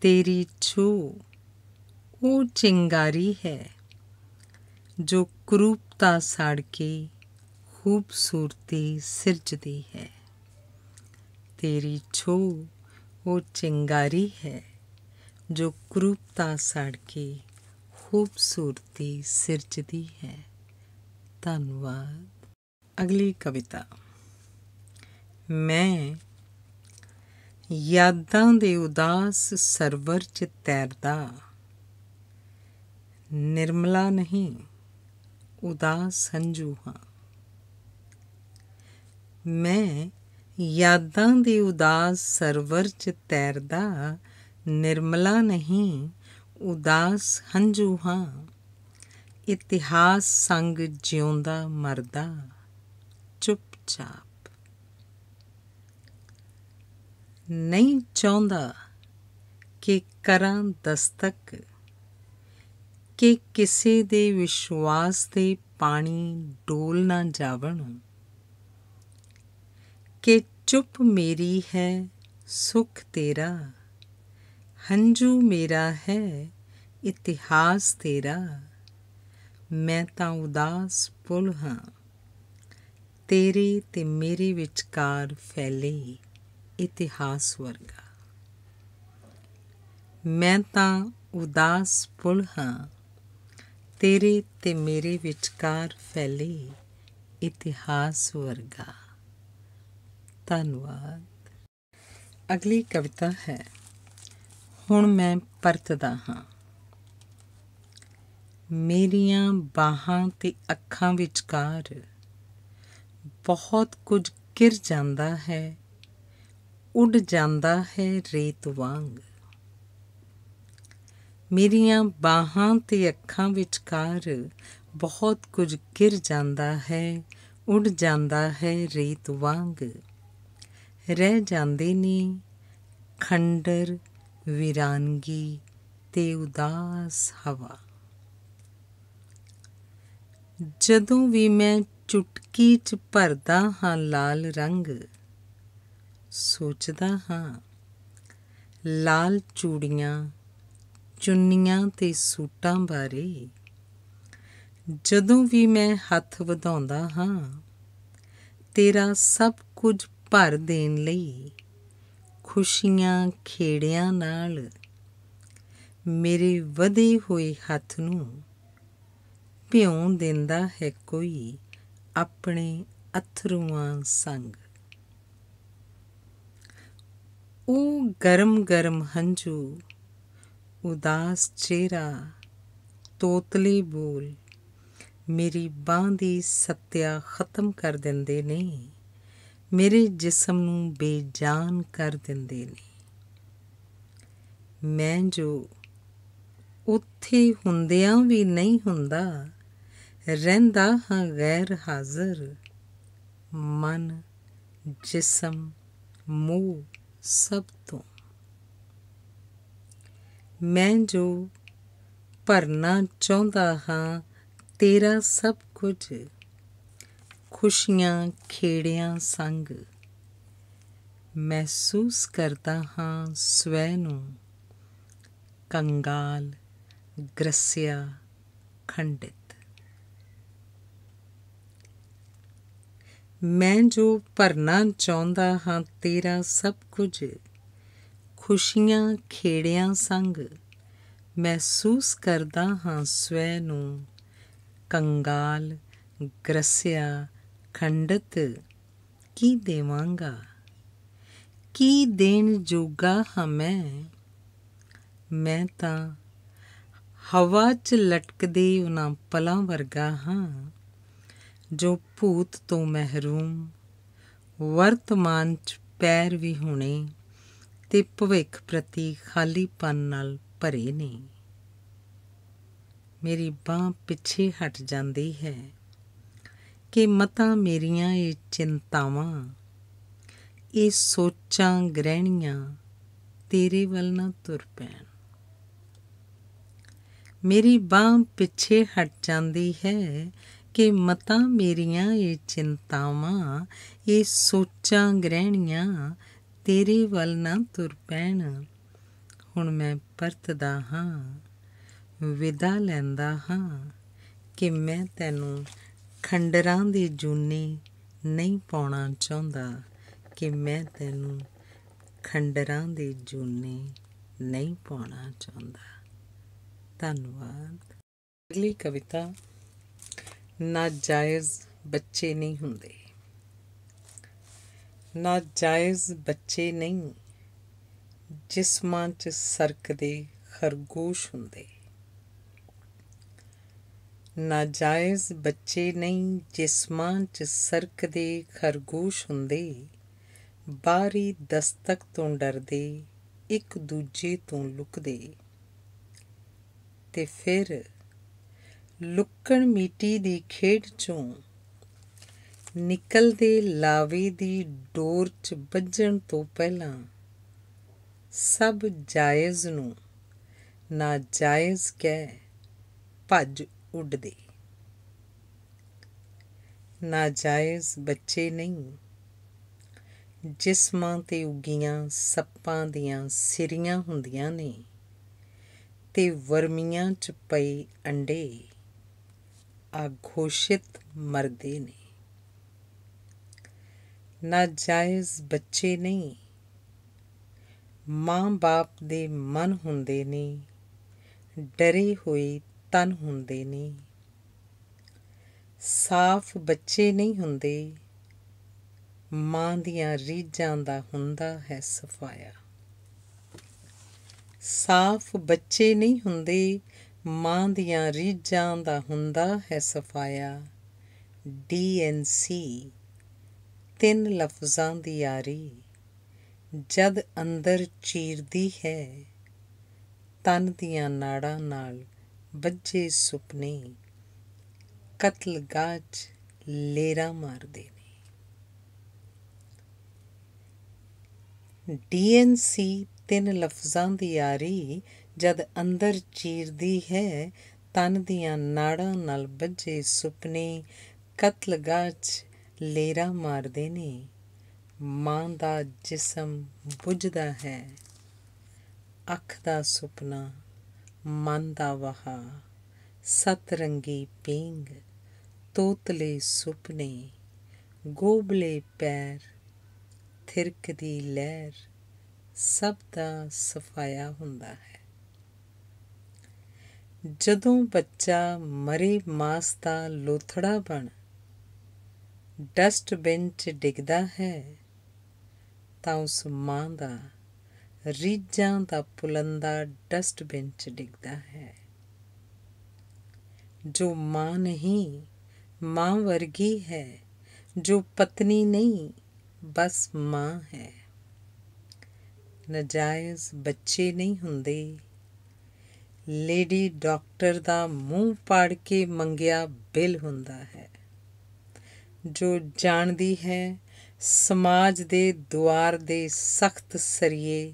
ਤੇਰੀ ਛੂ ਉਹ ਚਿੰਗਾਰੀ ਹੈ ਜੋ ਕਰੂਪਤਾ ਸਾੜ ਕੇ ਖੂਬਸੂਰਤੀ ਸਿਰਜਦੀ ਹੈ ਤੇਰੀ ਛੂ ਉਹ ਚਿੰਗਾਰੀ ਹੈ ਜੋ ਕਰੂਪਤਾ ਸਾੜ ਕੇ ਖੂਬਸੂਰਤੀ ਸਿਰਜਦੀ ਹੈ ਧੰਨਵਾਦ ਅਗਲੀ ਕਵਿਤਾ ਮੈਂ ਯਾਦਾਂ ਦੇ ਉਦਾਸ ਸਰਵਰ 'ਚ ਤੈਰਦਾ ਨਿਰਮਲਾ ਨਹੀਂ ਉਦਾਸ ਹੰਝੂ ਹਾਂ ਮੈਂ ਯਾਦਾਂ ਦੇ ਉਦਾਸ ਸਰਵਰ 'ਚ ਤੈਰਦਾ ਨਿਰਮਲਾ ਨਹੀਂ ਉਦਾਸ ਹੰਝੂ ਹਾਂ ਇਤਿਹਾਸ ਸੰਗ ਜਿਉਂਦਾ ਮਰਦਾ ਚੁੱਪਚਾਪ ਨਹੀਂ ਚਾਹੁੰਦਾ ਕਿ ਕਰਾਂ ਦਸਤਕ ਕਿ ਕਿਸੇ ਦੇ ਵਿਸ਼ਵਾਸ ਦੇ ਪਾਣੀ ਡੋਲ ਨਾ ਜਾਵਣ ਕਿ ਚੁੱਪ ਮੇਰੀ ਹੈ ਸੁਖ ਤੇਰਾ ਹੰਝੂ ਮੇਰਾ ਹੈ ਇਤਿਹਾਸ ਤੇਰਾ ਮੈਂ ਤਾਂ ਉਦਾਸ ਪੁਲ ਹਾਂ ਤੇਰੇ ਤੇ ਮੇਰੇ ਵਿਚਕਾਰ ਫੈਲੇ ਇਤਿਹਾਸ ਵਰਗਾ ਮੈਂ ਤਾਂ ਉਦਾਸ ਪੁਲ ਹਾਂ ਤੇਰੇ ਤੇ ਮੇਰੇ ਵਿਚਕਾਰ ਫੈਲੇ ਇਤਿਹਾਸ ਵਰਗਾ ਧੰਨਵਾਦ ਅਗਲੀ ਕਵਿਤਾ ਹੈ ਹੁਣ ਮੈਂ ਪਰਤਦਾ ਹਾਂ ਮੇਰੀਆਂ ਬਾਹਾਂ ਤੇ ਅੱਖਾਂ ਵਿਚਕਾਰ ਬਹੁਤ ਕੁਝ ਕਿਰ ਜਾਂਦਾ ਹੈ ਉੱਡ ਜਾਂਦਾ ਹੈ ਰੇਤ ਵਾਂਗ ਮੇਰੀਆਂ ਬਾਹਾਂ ਤੇ ਅੱਖਾਂ ਵਿਚਕਾਰ ਬਹੁਤ ਕੁਝ ਕਿਰ ਜਾਂਦਾ ਹੈ ਉੱਡ ਜਾਂਦਾ ਹੈ ਰੇਤ ਵਾਂਗ ਰਹਿ ਜਾਂਦੇ ਨੇ ਖੰਡਰ ਵਿਰਾਨਗੀ ਤੇ ਉਦਾਸ ਹਵਾ ਜਦੋਂ ਵੀ ਮੈਂ ਚੁਟਕੀ ਚ ਭਰਦਾ ਹਾਂ ਲਾਲ ਰੰਗ ਸੋਚਦਾ ਹਾਂ ਲਾਲ ਚੂੜੀਆਂ ਚੁੰਨੀਆਂ ਤੇ ਸੂਟਾਂ ਬਾਰੇ ਜਦੋਂ ਵੀ ਮੈਂ ਹੱਥ ਵਧਾਉਂਦਾ ਹਾਂ ਤੇਰਾ ਸਭ ਕੁਝ ਭਰ ਦੇਣ ਲਈ ਖੁਸ਼ੀਆਂ ਖੇੜਿਆਂ ਨਾਲ ਮੇਰੇ ਵਧੇ ਹੋਏ ਹੱਥ ਨੂੰ ਭਿਉਂ ਦਿੰਦਾ ਹੈ ਕੋਈ ਆਪਣੇ ਅਥਰੂਆਂ ਸੰਗ ਉਹ ਗਰਮ-ਗਰਮ ਹੰਝੂ ਉਦਾਸ ਚਿਹਰਾ ਤੋਤਲੀ ਬੋਲ ਮੇਰੀ ਬਾਂਦੀ ਦੀ ਸੱਤਿਆ ਖਤਮ ਕਰ ਦਿੰਦੇ ਨਹੀਂ ਮੇਰੇ ਜਿਸਮ ਨੂੰ ਬੇਜਾਨ ਕਰ ਦਿੰਦੇ ਨੇ ਮੈਂ ਜੋ ਉੱਥੇ ਹੁੰਦਿਆਂ ਵੀ ਨਹੀਂ ਹੁੰਦਾ ਰਹਿੰਦਾ ਹਾਂ ਗੈਰ ਹਾਜ਼ਰ ਮਨ ਜਿਸਮ ਮੂ ਸਭ ਤੋਂ ਮੈਂ ਜੋ ਪਰਨਾ ਚਾਹੁੰਦਾ ਹਾਂ ਤੇਰਾ ਸਭ ਕੁਝ ਖੁਸ਼ੀਆਂ ਖੇੜਿਆਂ ਸੰਗ ਮਹਿਸੂਸ ਕਰਦਾ ਹਾਂ ਸਵੈ ਨੂੰ ਕੰਗਾਲ ਗ੍ਰਸਿਆ ਖੰਡਿਤ ਮੈਂ ਜੋ ਭਰਨਾ ਚਾਹੁੰਦਾ ਹਾਂ ਤੇਰਾ ਸਭ ਕੁਝ ਖੁਸ਼ੀਆਂ ਖੇੜਿਆਂ ਸੰਗ ਮਹਿਸੂਸ ਕਰਦਾ ਹਾਂ ਸਵੈ ਨੂੰ ਕੰਗਾਲ ਗ੍ਰਸਿਆ ਖੰਡਤ ਕੀ ਦੇਵਾਂਗਾ ਕੀ ਦੇਣ ਜੋਗਾ ਹਮੈਂ ਮੈਂ ਤਾਂ ਹਵਾ 'ਚ ਲਟਕਦੇ ਉਹਨਾਂ ਪਲਾਂ ਵਰਗਾ ਹਾਂ ਜੋ ਭੂਤ ਤੋਂ ਮਹਿਰੂਮ ਵਰਤਮਾਨ 'ਚ ਪੈਰ ਵੀ ਹੁਣੇ ਤੇ ਭਵਿੱਖ ਪ੍ਰਤੀ ਖਾਲੀਪਨ ਨਾਲ ਭਰੇ ਨੇ ਮੇਰੀ ਬਾਹ ਪਿੱਛੇ ਹਟ ਜਾਂਦੀ ਹੈ ਕਿ ਮਤਾਂ ਮੇਰੀਆਂ ਇਹ ਚਿੰਤਾਵਾਂ ਇਹ ਸੋਚਾਂ ਗ੍ਰਹਿਣੀਆਂ ਤੇਰੇ ਵੱਲ ਨਾ ਤੁਰ ਪੈਣ ਮੇਰੀ ਬਾਹ ਪਿੱਛੇ ਹਟ ਜਾਂਦੀ ਹੈ ਕਿ ਮਤਾਂ ਮੇਰੀਆਂ ਇਹ ਚਿੰਤਾਵਾਂ ਇਹ ਸੋਚਾਂ ਗ੍ਰਹਿਣੀਆਂ ਤੇਰੇ ਵੱਲ ਨਾ ਤੁਰ ਪੈਣ ਹੁਣ ਮੈਂ ਪਰਤਦਾ ਹਾਂ ਵਿਦਾ ਲੈਂਦਾ ਹਾਂ ਕਿ ਮੈਂ ਤੈਨੂੰ ਖੰਡਰਾਂ ਦੀ ਜੁਨੀ ਨਹੀਂ ਪਾਉਣਾ ਚਾਹੁੰਦਾ ਕਿ ਮੈਂ ਤੈਨੂੰ ਖੰਡਰਾਂ ਦੀ ਜੁਨੀ ਨਹੀਂ ਪਾਉਣਾ ਚਾਹੁੰਦਾ ਧੰਨਵਾਦ ਅਗਲੀ ਕਵਿਤਾ ਨਾਜਾਇਜ਼ ਬੱਚੇ ਨਹੀਂ ਹੁੰਦੇ ਨਾਜਾਇਜ਼ ਬੱਚੇ ਨਹੀਂ ਜਿਸਮਾਂ 'ਚ ਸਰਕਦੇ ਖਰਗੋਸ਼ ਹੁੰਦੇ ਨਾਜਾਇਜ਼ ਬੱਚੇ ਨਹੀਂ ਜਿਸਮਾਂ 'ਚ ਸਰਕਦੇ ਖਰਗੋਸ਼ ਹੁੰਦੇ ਬਾਰੀ ਦਸਤਕ ਤੋਂ ਡਰਦੇ ਇੱਕ ਦੂਜੇ ਤੋਂ ਲੁਕਦੇ ਤੇ ਫਿਰ ਲੁੱਕਣ ਮਿੱਟੀ ਦੀ ਖੇਡ ਚੋਂ ਨਿਕਲਦੇ ਲਾਵੇ ਦੀ ਡੋਰ 'ਚ ਵੱਜਣ ਤੋਂ ਪਹਿਲਾਂ ਸਭ ਜਾਇਜ਼ ਨੂੰ ਨਾਜਾਇਜ਼ ਕਹਿ ਭੱਜ ਉੱਡਦੇ ਨਾਜਾਇਜ਼ ਬੱਚੇ ਨਹੀਂ ਜਿਸਮਾਂ ਤੇ ਉਗੀਆਂ ਸੱਪਾਂ ਦੀਆਂ ਸਿਰੀਆਂ ਹੁੰਦੀਆਂ ਨੇ ਤੇ ਵਰਮੀਆਂ ਚ ਪਏ ਅੰਡੇ ਆഘੋਸ਼ਿਤ ਮਰਦੇ ਨੇ ਨਾਜਾਇਜ਼ ਬੱਚੇ ਨਹੀਂ ਮਾਂ-ਬਾਪ ਦੇ ਮਨ ਹੁੰਦੇ ਨੇ ਡਰੇ ਹੋਏ ਤਨ ਹੁੰਦੇ ਨੇ ਸਾਫ਼ ਬੱਚੇ ਨਹੀਂ ਹੁੰਦੇ ਮਾਂ ਦੀਆਂ ਰੀਝਾਂ ਦਾ ਹੁੰਦਾ ਹੈ ਸਫਾਇਆ ਸਾਫ਼ ਬੱਚੇ ਨਹੀਂ ਹੁੰਦੇ ਮਾਂ ਦੀਆਂ ਰੀਝਾਂ ਦਾ ਹੁੰਦਾ ਹੈ ਸਫਾਇਆ ਡੀਐਨਸੀ ਤਿੰਨ ਲਫ਼ਜ਼ਾਂ ਦੀ ਯਾਰੀ ਜਦ ਅੰਦਰ ਚੀਰਦੀ ਹੈ ਤਨ ਦੀਆਂ ਨਾੜਾਂ ਨਾਲ ਬੱਜੇ ਸੁਪਨੇ ਕਤਲ ਗਾਜ ਲੇਰਾ ਮਾਰਦੇ ਨੇ ਡੀਐਨਸੀ ਤਿੰਨ ਲਫ਼ਜ਼ਾਂ ਦੀ ਯਾਰੀ ਜਦ ਅੰਦਰ ਚੀਰਦੀ ਹੈ ਤਨ ਦੀਆਂ ਨਾੜਾਂ ਨਾਲ ਬੱਜੇ ਸੁਪਨੇ ਕਤਲ ਗਾਜ ਲੇਰਾ ਮਾਰਦੇ ਨੇ ਮਾਂ ਦਾ ਜਿਸਮ ਬੁਝਦਾ ਹੈ ਅੱਖ ਦਾ ਸੁਪਨਾ ਮਨ ਦਾ ਵਹਾ ਸਤ ਰੰਗੀ ਪੀਂਗ ਤੋਤਲੇ ਸੁਪਨੇ ਗੋਬਲੇ ਪੈਰ ਥਿਰਕਦੀ ਲਹਿਰ ਸਭ ਦਾ ਸਫਾਇਆ ਹੁੰਦਾ ਹੈ ਜਦੋਂ ਬੱਚਾ ਮਰੇ ਮਾਸ ਦਾ ਲੋਥੜਾ ਬਣ ਡਸਟਬਿਨ 'ਚ ਡਿੱਗਦਾ ਹੈ ਤਾਂ ਉਸ ਮਾਂ ਦਾ ਰੀਜਾਂ ਦਾ ਪੁਲੰਦਾ ਡਸਟਬਿਨ 'ਚ ਡਿੱਗਦਾ ਹੈ ਜੋ ਮਾਂ ਨਹੀਂ ਮਾਂ ਵਰਗੀ ਹੈ ਜੋ ਪਤਨੀ ਨਹੀਂ ਬਸ ਮਾਂ ਹੈ ਨਜਾਇਜ਼ ਬੱਚੇ ਨਹੀਂ ਹੁੰਦੇ ਲੇਡੀ ਡਾਕਟਰ ਦਾ ਮੂੰਹ ਪਾੜ ਕੇ ਮੰਗਿਆ ਬਿੱਲ ਹੁੰਦਾ ਹੈ ਜੋ ਜਾਣਦੀ ਹੈ ਸਮਾਜ ਦੇ ਦੁਆਰ ਦੇ ਸਖਤ ਸਰੀਏ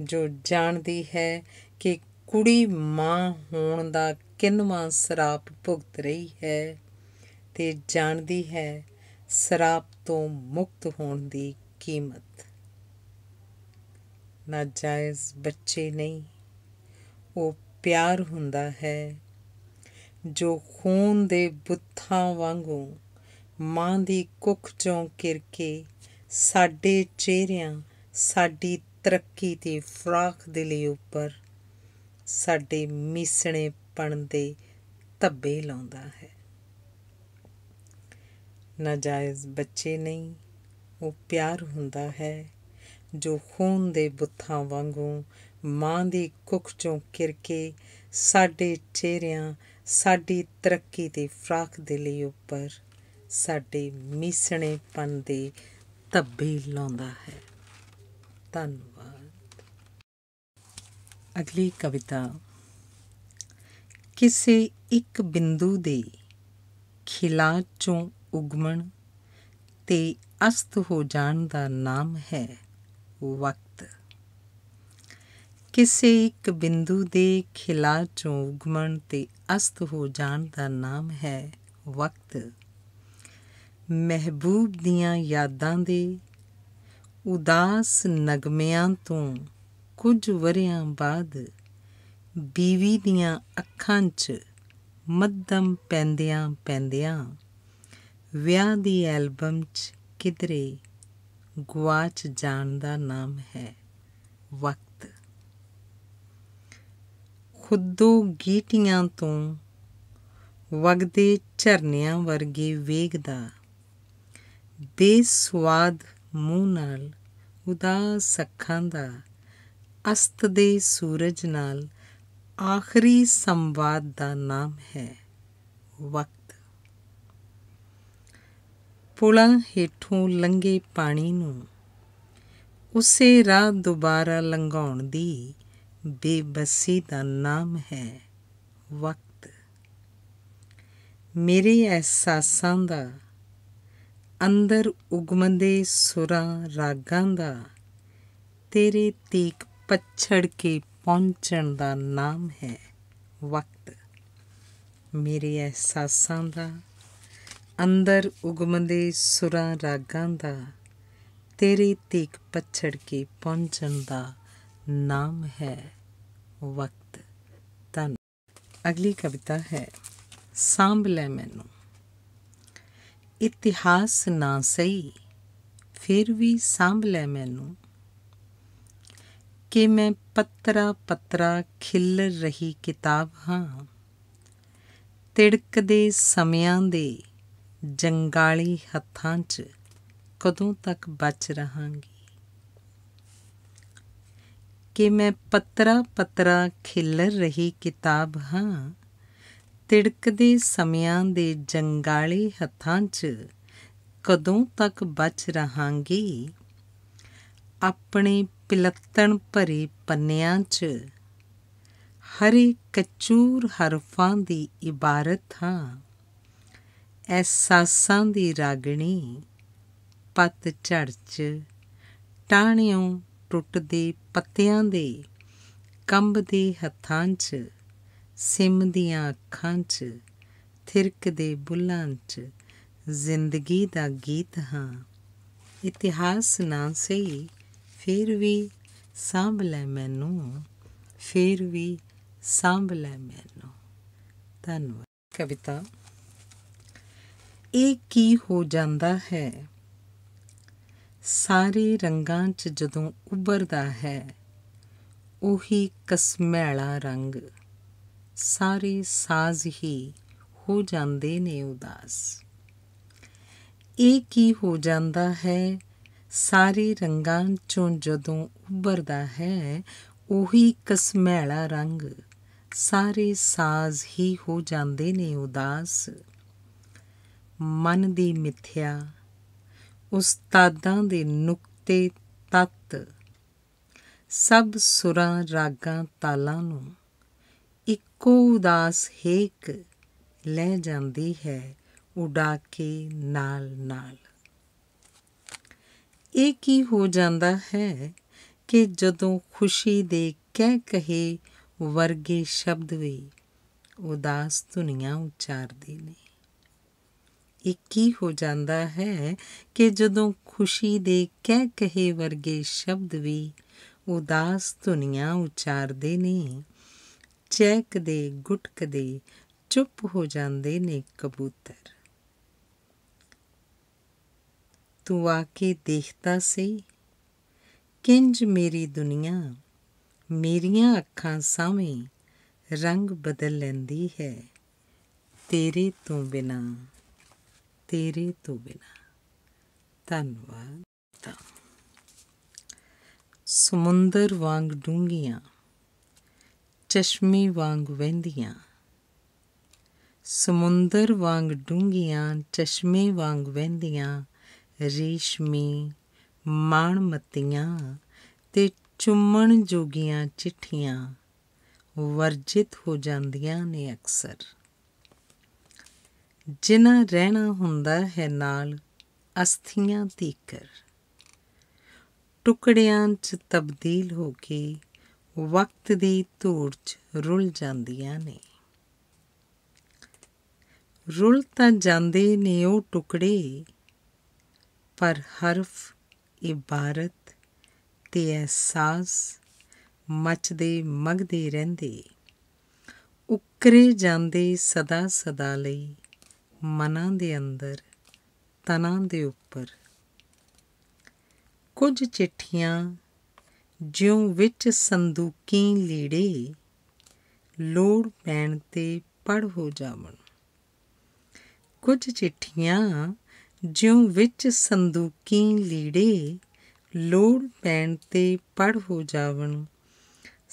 ਜੋ ਜਾਣਦੀ ਹੈ ਕਿ ਕੁੜੀ ਮਾਂ ਹੋਣ ਦਾ ਕਿੰਨਵਾਂ ਸਰਾਪ ਭੁਗਤ ਰਹੀ ਹੈ ਤੇ ਜਾਣਦੀ ਹੈ ਸਰਾਪ ਤੋਂ ਮੁਕਤ ਹੋਣ ਦੀ ਕੀਮਤ ਨਾਜਾਇਜ਼ ਬੱਚੇ ਨਹੀਂ ਉਹ ਪਿਆਰ ਹੁੰਦਾ ਹੈ ਜੋ ਖੂਨ ਦੇ ਬੁੱਥਾਂ ਵਾਂਗੂ ਮਾਂ ਦੀ ਕੁੱਖ ਚੋਂ ਕਿਰਕੇ ਸਾਡੇ ਚਿਹਰਿਆਂ ਸਾਡੀ ਤਰੱਕੀ ਤੇ ਫਰਾਕ ਦੇ ਲਈ ਉੱਪਰ ਸਾਡੇ ਮਿਸਣੇ ਪਣ ਦੇ ਤੱਬੇ ਲਾਉਂਦਾ ਹੈ ਨਜਾਇਜ਼ ਬੱਚੇ ਨਹੀਂ ਉਹ ਪਿਆਰ ਹੁੰਦਾ ਹੈ ਜੋ ਖੂਨ ਦੇ ਬੁੱਥਾਂ ਵਾਂਗੂ ਮਾਂ ਦੀ ਕੁੱਖ ਚੋਂ ਕਿਰਕੇ ਸਾਡੇ ਚਿਹਰਿਆਂ ਸਾਡੀ ਤਰੱਕੀ ਤੇ ਫਰਾਕ ਦੇ ਲਈ ਉੱਪਰ ਸਾਡੇ ਮਿਸਣੇ ਪਣ ਦੇ ਤੱਬੇ ਲਾਉਂਦਾ ਹੈ ਧੰਨਵਾਦ ਅਗਲੀ ਕਵਿਤਾ ਕਿਸੇ ਇੱਕ ਬਿੰਦੂ ਦੇ ਖਿਲਾ ਚੋਂ ਉਗਮਣ ਤੇ ਅਸਤ ਹੋ ਜਾਣ ਦਾ ਨਾਮ ਹੈ ਵਕਤ ਕਿਸੇ ਇੱਕ ਬਿੰਦੂ ਦੇ ਖਿਲਾ ਚੋਂ ਉਗਮਣ ਤੇ ਅਸਤ ਹੋ ਜਾਣ ਦਾ ਨਾਮ ਹੈ ਵਕਤ ਮਹਿਬੂਬ ਦੀਆਂ ਯਾਦਾਂ ਦੇ ਉਦਾਸ ਨਗਮਿਆਂ ਤੋਂ ਕੁਝ ਵਰਿਆਂ ਬਾਅਦ ਬੀਵੀ ਦੀਆਂ ਅੱਖਾਂ 'ਚ ਮੱਧਮ ਪੈਂਦਿਆਂ ਪੈਂਦਿਆਂ ਵਿਆਹ ਦੀ ਐਲਬਮ 'ਚ ਕਿਧਰੇ ਗਵਾਚ ਜਾਣ ਦਾ ਨਾਮ ਹੈ ਵਕਤ ਖੁੱਦੋ ਗੀਟੀਆਂ ਤੋਂ ਵਗਦੇ ਝਰਨਿਆਂ ਵਰਗੇ ਵੇਗ ਦਾ ਬੇਸਵਾਦ ਮੂੰਹ ਨਾਲ ਉਦਾਸ ਅੱਖਾਂ ਦਾ ਅਸਤ ਦੇ ਸੂਰਜ ਨਾਲ ਆਖਰੀ ਸੰਵਾਦ ਦਾ ਨਾਮ ਹੈ ਵਕਤ ਪੁਲਾਂ ਹੇਠੋਂ ਲੰਗੇ ਪਾਣੀ ਨੂੰ ਉਸੇ ਰਾਹ ਦੁਬਾਰਾ ਲੰਘਾਉਣ ਦੀ ਬੇਬਸੀ ਦਾ ਨਾਮ ਹੈ ਵਕਤ ਮੇਰੇ ਅਹਿਸਾਸਾਂ ਦਾ ਅੰਦਰ ਉਗਮੰਦੇ ਸੁਰਾਂ ਰਾਗਾਂ ਦਾ ਤੇਰੇ ਤੀਕ ਪਛੜ ਕੇ ਪਹੁੰਚਣ ਦਾ ਨਾਮ ਹੈ ਵਕਤ ਮੇਰੇ ਅਹਿਸਾਸਾਂ ਦਾ ਅੰਦਰ ਉਗਮੰਦੇ ਸੁਰਾਂ ਰਾਗਾਂ ਦਾ ਤੇਰੇ ਤੀਕ ਪਛੜ ਕੇ ਪਹੁੰਚਣ ਦਾ ਨਾਮ ਹੈ ਵਕਤ ਤਨ ਅਗਲੀ ਕਵਿਤਾ ਹੈ ਸਾਂਭ ਲੈ ਮੈਨੂੰ ਇਤਿਹਾਸ ਨਾ ਸਹੀ ਫਿਰ ਵੀ ਸੰਭ ਲੈ ਮੈਨੂੰ ਕਿ ਮੈਂ ਪੱਤਰਾ ਪੱਤਰਾ ਖਿਲ ਰਹੀ ਕਿਤਾਬ ਹਾਂ ਤਿੜਕਦੇ ਸਮਿਆਂ ਦੇ ਜੰਗਾਲੀ ਹੱਥਾਂ 'ਚ ਕਦੋਂ ਤੱਕ ਬਚ ਰਹਾਂਗੀ ਕਿ ਮੈਂ ਪੱਤਰਾ ਪੱਤਰਾ ਖਿਲ ਰਹੀ ਕਿਤਾਬ ਹਾਂ ਤਿੜਕਦੇ ਸਮਿਆਂ ਦੇ ਜੰਗਾਲੇ ਹੱਥਾਂ 'ਚ ਕਦੋਂ ਤੱਕ ਬਚ ਰਹਾਂਗੇ ਆਪਣੇ ਪਿਲੱਤਣ ਭਰੇ ਪੰਨਿਆਂ 'ਚ ਹਰੇ ਕਚੂਰ ਹਰਫਾਂ ਦੀ ਇਬਾਰਤ ਹਾਂ ਐਸਾਸਾਂ ਦੀ ਰਾਗਣੀ ਪੱਤ ਝੜ 'ਚ ਟਾਣਿਓ ਟੁੱਟਦੇ ਪੱਤਿਆਂ ਦੇ ਕੰਬਦੇ ਹੱਥਾਂ 'ਚ ਸਿਮ ਦੀਆਂ ਅੱਖਾਂ 'ਚ ਥਿਰਕਦੇ ਬੁੱਲਾਂ 'ਚ ਜ਼ਿੰਦਗੀ ਦਾ ਗੀਤ ਹਾਂ ਇਤਿਹਾਸ ਨਾ ਸਹੀ ਫੇਰ ਵੀ ਸਾਂਭ ਲੈ ਮੈਨੂੰ ਫੇਰ ਵੀ ਸਾਂਭ ਲੈ ਮੈਨੂੰ ਧੰਨਵਾਦ ਕਵਿਤਾ ਇਹ ਕੀ ਹੋ ਜਾਂਦਾ ਹੈ ਸਾਰੇ ਰੰਗਾਂ 'ਚ ਜਦੋਂ ਉੱਭਰਦਾ ਹੈ ਉਹੀ ਕਸਮੈਲਾ ਰੰਗ ਸਾਰੇ ਸਾਜ਼ ਹੀ ਹੋ ਜਾਂਦੇ ਨੇ ਉਦਾਸ ਇਹ ਕੀ ਹੋ ਜਾਂਦਾ ਹੈ ਸਾਰੇ ਰੰਗਾਂ ਚੋਂ ਜਦੋਂ ਉੱਭਰਦਾ ਹੈ ਉਹੀ ਕਸਮੈਲਾ ਰੰਗ ਸਾਰੇ ਸਾਜ਼ ਹੀ ਹੋ ਜਾਂਦੇ ਨੇ ਉਦਾਸ ਮਨ ਦੀ ਮਿੱਥਿਆ ਉਸਤਾਦਾਂ ਦੇ ਨੁਕਤੇ ਤਤ ਸਭ ਸੁਰਾਂ ਰਾਗਾਂ ਤਾਲਾਂ ਨੂੰ ਇੱਕੋ ਉਦਾਸ ਹੇਕ ਲੈ ਜਾਂਦੀ ਹੈ ਉਡਾ ਕੇ ਨਾਲ ਨਾਲ ਇਹ ਕੀ ਹੋ ਜਾਂਦਾ ਹੈ ਕਿ ਜਦੋਂ ਖੁਸ਼ੀ ਦੇ ਕਹਿ ਕਹੇ ਵਰਗੇ ਸ਼ਬਦ ਵੀ ਉਦਾਸ ਦੁਨੀਆ ਉਚਾਰਦੀ ਨੇ ਇਹ ਕੀ ਹੋ ਜਾਂਦਾ ਹੈ ਕਿ ਜਦੋਂ ਖੁਸ਼ੀ ਦੇ ਕਹਿ ਕਹੇ ਵਰਗੇ ਸ਼ਬਦ ਵੀ ਉਦਾਸ ਦੁਨੀਆ ਉਚਾਰਦੇ ਨਹੀਂ ਗੁਟਕ ਗੁਟਕਦੇ ਚੁੱਪ ਹੋ ਜਾਂਦੇ ਨੇ ਕਬੂਤਰ ਤੂੰ ਆ ਕੇ ਦੇਖਦਾ ਸੀ ਕਿੰਜ ਮੇਰੀ ਦੁਨੀਆ ਮੇਰੀਆਂ ਅੱਖਾਂ ਸਾਹਮਣੇ ਰੰਗ ਬਦਲ ਲੈਂਦੀ ਹੈ ਤੇਰੇ ਤੋਂ ਬਿਨਾ ਤੇਰੇ ਤੋਂ ਬਿਨਾ ਧੰਨਵਾਦ ਸਮੁੰਦਰ ਵਾਂਗ ਡੂੰਗੀਆਂ ਚਸ਼ਮੀ ਵਾਂਗ ਵਹਿੰਦੀਆਂ ਸਮੁੰਦਰ ਵਾਂਗ ਡੂੰਗੀਆਂ ਚਸ਼ਮੇ ਵਾਂਗ ਵਹਿੰਦੀਆਂ ਰੇਸ਼ਮੀ ਮਤੀਆਂ ਤੇ ਚੁੰਮਣ ਜੋਗੀਆਂ ਚਿੱਠੀਆਂ ਵਰਜਿਤ ਹੋ ਜਾਂਦੀਆਂ ਨੇ ਅਕਸਰ ਜਿਨ੍ਹਾਂ ਰਹਿਣਾ ਹੁੰਦਾ ਹੈ ਨਾਲ ਅਸਥੀਆਂ ਤੀਕਰ ਟੁਕੜਿਆਂ 'ਚ ਤਬਦੀਲ ਹੋ ਕੇ ਵਕਤ ਦੀ ਧੂੜ 'ਚ ਰੁਲ ਜਾਂਦੀਆਂ ਨੇ ਰੁਲ ਤਾਂ ਜਾਂਦੇ ਨੇ ਉਹ ਟੁਕੜੇ ਪਰ ਹਰਫ ਇਬਾਰਤ ਤੇ ਅਹਿਸਾਸ ਮਚਦੇ ਮਗਦੇ ਰਹਿੰਦੇ ਉਕਰੇ ਜਾਂਦੇ ਸਦਾ ਸਦਾ ਲਈ ਮਨਾਂ ਦੇ ਅੰਦਰ ਤਨਾਂ ਦੇ ਉੱਪਰ ਕੁਝ ਚਿੱਠੀਆਂ ਜਿਉਂ ਵਿੱਚ ਸੰਦੂਕੀ ਲੀੜੇ ਲੋੜ ਪੈਣ ਤੇ ਪੜ ਹੋ ਜਾਵਣ ਕੁਝ ਚਿੱਠੀਆਂ ਜਿਉਂ ਵਿੱਚ ਸੰਦੂਕੀ ਲੀੜੇ ਲੋੜ ਪੈਣ ਤੇ ਪੜ ਹੋ ਜਾਵਣ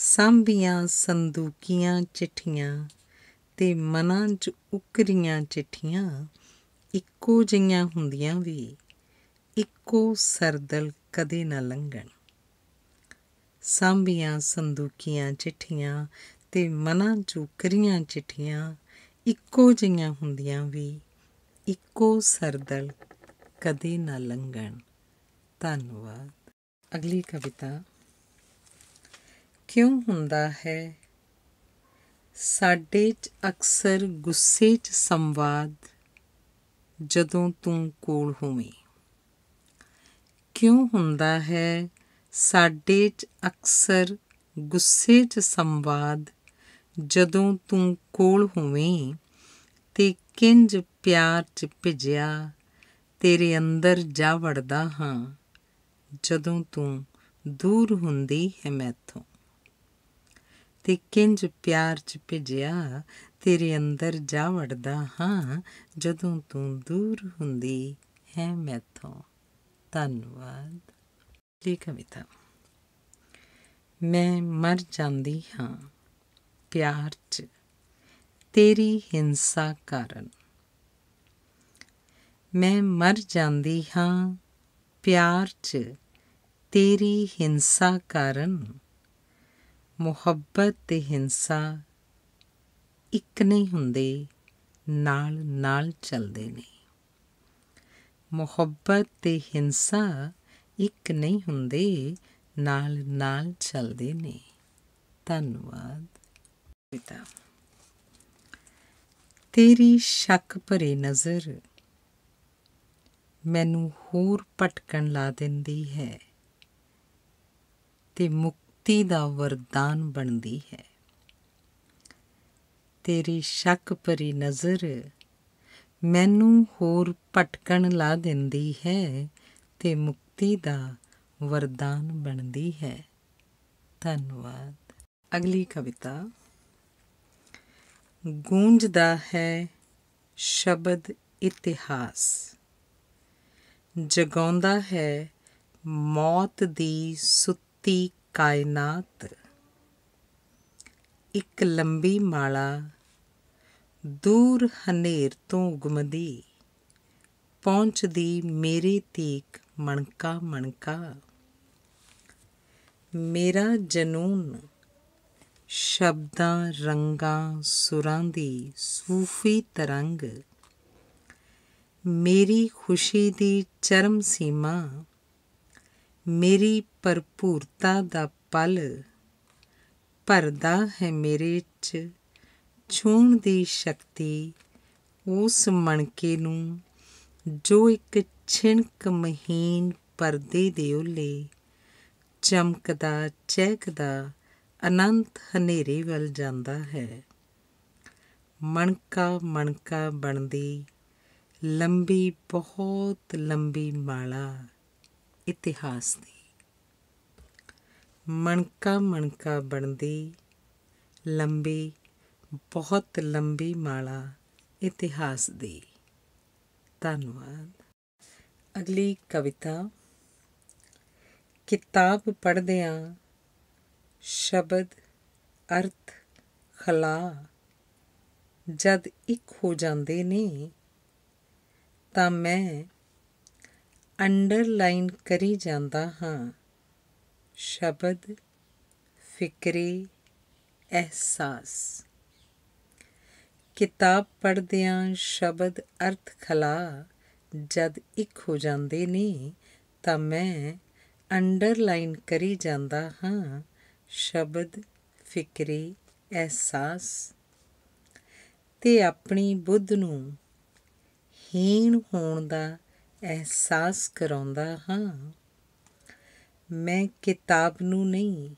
ਸੰਭੀਆਂ ਸੰਦੂਕੀਆਂ ਚਿੱਠੀਆਂ ਤੇ ਮਨਾਂ 'ਚ ਉਕਰੀਆਂ ਚਿੱਠੀਆਂ ਇੱਕੋ ਜਿਹੀਆਂ ਹੁੰਦੀਆਂ ਵੀ ਇੱਕੋ ਸਰਦਲ ਕਦੇ ਨਾ ਲੰਘਣ ਸਾਂਭੀਆਂ ਸੰਦੂਕੀਆਂ ਚਿੱਠੀਆਂ ਤੇ ਮਨਾਂ ਚੁਕਰੀਆਂ ਚਿੱਠੀਆਂ ਇੱਕੋ ਜਿਹੀਆਂ ਹੁੰਦੀਆਂ ਵੀ ਇੱਕੋ ਸਰਦਲ ਕਦੇ ਨਾ ਲੰਘਣ ਧੰਨਵਾਦ ਅਗਲੀ ਕਵਿਤਾ ਕਿਉਂ ਹੁੰਦਾ ਹੈ ਸਾਡੇ 'ਚ ਅਕਸਰ ਗੁੱਸੇ 'ਚ ਸੰਵਾਦ ਜਦੋਂ ਤੂੰ ਕੋਲ ਹੋਵੇਂ ਕਿਉਂ ਹੁੰਦਾ ਹੈ ਸਾਡੇ 'ਚ ਅਕਸਰ ਗੁੱਸੇ 'ਚ ਸੰਵਾਦ ਜਦੋਂ ਤੂੰ ਕੋਲ ਹੋਵੇਂ ਤੇ ਕਿੰਜ ਪਿਆਰ 'ਚ ਭਿਜਿਆ ਤੇਰੇ ਅੰਦਰ ਜਾ ਵੜਦਾ ਹਾਂ ਜਦੋਂ ਤੂੰ ਦੂਰ ਹੁੰਦੀ ਹੈ ਮੈਥੋਂ ਤੇ ਕਿੰਜ ਪਿਆਰ 'ਚ ਭਿਜਿਆ ਤੇਰੇ ਅੰਦਰ ਜਾ ਵੜਦਾ ਹਾਂ ਜਦੋਂ ਤੂੰ ਦੂਰ ਹੁੰਦੀ ਹੈ ਮੈਥੋਂ ਧੰਨਵਾਦ ਪਹਿਲੀ ਕਵਿਤਾ ਮੈਂ ਮਰ ਜਾਂਦੀ ਹਾਂ ਪਿਆਰ 'ਚ ਤੇਰੀ ਹਿੰਸਾ ਕਾਰਨ ਮੈਂ ਮਰ ਜਾਂਦੀ ਹਾਂ ਪਿਆਰ 'ਚ ਤੇਰੀ ਹਿੰਸਾ ਕਾਰਨ ਮੁਹੱਬਤ ਤੇ ਹਿੰਸਾ ਇੱਕ ਨਹੀਂ ਹੁੰਦੇ ਨਾਲ ਨਾਲ ਚੱਲਦੇ ਨੇ ਮੁਹੱਬਤ ਤੇ ਹਿੰਸਾ ਇੱਕ ਨਹੀਂ ਹੁੰਦੇ ਨਾਲ ਨਾਲ ਚੱਲਦੇ ਨੇ ਧੰਨਵਾਦ ਪਿਤਾ ਤੇਰੀ ਸ਼ੱਕ ਭਰੀ ਨਜ਼ਰ ਮੈਨੂੰ ਹੋਰ ਪਟਕਣ ਲਾ ਦਿੰਦੀ ਹੈ ਤੇ ਮੁਕਤੀ ਦਾ ਵਰਦਾਨ ਬਣਦੀ ਹੈ ਤੇਰੀ ਸ਼ੱਕ ਭਰੀ ਨਜ਼ਰ ਮੈਨੂੰ ਹੋਰ ਪਟਕਣ ਲਾ ਦਿੰਦੀ ਹੈ ਤੇ ਮੁਕਤੀ ਮੁਕਤੀ ਦਾ ਵਰਦਾਨ ਬਣਦੀ ਹੈ ਧੰਨਵਾਦ ਅਗਲੀ ਕਵਿਤਾ ਗੂੰਜਦਾ ਹੈ ਸ਼ਬਦ ਇਤਿਹਾਸ ਜਗਾਉਂਦਾ ਹੈ ਮੌਤ ਦੀ ਸੁੱਤੀ ਕਾਇਨਾਤ ਇੱਕ ਲੰਬੀ ਮਾਲਾ ਦੂਰ ਹਨੇਰ ਤੋਂ ਉਗਮਦੀ ਪਹੁੰਚਦੀ ਮੇਰੇ ਤੀਕ ਮਣਕਾ ਮਣਕਾ ਮੇਰਾ ਜਨੂਨ ਸ਼ਬਦਾਂ ਰੰਗਾਂ ਸੁਰਾਂ ਦੀ ਸੂਫੀ ਤਰੰਗ ਮੇਰੀ ਖੁਸ਼ੀ ਦੀ ਚਰਮ ਸੀਮਾ ਮੇਰੀ ਭਰਪੂਰਤਾ ਦਾ ਪਲ ਪਰਦਾ ਹੈ ਮੇਰੇ 'ਚ ਛੂਣ ਦੀ ਸ਼ਕਤੀ ਉਸ ਮਣਕੇ ਨੂੰ ਜੋ ਇੱਕ ਛਿਣਕ ਮਹੀਨ ਪਰਦੇ ਦੇ ਉਲੇ ਚਮਕਦਾ ਚਹਿਕਦਾ ਅਨੰਤ ਹਨੇਰੇ ਵੱਲ ਜਾਂਦਾ ਹੈ ਮਣਕਾ ਮਣਕਾ ਬਣਦੀ ਲੰਬੀ ਬਹੁਤ ਲੰਬੀ ਮਾਲਾ ਇਤਿਹਾਸ ਦੀ ਮਣਕਾ ਮਣਕਾ ਬਣਦੀ ਲੰਬੀ ਬਹੁਤ ਲੰਬੀ ਮਾਲਾ ਇਤਿਹਾਸ ਦੀ ਧੰਨਵਾਦ ਅਗਲੀ ਕਵਿਤਾ ਕਿਤਾਬ ਪੜ੍ਹਦਿਆਂ ਸ਼ਬਦ ਅਰਥ ਖਲਾ ਜਦ ਇੱਕ ਹੋ ਜਾਂਦੇ ਨੇ ਤਾਂ ਮੈਂ ਅੰਡਰਲਾਈਨ ਕਰੀ ਜਾਂਦਾ ਹਾਂ ਸ਼ਬਦ ਫਿਕਰੀ ਅਹਿਸਾਸ ਕਿਤਾਬ ਪੜ੍ਹਦਿਆਂ ਸ਼ਬਦ ਅਰਥ ਖਲਾ ਜਦ ਇੱਕ ਹੋ ਜਾਂਦੇ ਨੇ ਤਾਂ ਮੈਂ ਅੰਡਰਲਾਈਨ ਕਰੀ ਜਾਂਦਾ ਹਾਂ ਸ਼ਬਦ ਫਿਕਰੀ ਅਹਿਸਾਸ ਤੇ ਆਪਣੀ ਬੁੱਧ ਨੂੰ ਹੀਣ ਹੋਣ ਦਾ ਅਹਿਸਾਸ ਕਰਾਉਂਦਾ ਹਾਂ ਮੈਂ ਕਿਤਾਬ ਨੂੰ ਨਹੀਂ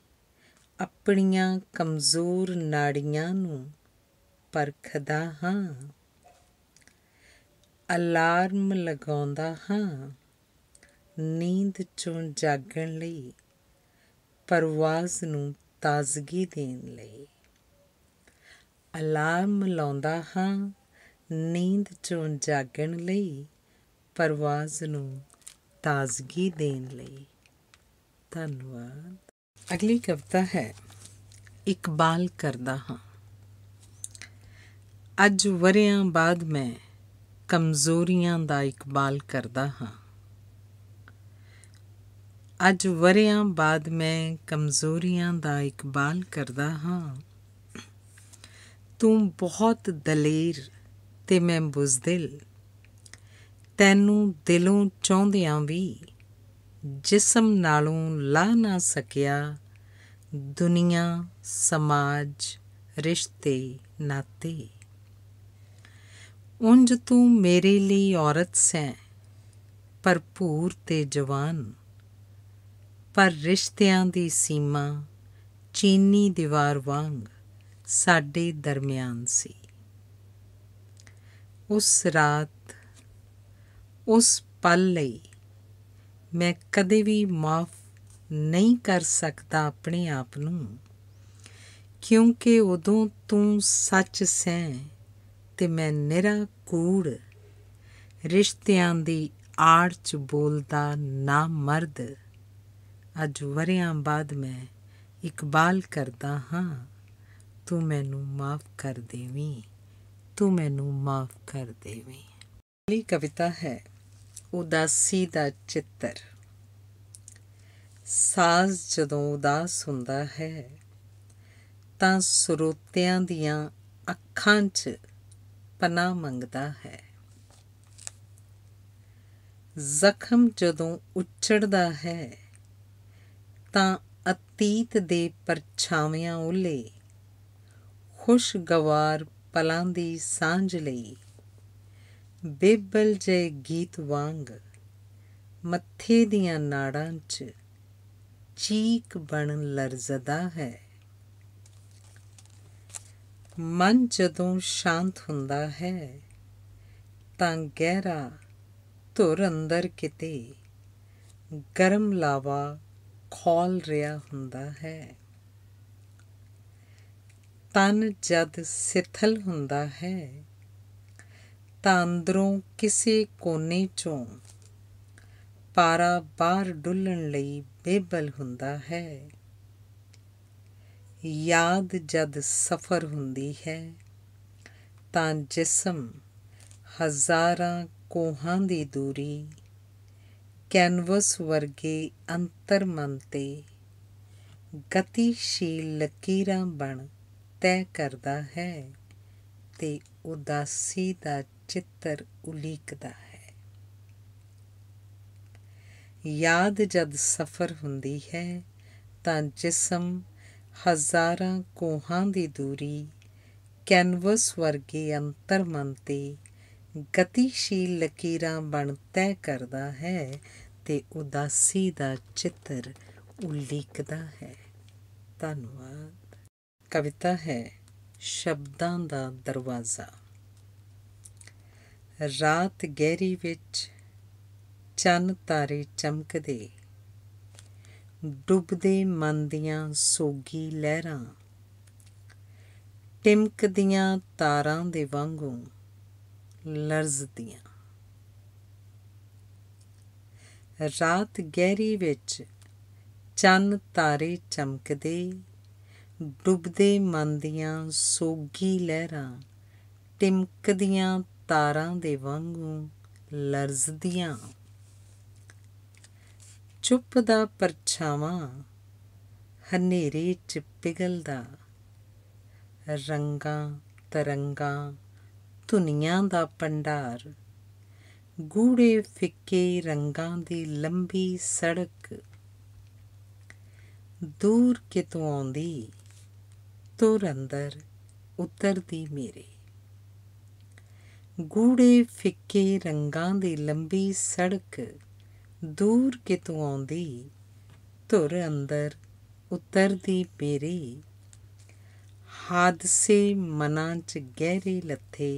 ਆਪਣੀਆਂ ਕਮਜ਼ੋਰ ਨਾੜੀਆਂ ਨੂੰ ਪਰਖਦਾ ਹਾਂ ਅਲਾਰਮ ਲਗਾਉਂਦਾ ਹਾਂ ਨੀਂਦ ਚੋਂ ਜਾਗਣ ਲਈ ਪਰਵਾਜ਼ ਨੂੰ ਤਾਜ਼ਗੀ ਦੇਣ ਲਈ ਅਲਾਰਮ ਲਾਉਂਦਾ ਹਾਂ ਨੀਂਦ ਚੋਂ ਜਾਗਣ ਲਈ ਪਰਵਾਜ਼ ਨੂੰ ਤਾਜ਼ਗੀ ਦੇਣ ਲਈ ਧੰਨਵਾਦ ਅਗਲੀ ਕਵਿਤਾ ਹੈ ਇਕਬਾਲ ਕਰਦਾ ਹਾਂ ਅੱਜ ਵਰਿਆਂ ਬਾਅਦ ਮੈਂ ਕਮਜ਼ੋਰੀਆਂ ਦਾ ਇਕਬਾਲ ਕਰਦਾ ਹਾਂ ਅੱਜ ਵਰਿਆਂ ਬਾਅਦ ਮੈਂ ਕਮਜ਼ੋਰੀਆਂ ਦਾ ਇਕਬਾਲ ਕਰਦਾ ਹਾਂ ਤੂੰ ਬਹੁਤ ਦਲੇਰ ਤੇ ਮੈਂ ਬੁਜ਼ਦਿਲ ਤੈਨੂੰ ਦਿਲੋਂ ਚਾਹੁੰਦਿਆਂ ਵੀ ਜਿਸਮ ਨਾਲੋਂ ਲਾ ਨਾ ਸਕਿਆ ਦੁਨੀਆ ਸਮਾਜ ਰਿਸ਼ਤੇ ਨਾਤੇ ਉੰਜ ਤੂੰ ਮੇਰੇ ਲਈ ਔਰਤ ਸੈਂ ਭਰਪੂਰ ਤੇ ਜਵਾਨ ਪਰ ਰਿਸ਼ਤਿਆਂ ਦੀ ਸੀਮਾ ਚੀਨੀ ਦੀਵਾਰ ਵਾਂਗ ਸਾਡੇ ਦਰਮਿਆਨ ਸੀ ਉਸ ਰਾਤ ਉਸ ਪਲ ਲਈ ਮੈਂ ਕਦੇ ਵੀ ਮਾਫ ਨਹੀਂ ਕਰ ਸਕਦਾ ਆਪਣੇ ਆਪ ਨੂੰ ਕਿਉਂਕਿ ਉਦੋਂ ਤੂੰ ਸੱਚ ਸੈਂ ਤੇ ਮੈਂ ਨਿਰਾ ਕੂੜ ਰਿਸ਼ਤਿਆਂ ਦੀ ਆੜ ਚ ਬੋਲਦਾ ਨਾ ਮਰਦ ਅੱਜ ਵਰਿਆਂ ਬਾਅਦ ਮੈਂ ਇਕਬਾਲ ਕਰਦਾ ਹਾਂ ਤੂੰ ਮੈਨੂੰ ਮਾਫ ਕਰ ਦੇਵੀਂ ਤੂੰ ਮੈਨੂੰ ਮਾਫ ਕਰ ਦੇਵੀਂ ਅਗਲੀ ਕਵਿਤਾ ਹੈ ਉਦਾਸੀ ਦਾ ਚਿੱਤਰ ਸਾਜ਼ ਜਦੋਂ ਉਦਾਸ ਹੁੰਦਾ ਹੈ ਤਾਂ ਸਰੋਤਿਆਂ ਦੀਆਂ ਅੱਖਾਂ 'ਚ ਪਨਾ ਮੰਗਦਾ ਹੈ ਜ਼ਖਮ ਜਦੋਂ ਉੱਚੜਦਾ ਹੈ ਤਾਂ ਅਤੀਤ ਦੇ ਪਰਛਾਵਿਆਂ ਉਲੇ ਖੁਸ਼ਗਵਾਰ ਪਲਾਂ ਦੀ ਸਾਂਝ ਲਈ ਬੇਬਲ ਜੇ ਗੀਤ ਵਾਂਗ ਮੱਥੇ ਦੀਆਂ ਨਾੜਾਂ 'ਚ ਚੀਕ ਬਣ ਲਰਜ਼ਦਾ ਹੈ ਮਨ ਜਦੋਂ ਸ਼ਾਂਤ ਹੁੰਦਾ ਹੈ ਤਾਂ ਗਹਿਰਾ ਧੁਰ ਅੰਦਰ ਕਿਤੇ ਗਰਮ ਲਾਵਾ ਖੋਲ ਰਿਹਾ ਹੁੰਦਾ ਹੈ ਤਨ ਜਦ ਸਿਥਲ ਹੁੰਦਾ ਹੈ ਤਾਂ ਅੰਦਰੋਂ ਕਿਸੇ ਕੋਨੇ ਚੋਂ ਪਾਰਾ ਬਾਹਰ ਡੁੱਲਣ ਲਈ ਬੇਬਲ ਹੁੰਦਾ ਹੈ ਯਾਦ ਜਦ ਸਫਰ ਹੁੰਦੀ ਹੈ ਤਾਂ ਜਿਸਮ ਹਜ਼ਾਰਾਂ ਕੋਹਾਂ ਦੀ ਦੂਰੀ ਕੈਨਵਸ ਵਰਗੇ ਅੰਤਰਮਨ ਤੇ ਗਤੀਸ਼ੀਲ ਲਕੀਰਾਂ ਬਣ ਤੈ ਕਰਦਾ ਹੈ ਤੇ ਉਦਾਸੀ ਦਾ ਚਿੱਤਰ ਉਲੀਕਦਾ ਹੈ ਯਾਦ ਜਦ ਸਫਰ ਹੁੰਦੀ ਹੈ ਤਾਂ ਜਿਸਮ ਹਜ਼ਾਰਾਂ ਕੋਹਾਂ ਦੀ ਦੂਰੀ ਕੈਨਵਸ ਵਰਗੇ ਮਨ ਤੇ ਗਤੀਸ਼ੀਲ ਲਕੀਰਾਂ ਬਣ ਤੈ ਕਰਦਾ ਹੈ ਤੇ ਉਦਾਸੀ ਦਾ ਚਿੱਤਰ ਉਲੀਕਦਾ ਹੈ ਧੰਨਵਾਦ ਕਵਿਤਾ ਹੈ ਸ਼ਬਦਾਂ ਦਾ ਦਰਵਾਜ਼ਾ ਰਾਤ ਗਹਿਰੀ ਵਿੱਚ ਚੰਨ ਤਾਰੇ ਚਮਕਦੇ ਡੁੱਬਦੇ ਮਨ ਦੀਆਂ ਸੋਗੀ ਲਹਿਰਾਂ ਟਿਮਕਦੀਆਂ ਤਾਰਾਂ ਦੇ ਵਾਂਗੂ ਲਰਜ਼ਦੀਆਂ ਰਾਤ ਗਹਿਰੀ ਵਿੱਚ ਚੰਨ ਤਾਰੇ ਚਮਕਦੇ ਡੁੱਬਦੇ ਮਨ ਦੀਆਂ ਸੋਗੀ ਲਹਿਰਾਂ ਟਿਮਕਦੀਆਂ ਤਾਰਾਂ ਦੇ ਵਾਂਗੂ ਲਰਜ਼ਦੀਆਂ ਚੁੱਪ ਦਾ ਪਰਛਾਵਾਂ ਹਨੇਰੇ ਚ ਪਿਗਲਦਾ ਰੰਗਾਂ ਤਰੰਗਾਂ ਦੁਨੀਆਂ ਦਾ ਪੰਡਾਰ ਗੂੜੇ ਫਿੱਕੇ ਰੰਗਾਂ ਦੀ ਲੰਬੀ ਸੜਕ ਦੂਰ ਕਿਤੋਂ ਆਉਂਦੀ ਤੁਰ ਅੰਦਰ ਉਤਰਦੀ ਮੇਰੇ ਗੂੜੇ ਫਿੱਕੇ ਰੰਗਾਂ ਦੀ ਲੰਬੀ ਸੜਕ ਦੂਰ ਤੂੰ ਆਉਂਦੀ ਧੁਰ ਅੰਦਰ ਉਤਰਦੀ ਪੇਰੀ ਹਾਦਸੇ ਮਨਾਂ 'ਚ ਗਹਿਰੇ ਲੱਥੇ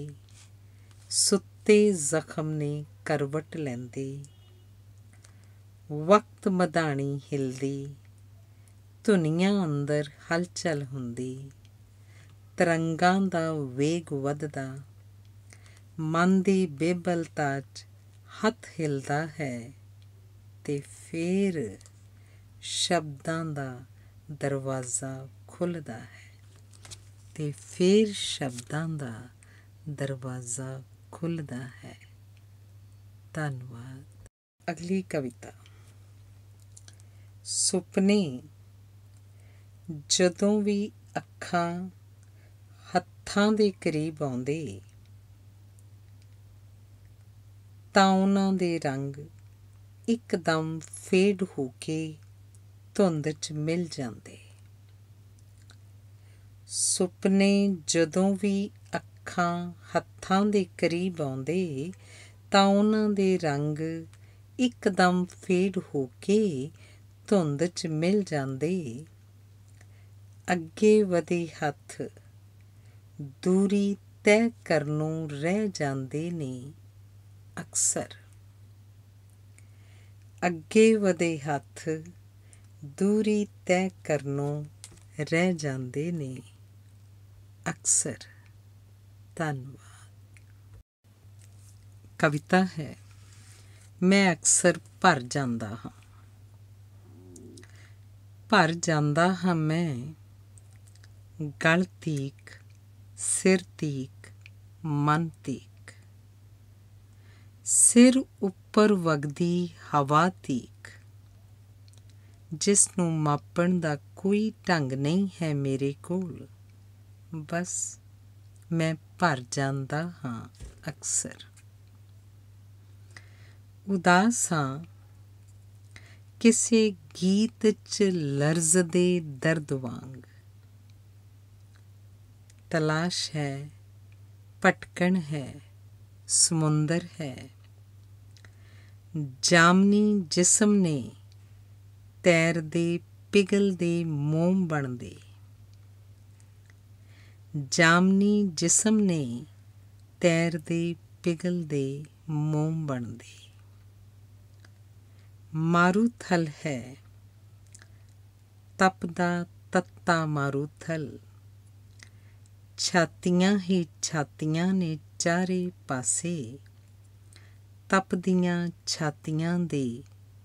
ਸੁੱਤੇ ਜ਼ਖਮ ਨੇ ਕਰਵਟ ਲੈਂਦੇ ਵਕਤ ਮਧਾਣੀ ਹਿਲਦੀ ਦੁਨੀਆਂ ਅੰਦਰ ਹਲਚਲ ਹੁੰਦੀ ਤਰੰਗਾਂ ਦਾ ਵੇਗ ਵੱਧਦਾ ਮਨ ਦੀ ਬੇਬਲਤਾ 'ਚ ਹੱਥ ਹਿਲਦਾ ਹੈ ਤੇ ਫਿਰ ਸ਼ਬਦਾਂ ਦਾ ਦਰਵਾਜ਼ਾ ਖੁੱਲਦਾ ਹੈ ਤੇ ਫਿਰ ਸ਼ਬਦਾਂ ਦਾ ਦਰਵਾਜ਼ਾ ਖੁੱਲਦਾ ਹੈ ਧੰਨਵਾਦ ਅਗਲੀ ਕਵਿਤਾ ਸੁਪਨੇ ਜਦੋਂ ਵੀ ਅੱਖਾਂ ਹੱਥਾਂ ਦੇ ਕਰੀਬ ਆਉਂਦੇ ਤਾਂ ਉਹਨਾਂ ਦੇ ਰੰਗ ਇੱਕਦਮ ਫੇਡ ਹੋ ਕੇ ਧੁੰਦ 'ਚ ਮਿਲ ਜਾਂਦੇ ਸੁਪਨੇ ਜਦੋਂ ਵੀ ਅੱਖਾਂ ਹੱਥਾਂ ਦੇ ਕਰੀਬ ਆਉਂਦੇ ਤਾਂ ਉਹਨਾਂ ਦੇ ਰੰਗ ਇੱਕਦਮ ਫੇਡ ਹੋ ਕੇ ਧੁੰਦ 'ਚ ਮਿਲ ਜਾਂਦੇ ਅੱਗੇ ਵਧੇ ਹੱਥ ਦੂਰੀ ਤੈਅ ਕਰਨੋਂ ਰਹਿ ਜਾਂਦੇ ਨੇ ਅਕਸਰ ਅੱਗੇ ਵਧੇ ਹੱਥ ਦੂਰੀ ਤੈ ਕਰਨੋਂ ਰਹਿ ਜਾਂਦੇ ਨੇ ਅਕਸਰ ਧੰਨਵਾਦ ਕਵਿਤਾ ਹੈ ਮੈਂ ਅਕਸਰ ਭਰ ਜਾਂਦਾ ਹਾਂ ਭਰ ਜਾਂਦਾ ਹਾਂ ਮੈਂ ਗਲਤੀਕ ਸਿਰਤੀਕ ਸਿਰ ਸਿਰ ਉੱਪਰ ਉੱਪਰ ਹਵਾ ਤੀਕ ਜਿਸ ਨੂੰ ਮਾਪਣ ਦਾ ਕੋਈ ਢੰਗ ਨਹੀਂ ਹੈ ਮੇਰੇ ਕੋਲ ਬਸ ਮੈਂ ਭਰ ਜਾਂਦਾ ਹਾਂ ਅਕਸਰ ਉਦਾਸ ਹਾਂ ਕਿਸੇ ਗੀਤ 'ਚ ਲਰਜ਼ਦੇ ਦਰਦ ਵਾਂਗ ਤਲਾਸ਼ ਹੈ ਪਟਕਣ ਹੈ ਸਮੁੰਦਰ ਹੈ ਜਾਮਨੀ ਜਿਸਮ ਨੇ ਤੈਰਦੇ ਪਿਗਲਦੇ ਮੋਮ ਬਣਦੇ ਜਾਮਨੀ ਜਿਸਮ ਨੇ ਤੈਰਦੇ ਪਿਗਲਦੇ ਮੋਮ ਬਣਦੇ ਮਾਰੂਥਲ ਹੈ ਤਪਦਾ ਤੱਤਾ ਮਾਰੂਥਲ ਛਾਤੀਆਂ ਹੀ ਛਾਤੀਆਂ ਨੇ ਚਾਰੇ ਪਾਸੇ ਤਪਦੀਆਂ ਛਾਤੀਆਂ ਦੇ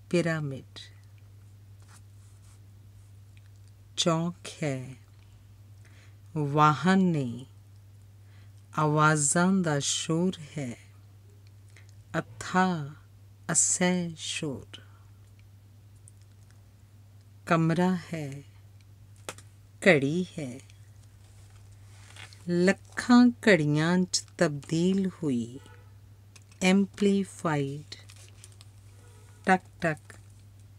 ਪਿਰਾਮਿਡ ਚੌਕ ਹੈ ਵਾਹਨ ਨੇ ਆਵਾਜ਼ਾਂ ਦਾ ਸ਼ੋਰ ਹੈ ਅਥਾ ਅਸੈ ਸ਼ੋਰ ਕਮਰਾ ਹੈ ਘੜੀ ਹੈ ਲੱਖਾਂ ਘੜੀਆਂ 'ਚ ਤਬਦੀਲ ਹੋਈ amplified tuck tuck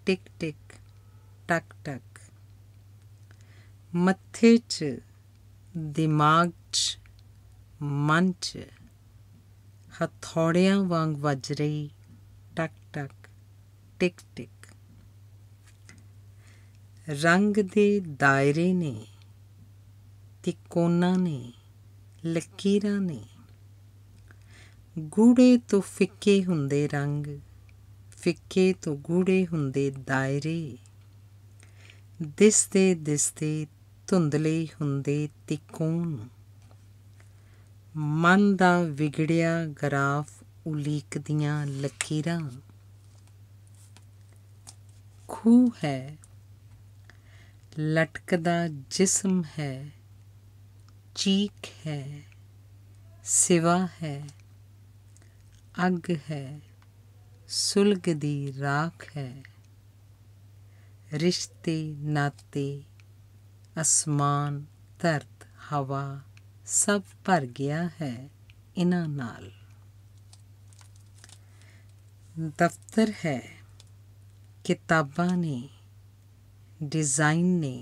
tick tick tuck tuck ਮੱਥੇ 'ਚ ਦਿਮਾਗ 'ਚ ਮਨ 'ਚ ਹਥੌੜਿਆਂ ਵਾਂਗ ਵੱਜ ਰਹੀ ਟਕ ਟਕ ਟਿਕ ਟਿਕ ਰੰਗ ਦੇ ਦਾਇਰੇ ਨੇ ਤਿਕੋਨਾ ਨੇ ਲਕੀਰਾਂ ਨੇ ਗੂੜੇ ਤੋਂ ਫਿੱਕੇ ਹੁੰਦੇ ਰੰਗ ਫਿੱਕੇ ਤੋਂ ਗੂੜੇ ਹੁੰਦੇ ਦਾਇਰੇ ਦਿਸਦੇ ਦਿਸਦੇ ਧੁੰਦਲੇ ਹੁੰਦੇ ਤਿਕੋਣ ਮਨ ਦਾ ਵਿਗੜਿਆ ਗਰਾਫ ਉਲੀਕਦੀਆਂ ਲਕੀਰਾਂ ਖੂ ਹੈ ਲਟਕਦਾ ਜਿਸਮ ਹੈ ਚੀਕ ਹੈ ਸਿਵਾ ਹੈ ਅੱਗ ਹੈ ਸੁਲਗਦੀ ਰਾਖ ਹੈ ਰਿਸ਼ਤੇ ਨਾਤੇ ਅਸਮਾਨ ਧਰਤ ਹਵਾ ਸਭ ਭਰ ਗਿਆ ਹੈ ਇਹਨਾਂ ਨਾਲ ਦਫ਼ਤਰ ਹੈ ਕਿਤਾਬਾਂ ਨੇ ਡਿਜ਼ਾਈਨ ਨੇ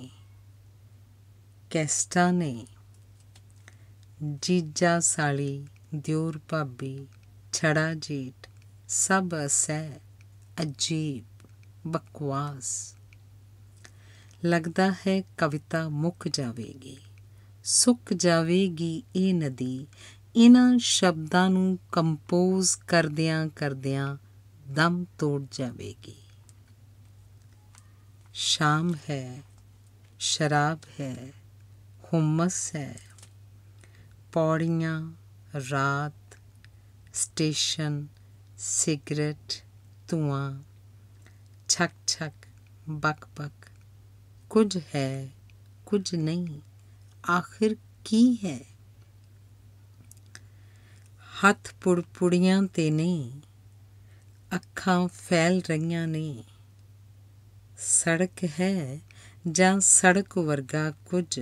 ਕੈਸਟਾ ਨੇ ਜੀਜਾ ਸਾਲੀ ਦਿਓਰ ਭਾਬੀ ਛੜਾ ਜੀਟ ਸਭ ਅਸੈ ਅਜੀਬ ਬਕਵਾਸ ਲੱਗਦਾ ਹੈ ਕਵਿਤਾ ਮੁੱਕ ਜਾਵੇਗੀ ਸੁੱਕ ਜਾਵੇਗੀ ਇਹ ਨਦੀ ਇਹਨਾਂ ਸ਼ਬਦਾਂ ਨੂੰ ਕੰਪੋਜ਼ ਕਰਦਿਆਂ ਕਰਦਿਆਂ ਦਮ ਤੋੜ ਜਾਵੇਗੀ ਸ਼ਾਮ ਹੈ ਸ਼ਰਾਬ ਹੈ ਹੁਮਸ ਹੈ ਪੌੜੀਆਂ ਰਾਤ ਸਟੇਸ਼ਨ ਸਿਗਰਟ ਧੂਆਂ ਛਕ ਛਕ ਬਕ ਬਕ ਕੁਝ ਹੈ ਕੁਝ ਨਹੀਂ ਆਖਿਰ ਕੀ ਹੈ ਹੱਥ ਪੁੜਪੁੜੀਆਂ ਤੇ ਨਹੀਂ ਅੱਖਾਂ ਫੈਲ ਰਹੀਆਂ ਨੇ ਸੜਕ ਹੈ ਜਾਂ ਸੜਕ ਵਰਗਾ ਕੁਝ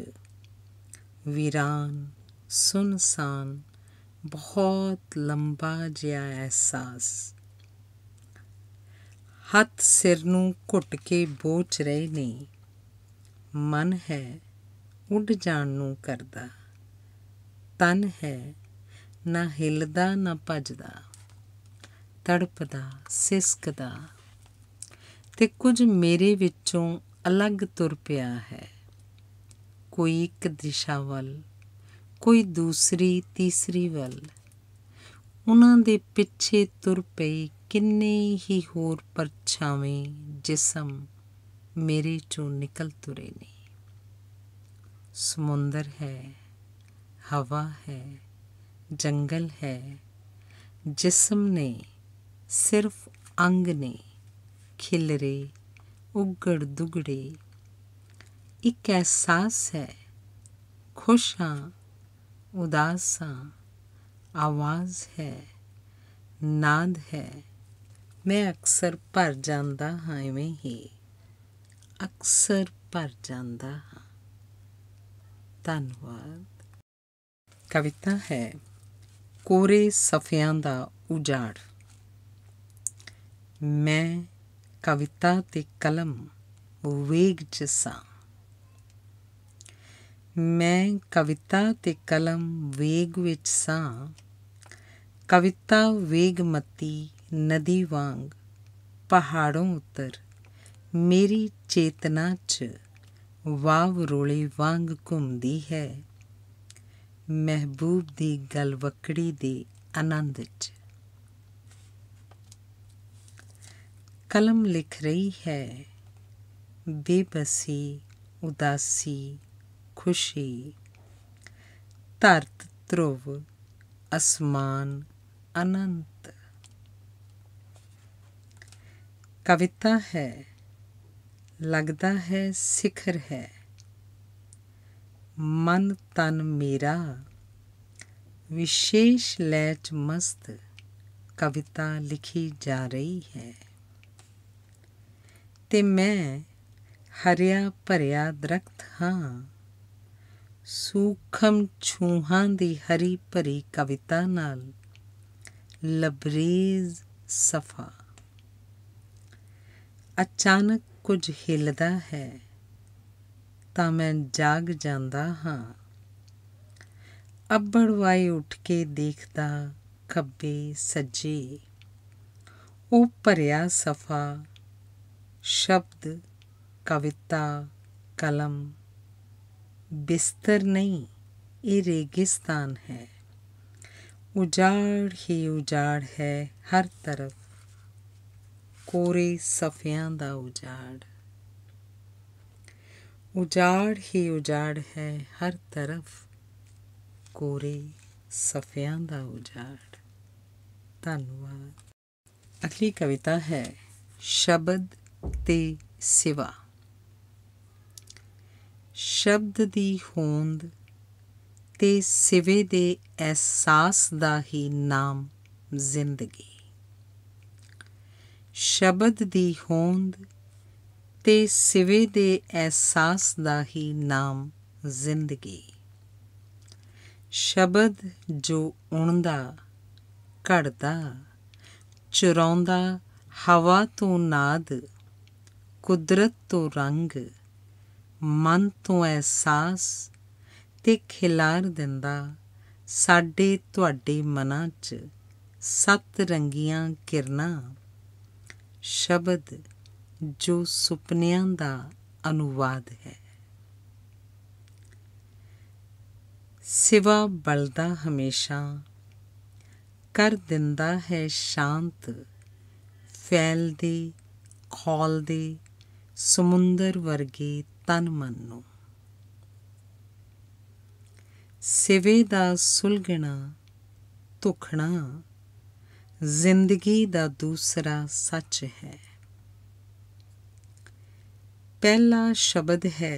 ਵਿਰਾਨ ਸੁਨਸਾਨ ਬਹੁਤ ਲੰਬਾ ਜਿਹਾ ਅਹਿਸਾਸ ਹੱਥ ਸਿਰ ਨੂੰ ਘੁੱਟ ਕੇ ਬੋਚ ਰਹੇ ਨੇ ਮਨ ਹੈ ਉੱਡ ਜਾਣ ਨੂੰ ਕਰਦਾ ਤਨ ਹੈ ਨਾ ਹਿਲਦਾ ਨਾ ਭੱਜਦਾ ਤੜਪਦਾ ਸਿਸਕਦਾ ਤੇ ਕੁਝ ਮੇਰੇ ਵਿੱਚੋਂ ਅਲੱਗ ਤੁਰ ਪਿਆ ਹੈ ਕੋਈ ਇੱਕ ਦਿਸ਼ਾ ਵੱਲ ਕੋਈ ਦੂਸਰੀ ਤੀਸਰੀ ਵੱਲ ਉਹਨਾਂ ਦੇ ਪਿੱਛੇ ਤੁਰ ਪਈ ਕਿੰਨੇ ਹੀ ਹੋਰ ਪਰਛਾਵੇਂ ਜਿਸਮ ਮੇਰੇ ਚੋਂ ਨਿਕਲ ਤੁਰੇ ਨੇ ਸਮੁੰਦਰ ਹੈ ਹਵਾ ਹੈ ਜੰਗਲ ਹੈ ਜਿਸਮ ਨੇ ਸਿਰਫ ਅੰਗ ਨੇ ਖਿਲਰੇ ਉਗੜ ਦੁਗੜੇ ਇੱਕ ਅਹਿਸਾਸ ਹੈ ਖੁਸ਼ ਹਾਂ ਹਾਂ ਆਵਾਜ਼ ਹੈ ਨਾਦ ਹੈ ਮੈਂ ਅਕਸਰ ਭਰ ਜਾਂਦਾ ਹਾਂ ਐਵੇਂ ਹੀ ਅਕਸਰ ਭਰ ਜਾਂਦਾ ਹਾਂ ਧੰਨਵਾਦ ਕਵਿਤਾ ਹੈ ਕੋਰੇ ਸਫਿਆਂ ਦਾ ਉਜਾੜ ਮੈਂ ਕਵਿਤਾ ਤੇ ਕਲਮ ਵੇਗ ਜਸਾਂ ਮੈਂ ਕਵਿਤਾ ਤੇ ਕਲਮ ਵੇਗ ਵਿੱਚ ਸਾਂ ਕਵਿਤਾ ਵੇਗਮਤੀ ਨਦੀ ਵਾਂਗ ਪਹਾੜੋਂ ਉਤਰ ਮੇਰੀ ਚੇਤਨਾ 'ਚ ਵਾਵ ਰੋਲੇ ਵਾਂਗ ਘੁੰਮਦੀ ਹੈ ਮਹਿਬੂਬ ਦੀ ਗਲਵਕੜੀ ਦੇ ਆਨੰਦ 'ਚ ਕਲਮ ਲਿਖ ਰਹੀ ਹੈ ਬੇਬਸੀ ਉਦਾਸੀ ਖੁਸ਼ੀ ਧਰਤ ਧਰੁਵ ਅਸਮਾਨ ਅਨੰਤ ਕਵਿਤਾ ਹੈ ਲੱਗਦਾ ਹੈ ਸਿਖਰ ਹੈ ਮਨ ਤਨ ਮੇਰਾ ਵਿਸ਼ੇਸ਼ ਲੈਚ ਮਸਤ ਕਵਿਤਾ ਲਿਖੀ ਜਾ ਰਹੀ ਹੈ ਤੇ ਮੈਂ ਹਰਿਆ ਭਰਿਆ ਦਰਖਤ ਹਾਂ ਸੂਖਮ ਛੂਹਾਂ ਦੀ ਹਰੀ ਭਰੀ ਕਵਿਤਾ ਨਾਲ ਲਬਰੀਜ਼ ਸਫਾ ਅਚਾਨਕ ਕੁਝ ਹਿਲਦਾ ਹੈ ਤਾਂ ਮੈਂ ਜਾਗ ਜਾਂਦਾ ਹਾਂ ਅੱਬੜਵਾਈ ਉੱਠ ਕੇ ਦੇਖਦਾ ਖੱਬੇ ਸੱਜੇ ਉਹ ਭਰਿਆ ਸਫਾ ਸ਼ਬਦ ਕਵਿਤਾ ਕਲਮ ਬਿਸਤਰ ਨਹੀਂ ਇਹ ਰੇਗਿਸਤਾਨ ਹੈ ਉਜਾੜ ਹੀ ਉਜਾੜ ਹੈ ਹਰ ਤਰਫ ਕੋਰੇ ਸਫਿਆਂ ਦਾ ਉਜਾੜ ਉਜਾੜ ਹੀ ਉਜਾੜ ਹੈ ਹਰ ਤਰਫ ਕੋਰੇ ਸਫਿਆਂ ਦਾ ਉਜਾੜ ਧੰਨਵਾਦ ਅਗਲੀ ਕਵਿਤਾ ਹੈ ਸ਼ਬਦ ਤੇ ਸਿਵਾ ਸ਼ਬਦ ਦੀ ਹੋਂਦ ਤੇ ਸਿਵੇ ਦੇ ਅਹਿਸਾਸ ਦਾ ਹੀ ਨਾਮ ਜ਼ਿੰਦਗੀ ਸ਼ਬਦ ਦੀ ਹੋਂਦ ਤੇ ਸਿਵੇ ਦੇ ਅਹਿਸਾਸ ਦਾ ਹੀ ਨਾਮ ਜ਼ਿੰਦਗੀ ਸ਼ਬਦ ਜੋ ਉਣਦਾ ਘੜਦਾ ਚਰਾਉਂਦਾ ਹਵਾ ਤੋਂ ਨਾਦ ਕੁਦਰਤ ਤੋਂ ਰੰਗ ਮਨ ਤੋਂ ਅਹਿਸਾਸ ਤੇ ਖਿਲਾਰ ਦਿੰਦਾ ਸਾਡੇ ਤੁਹਾਡੇ ਮਨਾਂ 'ਚ ਸੱਤ ਰੰਗੀਆਂ ਕਿਰਨਾਂ ਸ਼ਬਦ ਜੋ ਸੁਪਨਿਆਂ ਦਾ ਅਨੁਵਾਦ ਹੈ ਸਿਵਾ ਬਲਦਾ ਹਮੇਸ਼ਾ ਕਰ ਦਿੰਦਾ ਹੈ ਸ਼ਾਂਤ ਫੈਲਦੀ ਖੋਲਦੀ ਸਮੁੰਦਰ ਵਰਗੀ ਤਨ ਮਨ ਨੂੰ ਸੇਵੇ ਦਾ ਸੁਲਗਣਾ ਤੁਖਣਾ ਜ਼ਿੰਦਗੀ ਦਾ ਦੂਸਰਾ ਸੱਚ ਹੈ ਪਹਿਲਾ ਸ਼ਬਦ ਹੈ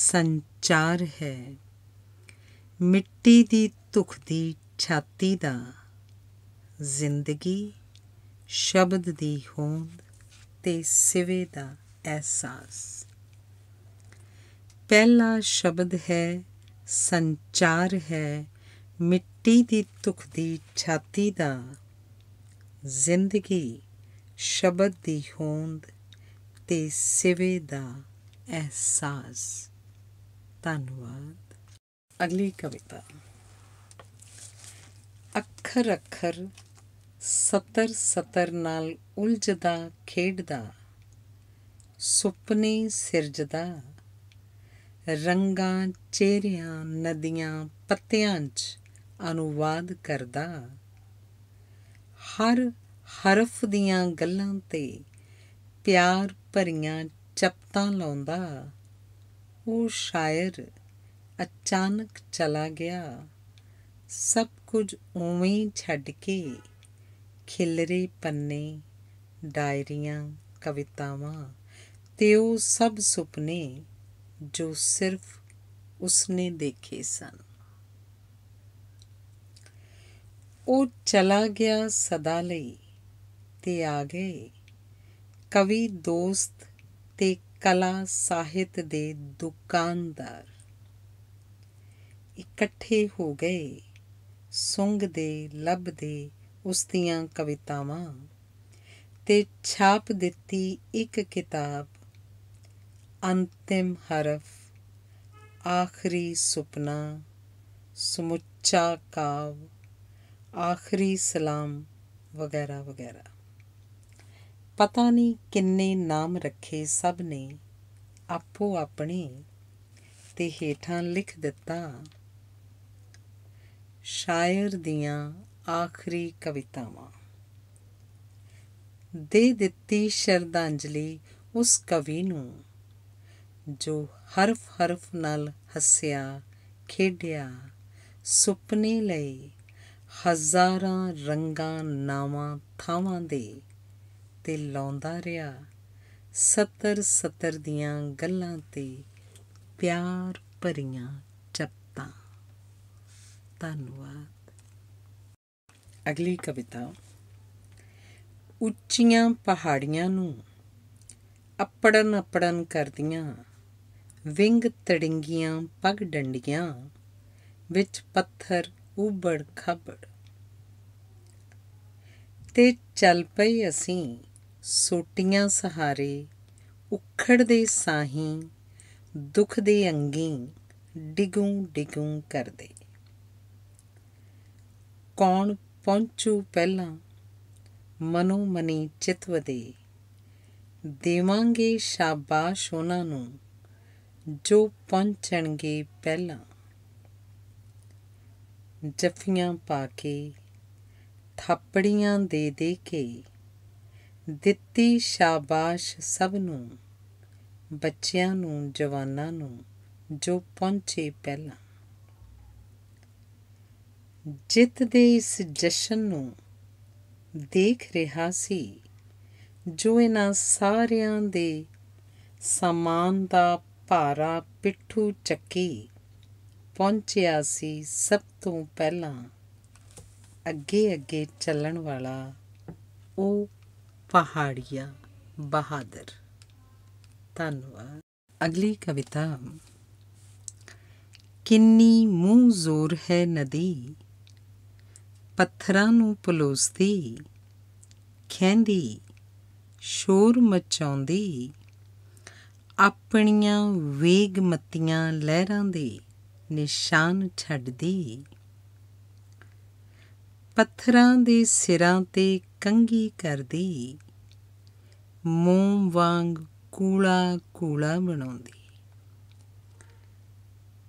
ਸੰਚਾਰ ਹੈ ਮਿੱਟੀ ਦੀ ਧੁਖ ਦੀ ਛਾਤੀ ਦਾ ਜ਼ਿੰਦਗੀ ਸ਼ਬਦ ਦੀ ਹੋਂਦ ਤੇ ਸਿਵੇ ਦਾ ਅਹਿਸਾਸ ਪਹਿਲਾ ਸ਼ਬਦ ਹੈ ਸੰਚਾਰ ਹੈ ਮਿੱਟੀ ਦੀ ਤੁਖ ਦੀ ਛਾਤੀ ਦਾ ਜ਼ਿੰਦਗੀ ਸ਼ਬਦ ਦੀ ਹੋਂਦ ਤੇ ਸਿਵੇ ਦਾ ਅਹਿਸਾਸ ਧੰਨਵਾਦ ਅਗਲੀ ਕਵਿਤਾ ਅੱਖਰ ਅੱਖਰ ਸਤਰ ਸਤਰ ਨਾਲ ਉਲਝਦਾ ਖੇਡਦਾ ਸੁਪਨੇ ਸਿਰਜਦਾ ਰੰਗਾਂ ਚਿਹਰਿਆਂ ਨਦੀਆਂ ਪੱਤਿਆਂ 'ਚ ਅਨੁਵਾਦ ਕਰਦਾ ਹਰ ਹਰਫ ਦੀਆਂ ਗੱਲਾਂ ਤੇ ਪਿਆਰ ਭਰੀਆਂ ਚਪਤਾਂ ਲਾਉਂਦਾ ਉਹ ਸ਼ਾਇਰ ਅਚਾਨਕ ਚਲਾ ਗਿਆ ਸਭ ਕੁਝ ਉਵੇਂ ਛੱਡ ਕੇ ਖਿਲਰੇ ਪੰਨੇ ਡਾਇਰੀਆਂ ਕਵਿਤਾਵਾਂ ਤੇ ਉਹ ਸਭ ਸੁਪਨੇ ਜੋ ਸਿਰਫ ਉਸਨੇ ਦੇਖੇ ਸਨ ਉਹ ਚਲਾ ਗਿਆ ਸਦਾ ਲਈ ਤੇ ਆ ਗਏ ਕਵੀ ਦੋਸਤ ਤੇ ਕਲਾ ਸਾਹਿਤ ਦੇ ਦੁਕਾਨਦਾਰ ਇਕੱਠੇ ਹੋ ਗਏ ਸੁੰਗ ਦੇ ਲਬ ਦੇ ਉਸ ਦੀਆਂ ਕਵਿਤਾਵਾਂ ਤੇ ਛਾਪ ਦਿੱਤੀ ਇੱਕ ਕਿਤਾਬ ਅੰਤਿਮ ਹਰਫ ਆਖਰੀ ਸੁਪਨਾ ਸਮੁੱਚਾ ਕਾਵ ਆਖਰੀ ਸਲਾਮ ਵਗੈਰਾ ਵਗੈਰਾ ਪਤਾ ਨਹੀਂ ਕਿੰਨੇ ਨਾਮ ਰੱਖੇ ਸਭ ਨੇ ਆਪੋ ਆਪਣੇ ਤੇ ਹੇਠਾਂ ਲਿਖ ਦਿੱਤਾ ਸ਼ਾਇਰ ਦੀਆਂ ਆਖਰੀ ਕਵਿਤਾਵਾਂ ਦੇ ਦਿੱਤੀ ਸ਼ਰਧਾਂਜਲੀ ਉਸ ਕਵੀ ਨੂੰ ਜੋ ਹਰਫ ਹਰਫ ਨਾਲ ਹੱਸਿਆ ਖੇਡਿਆ ਸੁਪਨੇ ਲਈ ਹਜ਼ਾਰਾਂ ਰੰਗਾਂ ਨਾਵਾਂ ਥਾਵਾਂ ਦੇ ਤੇ ਲਾਉਂਦਾ ਰਿਹਾ ਸੱਤਰ ਸੱਤਰ ਦੀਆਂ ਗੱਲਾਂ ਤੇ ਪਿਆਰ ਭਰੀਆਂ ਚਪਤਾਂ ਧੰਨਵਾਦ ਅਗਲੀ ਕਵਿਤਾ ਉੱਚੀਆਂ ਪਹਾੜੀਆਂ ਨੂੰ ਅਪੜਨ ਅਪੜਨ ਕਰਦੀਆਂ ਵਿੰਗ ਤੜਿੰਗੀਆਂ ਪਗ ਡੰਡੀਆਂ ਵਿੱਚ ਪੱਥਰ ਉਬੜ ਖਬੜ ਤੇ ਚੱਲ ਪਈ ਅਸੀਂ ਸੋਟੀਆਂ ਸਹਾਰੇ ਉਖੜਦੇ ਸਾਹੀ ਦੁੱਖ ਦੇ ਅੰਗੀ ਡਿਗੂ ਡਿਗੂ ਕਰਦੇ ਕੌਣ ਪਹੁੰਚੂ ਪਹਿਲਾਂ ਮਨੋ ਮਨੀ ਚਿਤਵਦੇ ਦੇਵਾਂਗੇ ਸ਼ਾਬਾਸ਼ ਉਹਨਾਂ ਨੂੰ ਜੋ ਪਹੁੰਚਣਗੇ ਪਹਿਲਾਂ ਜੱਫੀਆਂ ਪਾ ਕੇ ਥਾਪੜੀਆਂ ਦੇ ਦੇ ਕੇ ਦਿੱਤੀ ਸ਼ਾਬਾਸ਼ ਸਭ ਨੂੰ ਬੱਚਿਆਂ ਨੂੰ ਜਵਾਨਾਂ ਨੂੰ ਜੋ ਪਹੁੰਚੇ ਪਹਿਲਾਂ ਜਿੱਤ ਦੇ ਇਸ ਜਸ਼ਨ ਨੂੰ ਦੇਖ ਰਿਹਾ ਸੀ ਜੋ ਇਹਨਾਂ ਸਾਰਿਆਂ ਦੇ ਸਮਾਨ ਦਾ ਭਾਰਾ ਪਿੱਠੂ ਚੱਕੀ ਪਹੁੰਚਿਆ ਸੀ ਸਭ ਤੋਂ ਪਹਿਲਾਂ ਅੱਗੇ ਅੱਗੇ ਚੱਲਣ ਵਾਲਾ ਉਹ ਪਹਾੜੀਆ ਬਹਾਦਰ ਧੰਨਵਾਦ ਅਗਲੀ ਕਵਿਤਾ ਕਿੰਨੀ ਮੂੰਹ ਜ਼ੋਰ ਹੈ ਨਦੀ ਪੱਥਰਾਂ ਨੂੰ ਪਲੋਸਦੀ ਖੈਂਦੀ ਸ਼ੋਰ ਮਚਾਉਂਦੀ ਆਪਣੀਆਂ ਵੇਗਮਤੀਆਂ ਲਹਿਰਾਂ ਦੇ ਨਿਸ਼ਾਨ ਛੱਡਦੀ ਪੱਥਰਾਂ ਦੇ ਸਿਰਾਂ ਤੇ ਕੰਗੀ ਕਰਦੀ ਮੂੰਹ ਵਾਂਗ ਕੂਲਾ ਕੂਲਾ ਬਣਾਉਂਦੀ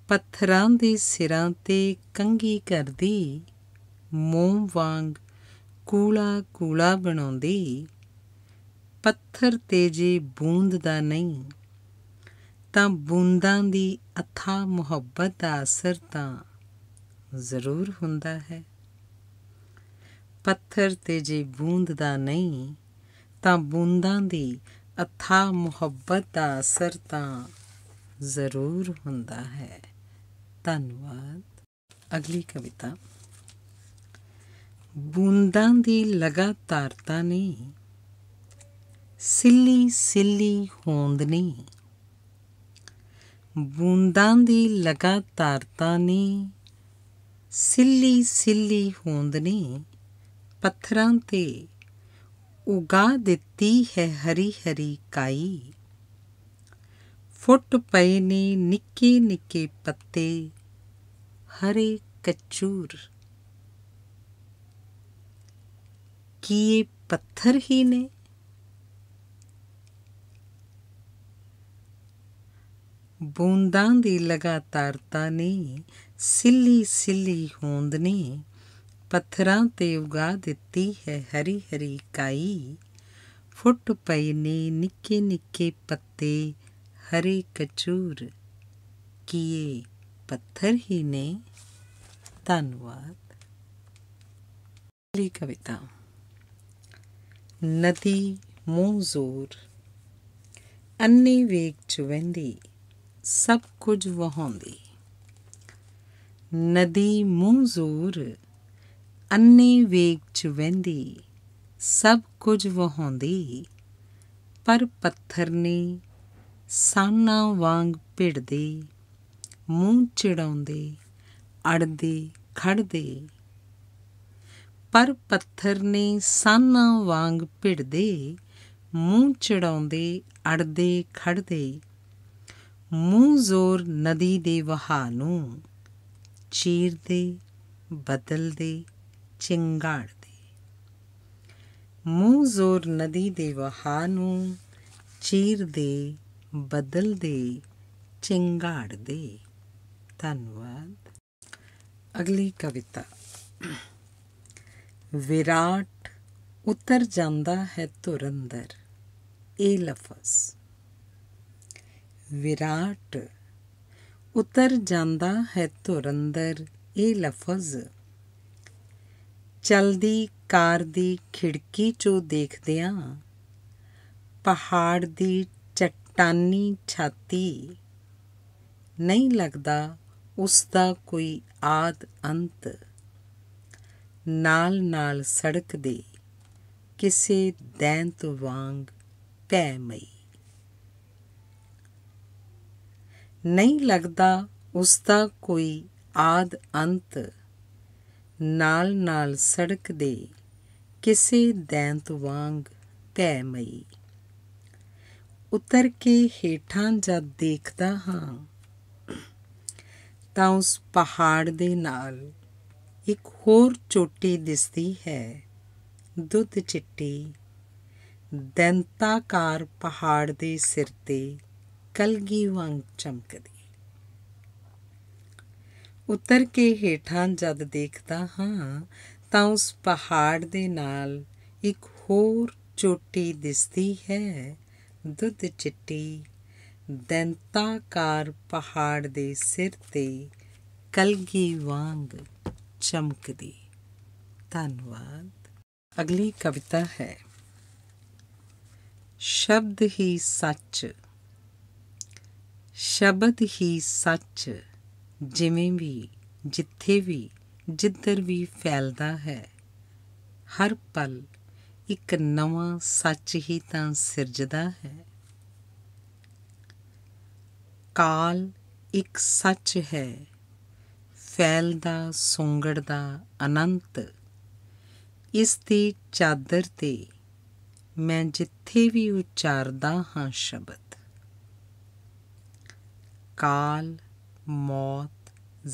ਪੱਥਰਾਂ ਦੇ ਸਿਰਾਂ ਤੇ ਕੰਗੀ ਕਰਦੀ ਮੂੰਹ ਵਾਂਗ ਕੂਲਾ ਕੂਲਾ ਬਣਾਉਂਦੀ ਪੱਥਰ ਤੇ ਬੂੰਦ ਦਾ ਨਹੀਂ ਤਾਂ ਬੂੰਦਾਂ ਦੀ ਅਥਾ ਮੁਹੱਬਤ ਦਾ ਅਸਰ ਤਾਂ ਜ਼ਰੂਰ ਹੁੰਦਾ ਹੈ ਪੱਥਰ ਤੇ ਜੇ ਬੂੰਦ ਦਾ ਨਹੀਂ ਤਾਂ ਬੂੰਦਾਂ ਦੀ ਅਥਾ ਮੁਹੱਬਤ ਦਾ ਅਸਰ ਤਾਂ ਜ਼ਰੂਰ ਹੁੰਦਾ ਹੈ ਧੰਨਵਾਦ ਅਗਲੀ ਕਵਿਤਾ ਬੂੰਦਾਂ ਦੀ ਲਗਾਤਾਰਤਾ ਨਹੀਂ ਸਿੱਲੀ ਸਿੱਲੀ ਹੋਂਦ ਨਹੀਂ ਬੂੰਦਾਂ ਦੀ ਲਗਾਤਾਰਤਾ ਨੇ ਸਿੱਲੀ ਸਿੱਲੀ ਹੋਂਦ ਨੇ ਪੱਥਰਾਂ ਤੇ ਉਗਾ ਦਿੱਤੀ ਹੈ ਹਰੀ ਹਰੀ ਕਾਈ ਫੁੱਟ ਪਏ ਨੇ ਨਿੱਕੇ ਨਿੱਕੇ ਪੱਤੇ ਹਰੇ ਕਚੂਰ ਕੀ ਇਹ ਪੱਥਰ ਹੀ ਨੇ ਬੂੰਦਾਂ ਦੀ ਲਗਾਤਾਰਤਾ ਨੇ ਸਿੱਲੀ ਸਿੱਲੀ ਹੋਂਦ ਨੇ ਪੱਥਰਾਂ ਤੇ ਉਗਾ ਦਿੱਤੀ ਹੈ ਹਰੀ ਹਰੀ ਕਾਈ ਫੁੱਟ ਪਈ ਨੇ ਨਿੱਕੇ ਨਿੱਕੇ ਪੱਤੇ ਹਰੇ ਕਚੂਰ ਕੀਏ ਪੱਥਰ ਹੀ ਨੇ ਧੰਨਵਾਦ ਅਗਲੀ ਕਵਿਤਾ ਨਦੀ ਮੂੰਹ ਜ਼ੋਰ ਅੰਨੀ ਵੇਗ ਚ ਵਹਿੰਦੀ ਸਭ ਕੁਝ ਵਹਾਉਂਦੀ ਨਦੀ ਮੂੰਹ ਅੰਨੇ ਵੇਗ ਚ ਵਹਿੰਦੀ ਸਭ ਕੁਝ ਵਹਾਉਂਦੀ ਪਰ ਪੱਥਰ ਨੇ ਸਾਨਾ ਵਾਂਗ ਭਿੜਦੇ ਮੂੰਹ ਚਿੜਾਉਂਦੇ ਅੜਦੇ ਖੜਦੇ ਪਰ ਪੱਥਰ ਨੇ ਸਾਨਾ ਵਾਂਗ ਭਿੜਦੇ ਮੂੰਹ ਚੜਾਉਂਦੇ ਅੜਦੇ ਖੜਦੇ ਮੂੰਹ ਜ਼ੋਰ ਨਦੀ ਦੇ ਵਹਾ ਨੂੰ ਦੇ ਬਦਲਦੇ ਚਿੰਗਾੜਦੇ ਮੂੰਹ ਜ਼ੋਰ ਨਦੀ ਦੇ ਵਹਾ ਨੂੰ ਦੇ ਬਦਲਦੇ ਚਿੰਗਾੜਦੇ ਧੰਨਵਾਦ ਅਗਲੀ ਕਵਿਤਾ ਵਿਰਾਟ ਉਤਰ ਜਾਂਦਾ ਹੈ ਤੁਰੰਦਰ ਇਹ ਲਫ਼ਜ਼ ਵਿਰਾਟ ਉਤਰ ਜਾਂਦਾ ਹੈ ਧੁਰੰਦਰ ਇਹ ਲਫ਼ਜ਼ ਚਲਦੀ ਕਾਰ ਦੀ ਖਿੜਕੀ ਚੋਂ ਦੇਖਦਿਆਂ ਪਹਾੜ ਦੀ ਚਟਾਨੀ ਛਾਤੀ ਨਹੀਂ ਲੱਗਦਾ ਉਸ ਦਾ ਕੋਈ ਆਦ ਅੰਤ ਨਾਲ ਨਾਲ ਸੜਕ ਦੇ ਕਿਸੇ ਦੈਂਤ ਵਾਂਗ ਪੈ ਮਈ ਨਹੀਂ ਲੱਗਦਾ ਉਸ ਦਾ ਕੋਈ ਆਦ ਅੰਤ ਨਾਲ ਨਾਲ ਸੜਕ ਦੇ ਕਿਸੇ ਦੈਂਤ ਵਾਂਗ ਤੈ ਮਈ ਉਤਰ ਕੇ ਹੀਠਾਂ ਜਦ ਦੇਖਦਾ ਹਾਂ ਤਾਂ ਉਸ ਪਹਾੜ ਦੇ ਨਾਲ ਇੱਕ ਹੋਰ ਚੋਟੀ ਦਿਸਦੀ ਹੈ ਦੁੱਧ ਚਿੱਟੀ ਦੰਤਾਕਾਰ ਪਹਾੜ ਦੇ ਸਿਰ ਤੇ ਕਲਗੀ ਵਾਂਗ ਚਮਕਦੀ ਉੱਤਰ ਕੇ ਹੇਠਾਂ ਜਦ ਦੇਖਦਾ ਹਾਂ ਤਾਂ ਉਸ ਪਹਾੜ ਦੇ ਨਾਲ ਇੱਕ ਹੋਰ ਚੋਟੀ ਦਿਸਦੀ ਹੈ ਦੁੱਧ ਚਿੱਟੀ ਦੰਤਾਕਾਰ ਪਹਾੜ ਦੇ ਸਿਰ ਤੇ ਕਲਗੀ ਵਾਂਗ ਚਮਕਦੀ ਧੰਨਵਾਦ ਅਗਲੀ ਕਵਿਤਾ ਹੈ ਸ਼ਬਦ ਹੀ ਸੱਚ ਸ਼ਬਦ ਹੀ ਸੱਚ ਜਿਵੇਂ ਵੀ ਜਿੱਥੇ ਵੀ ਜਿੱਧਰ ਵੀ ਫੈਲਦਾ ਹੈ ਹਰ ਪਲ ਇੱਕ ਨਵਾਂ ਸੱਚ ਹੀ ਤਾਂ ਸਿਰਜਦਾ ਹੈ ਕਾਲ ਇੱਕ ਸੱਚ ਹੈ ਫੈਲਦਾ ਸੁੰਗੜਦਾ ਅਨੰਤ ਇਸ ਦੀ ਚਾਦਰ ਤੇ ਮੈਂ ਜਿੱਥੇ ਵੀ ਉਚਾਰਦਾ ਹਾਂ ਸ਼ਬਦ ਕਾਲ ਮੌਤ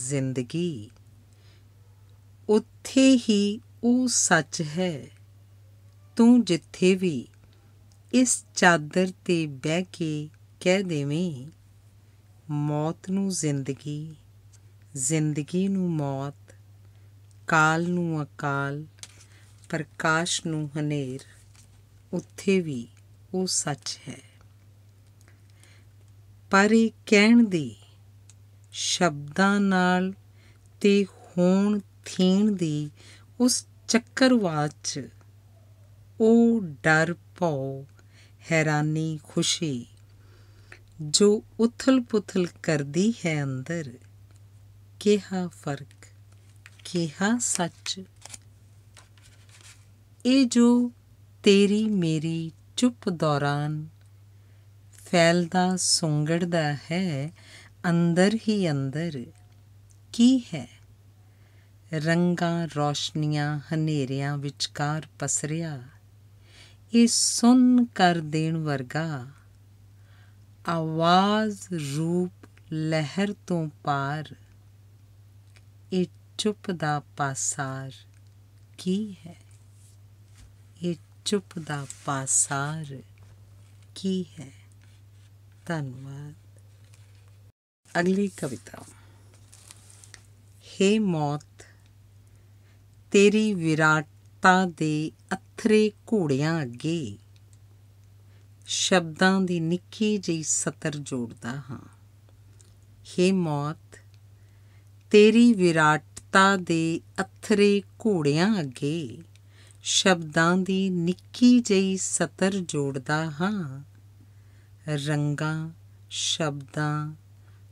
ਜ਼ਿੰਦਗੀ ਉੱਥੇ ਹੀ ਉਹ ਸੱਚ ਹੈ ਤੂੰ ਜਿੱਥੇ ਵੀ ਇਸ ਚਾਦਰ ਤੇ ਬਹਿ ਕੇ ਕਹਿ ਦੇਵੇਂ ਮੌਤ ਨੂੰ ਜ਼ਿੰਦਗੀ ਜ਼ਿੰਦਗੀ ਨੂੰ ਮੌਤ ਕਾਲ ਨੂੰ ਅਕਾਲ ਪ੍ਰਕਾਸ਼ ਨੂੰ ਹਨੇਰ ਉੱਥੇ ਵੀ ਉਹ ਸੱਚ ਹੈ ਪਰ ਇਹ ਕਹਿਣ ਦੀ ਸ਼ਬਦਾਂ ਨਾਲ ਤੇ ਹੋਣ ਥੀਣ ਦੀ ਉਸ ਚੱਕਰਵਾਤ 'ਚ ਉਹ ਡਰ ਪਾਉ ਹੈਰਾਨੀ ਖੁਸ਼ੀ ਜੋ ਉਥਲ-ਪੁਥਲ ਕਰਦੀ ਹੈ ਅੰਦਰ ਕਿਹਾ ਫਰਕ ਕਿਹਾ ਸੱਚ ਇਹ ਜੋ ਤੇਰੀ ਮੇਰੀ ਚੁੱਪ ਦੌਰਾਨ ਫੈਲਦਾ ਸੁੰਗੜਦਾ ਹੈ ਅੰਦਰ ਹੀ ਅੰਦਰ ਕੀ ਹੈ ਰੰਗਾਂ ਰੋਸ਼ਨੀਆਂ ਹਨੇਰਿਆਂ ਵਿਚਕਾਰ ਪਸਰਿਆ ਇਹ ਸੁਣ ਕਰ ਦੇਣ ਵਰਗਾ ਆਵਾਜ਼ ਰੂਪ ਲਹਿਰ ਤੋਂ ਪਾਰ ਇਹ ਚੁੱਪ ਦਾ ਪਾਸਾਰ ਕੀ ਹੈ ਇਹ ਚੁੱਪ ਦਾ ਪਾਸਾਰ ਕੀ ਹੈ ਧੰਨਵਾਦ ਅਗਲੀ ਕਵਿਤਾ ਹੇ ਮੌਤ ਤੇਰੀ ਵਿਰਾਟਤਾ ਦੇ ਅਥਰੇ ਘੋੜਿਆਂ ਅੱਗੇ ਸ਼ਬਦਾਂ ਦੀ ਨਿੱਕੀ ਜਿਹੀ ਸਤਰ ਜੋੜਦਾ ਹਾਂ ਹੇ ਮੌਤ ਤੇਰੀ ਵਿਰਾਟਤਾ ਦੇ ਅਥਰੇ ਘੋੜਿਆਂ ਅੱਗੇ ਸ਼ਬਦਾਂ ਦੀ ਨਿੱਕੀ ਜਿਹੀ ਸਤਰ ਜੋੜਦਾ ਹਾਂ ਰੰਗਾਂ ਸ਼ਬਦਾਂ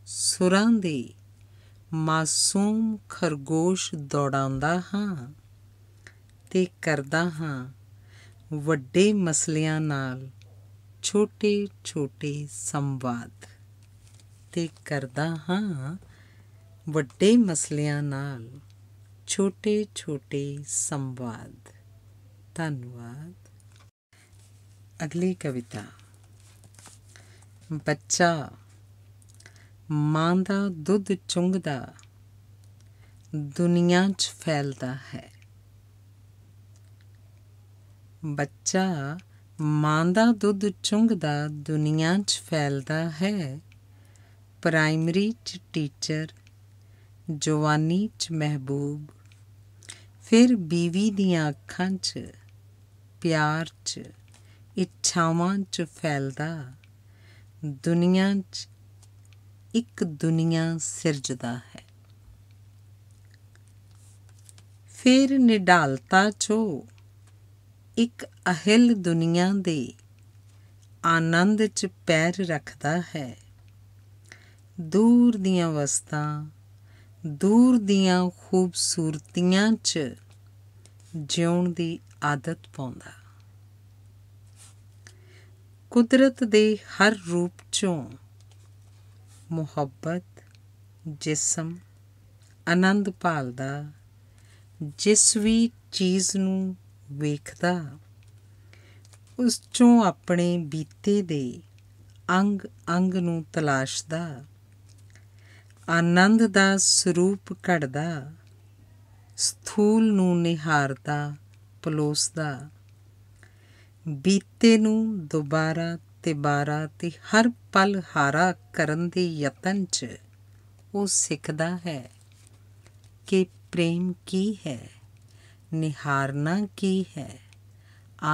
ਸੁਰਾਂ ਦੀ ਮਾਸੂਮ ਖਰਗੋਸ਼ ਦੌੜਾਉਂਦਾ ਹਾਂ ਤੇ ਕਰਦਾ ਹਾਂ ਵੱਡੇ ਮਸਲਿਆਂ ਨਾਲ ਛੋਟੇ ਛੋਟੇ ਸੰਵਾਦ ਤੇ ਕਰਦਾ ਹਾਂ ਵੱਡੇ ਮਸਲਿਆਂ ਨਾਲ ਛੋਟੇ ਛੋਟੇ ਸੰਵਾਦ ਧੰਨਵਾਦ ਅਗਲੀ ਕਵਿਤਾ ਬੱਚਾ ਮਾਂ ਦਾ ਦੁੱਧ ਚੁੰਗਦਾ ਦੁਨੀਆ 'ਚ ਫੈਲਦਾ ਹੈ ਬੱਚਾ ਮਾਂ ਦਾ ਦੁੱਧ ਚੁੰਗਦਾ ਦੁਨੀਆ 'ਚ ਫੈਲਦਾ ਹੈ ਪ੍ਰਾਇਮਰੀ 'ਚ ਟੀਚਰ ਜਵਾਨੀ 'ਚ ਮਹਿਬੂਬ ਫਿਰ ਬੀਵੀ ਦੀਆਂ ਅੱਖਾਂ 'ਚ ਪਿਆਰ 'ਚ ਇੱਛਾਵਾਂ 'ਚ ਫੈਲਦਾ ਦੁਨੀਆ 'ਚ ਇੱਕ ਦੁਨੀਆ ਸਿਰਜਦਾ ਹੈ ਫਿਰ ਨਿਡਾਲਤਾ 'ਚੋ ਇੱਕ ਅਹਿਲ ਦੁਨੀਆ ਦੇ ਆਨੰਦ 'ਚ ਪੈਰ ਰੱਖਦਾ ਹੈ ਦੂਰ ਦੀਆਂ ਵਸਤਾਂ ਦੂਰ ਦੀਆਂ ਖੂਬਸੂਰਤੀਆਂ 'ਚ ਜਿਉਣ ਦੀ ਆਦਤ ਪਾਉਂਦਾ ਕੁਦਰਤ ਦੇ ਹਰ ਰੂਪ ਚੋਂ ਮੁਹੱਬਤ ਜਿਸਮ ਆਨੰਦ ਪਾਲਦਾ ਜਿਸ ਵੀ ਚੀਜ਼ ਨੂੰ ਵੇਖਦਾ ਉਸ ਚੋਂ ਆਪਣੇ ਬੀਤੇ ਦੇ ਅੰਗ ਅੰਗ ਨੂੰ ਤਲਾਸ਼ਦਾ ਆਨੰਦ ਦਾ ਸਰੂਪ ਘੜਦਾ ਸਥੂਲ ਨੂੰ ਨਿਹਾਰਦਾ ਪਲੋਸਦਾ ਬੀਤੇ ਨੂੰ ਦੁਬਾਰਾ ਤੇ ਬਾਰਾ ਤੇ ਹਰ ਪਲ ਹਾਰਾ ਕਰਨ ਦੇ ਯਤਨ 'ਚ ਉਹ ਸਿੱਖਦਾ ਹੈ ਕਿ ਪ੍ਰੇਮ ਕੀ ਹੈ ਨਿਹਾਰਨਾ ਕੀ ਹੈ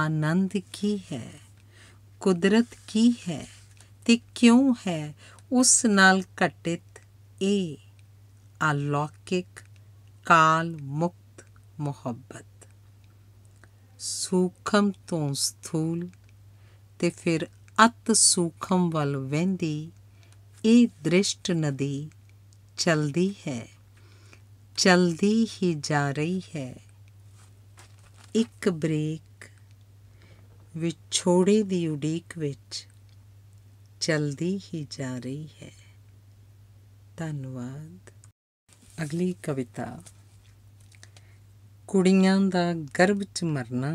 ਆਨੰਦ ਕੀ ਹੈ ਕੁਦਰਤ ਕੀ ਹੈ ਤੇ ਕਿਉਂ ਹੈ ਉਸ ਨਾਲ ਘਟਿਤ ਇਹ ਅਲੌਕਿਕ ਕਾਲ ਮੁਕਤ ਮੁਹੱਬਤ ਸੂਖਮ ਤੋਂ ਸਥੂਲ ਤੇ ਫਿਰ ਅਤ ਸੂਖਮ ਵੱਲ ਵਹਿੰਦੀ ਇਹ ਦ੍ਰਿਸ਼ਟ ਨਦੀ ਚਲਦੀ ਹੈ ਚਲਦੀ ਹੀ ਜਾ ਰਹੀ ਹੈ ਇੱਕ ਬ੍ਰੇਕ ਵਿਛੋੜੇ ਦੀ ਉਡੀਕ ਵਿੱਚ ਚਲਦੀ ਹੀ ਜਾ ਰਹੀ ਹੈ ਧੰਨਵਾਦ ਅਗਲੀ ਕਵਿਤਾ ਕੁੜੀਆਂ ਦਾ ਗਰਭ 'ਚ ਮਰਨਾ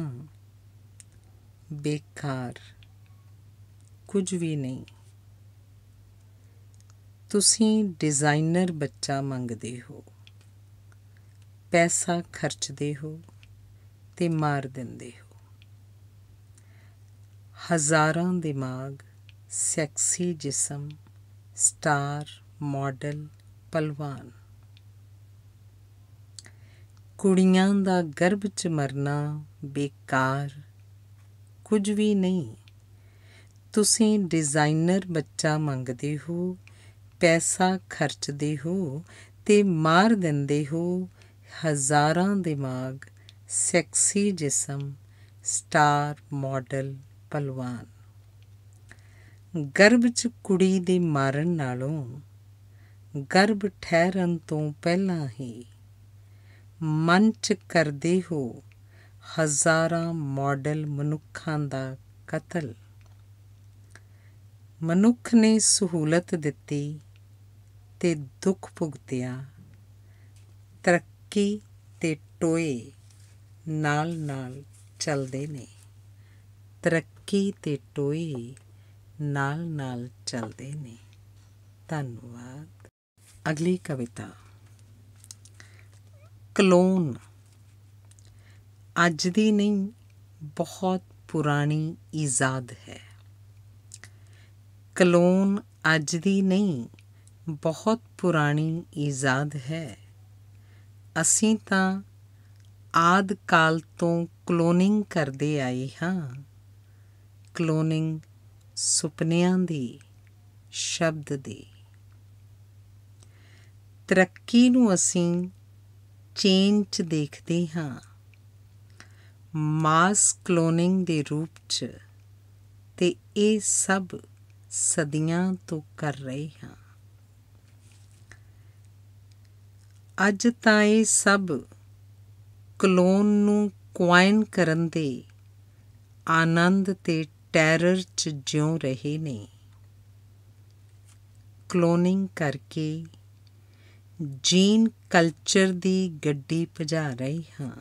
ਬੇਕਾਰ ਕੁਝ ਵੀ ਨਹੀਂ ਤੁਸੀਂ ਡਿਜ਼ਾਈਨਰ ਬੱਚਾ ਮੰਗਦੇ ਹੋ ਪੈਸਾ ਖਰਚਦੇ ਹੋ ਤੇ ਮਾਰ ਦਿੰਦੇ ਹੋ ਹਜ਼ਾਰਾਂ ਦਿਮਾਗ ਸੈਕਸੀ ਜਿਸਮ ਸਟਾਰ ਮਾਡਲ ਪਲਵਾਨ ਕੁੜੀਆਂ ਦਾ ਗਰਭ ਚ ਮਰਨਾ ਬੇਕਾਰ ਕੁਝ ਵੀ ਨਹੀਂ ਤੁਸੀਂ ਡਿਜ਼ਾਈਨਰ ਬੱਚਾ ਮੰਗਦੇ ਹੋ ਪੈਸਾ ਖਰਚਦੇ ਹੋ ਤੇ ਮਾਰ ਦਿੰਦੇ ਹੋ ਹਜ਼ਾਰਾਂ ਦਿਮਾਗ ਸੈਕਸੀ ਜਿਸਮ ਸਟਾਰ ਮਾਡਲ ਪਲਵਾਨ ਗਰਭ ਚ ਕੁੜੀ ਦੇ ਮਾਰਨ ਨਾਲੋਂ ਗਰਭ ਠਹਿਰਨ ਤੋਂ ਪਹਿਲਾਂ ਹੀ ਮਨ 'ਚ ਕਰਦੇ ਹੋ ਹਜ਼ਾਰਾਂ ਮਾਡਲ ਮਨੁੱਖਾਂ ਦਾ ਕਤਲ ਮਨੁੱਖ ਨੇ ਸਹੂਲਤ ਦਿੱਤੀ ਤੇ ਦੁੱਖ ਭੁਗਤਿਆ ਤਰੱਕੀ ਤੇ ਟੋਏ ਨਾਲ-ਨਾਲ ਚੱਲਦੇ ਨੇ ਤਰੱਕੀ ਤੇ ਟੋਏ ਨਾਲ-ਨਾਲ ਚੱਲਦੇ ਨੇ ਧੰਨਵਾਦ ਅਗਲੀ ਕਵਿਤਾ ਕਲੋਨ ਅੱਜ ਦੀ ਨਹੀਂ ਬਹੁਤ ਪੁਰਾਣੀ ਇਜਾਦ ਹੈ ਕਲੋਨ ਅੱਜ ਦੀ ਨਹੀਂ ਬਹੁਤ ਪੁਰਾਣੀ ਇਜਾਦ ਹੈ ਅਸੀਂ ਤਾਂ ਆਦ ਕਾਲ ਤੋਂ ਕਲੋਨਿੰਗ ਕਰਦੇ ਆਏ ਹਾਂ ਕਲੋਨਿੰਗ ਸੁਪਨਿਆਂ ਦੀ ਸ਼ਬਦ ਦੀ ਤਰੱਕੀ ਨੂੰ ਅਸੀਂ ਚੇਨ 'ਚ ਦੇਖਦੇ ਹਾਂ ਮਾਸ ਕਲੋਨਿੰਗ ਦੇ ਰੂਪ 'ਚ ਤੇ ਇਹ ਸਭ ਸਦੀਆਂ ਤੋਂ ਕਰ ਰਹੇ ਹਾਂ ਅੱਜ ਤਾਂ ਇਹ ਸਭ ਕਲੋਨ ਨੂੰ ਕੁਆਇਨ ਕਰਨ ਦੇ ਆਨੰਦ ਤੇ ਟੈਰਰ 'ਚ ਜਿਉ ਰਹੇ ਨੇ ਕਲੋਨਿੰਗ ਕਰਕੇ ਜੀਨ ਕਲਚਰ ਦੀ ਗੱਡੀ ਭਜਾ ਰਹੀ ਹਾਂ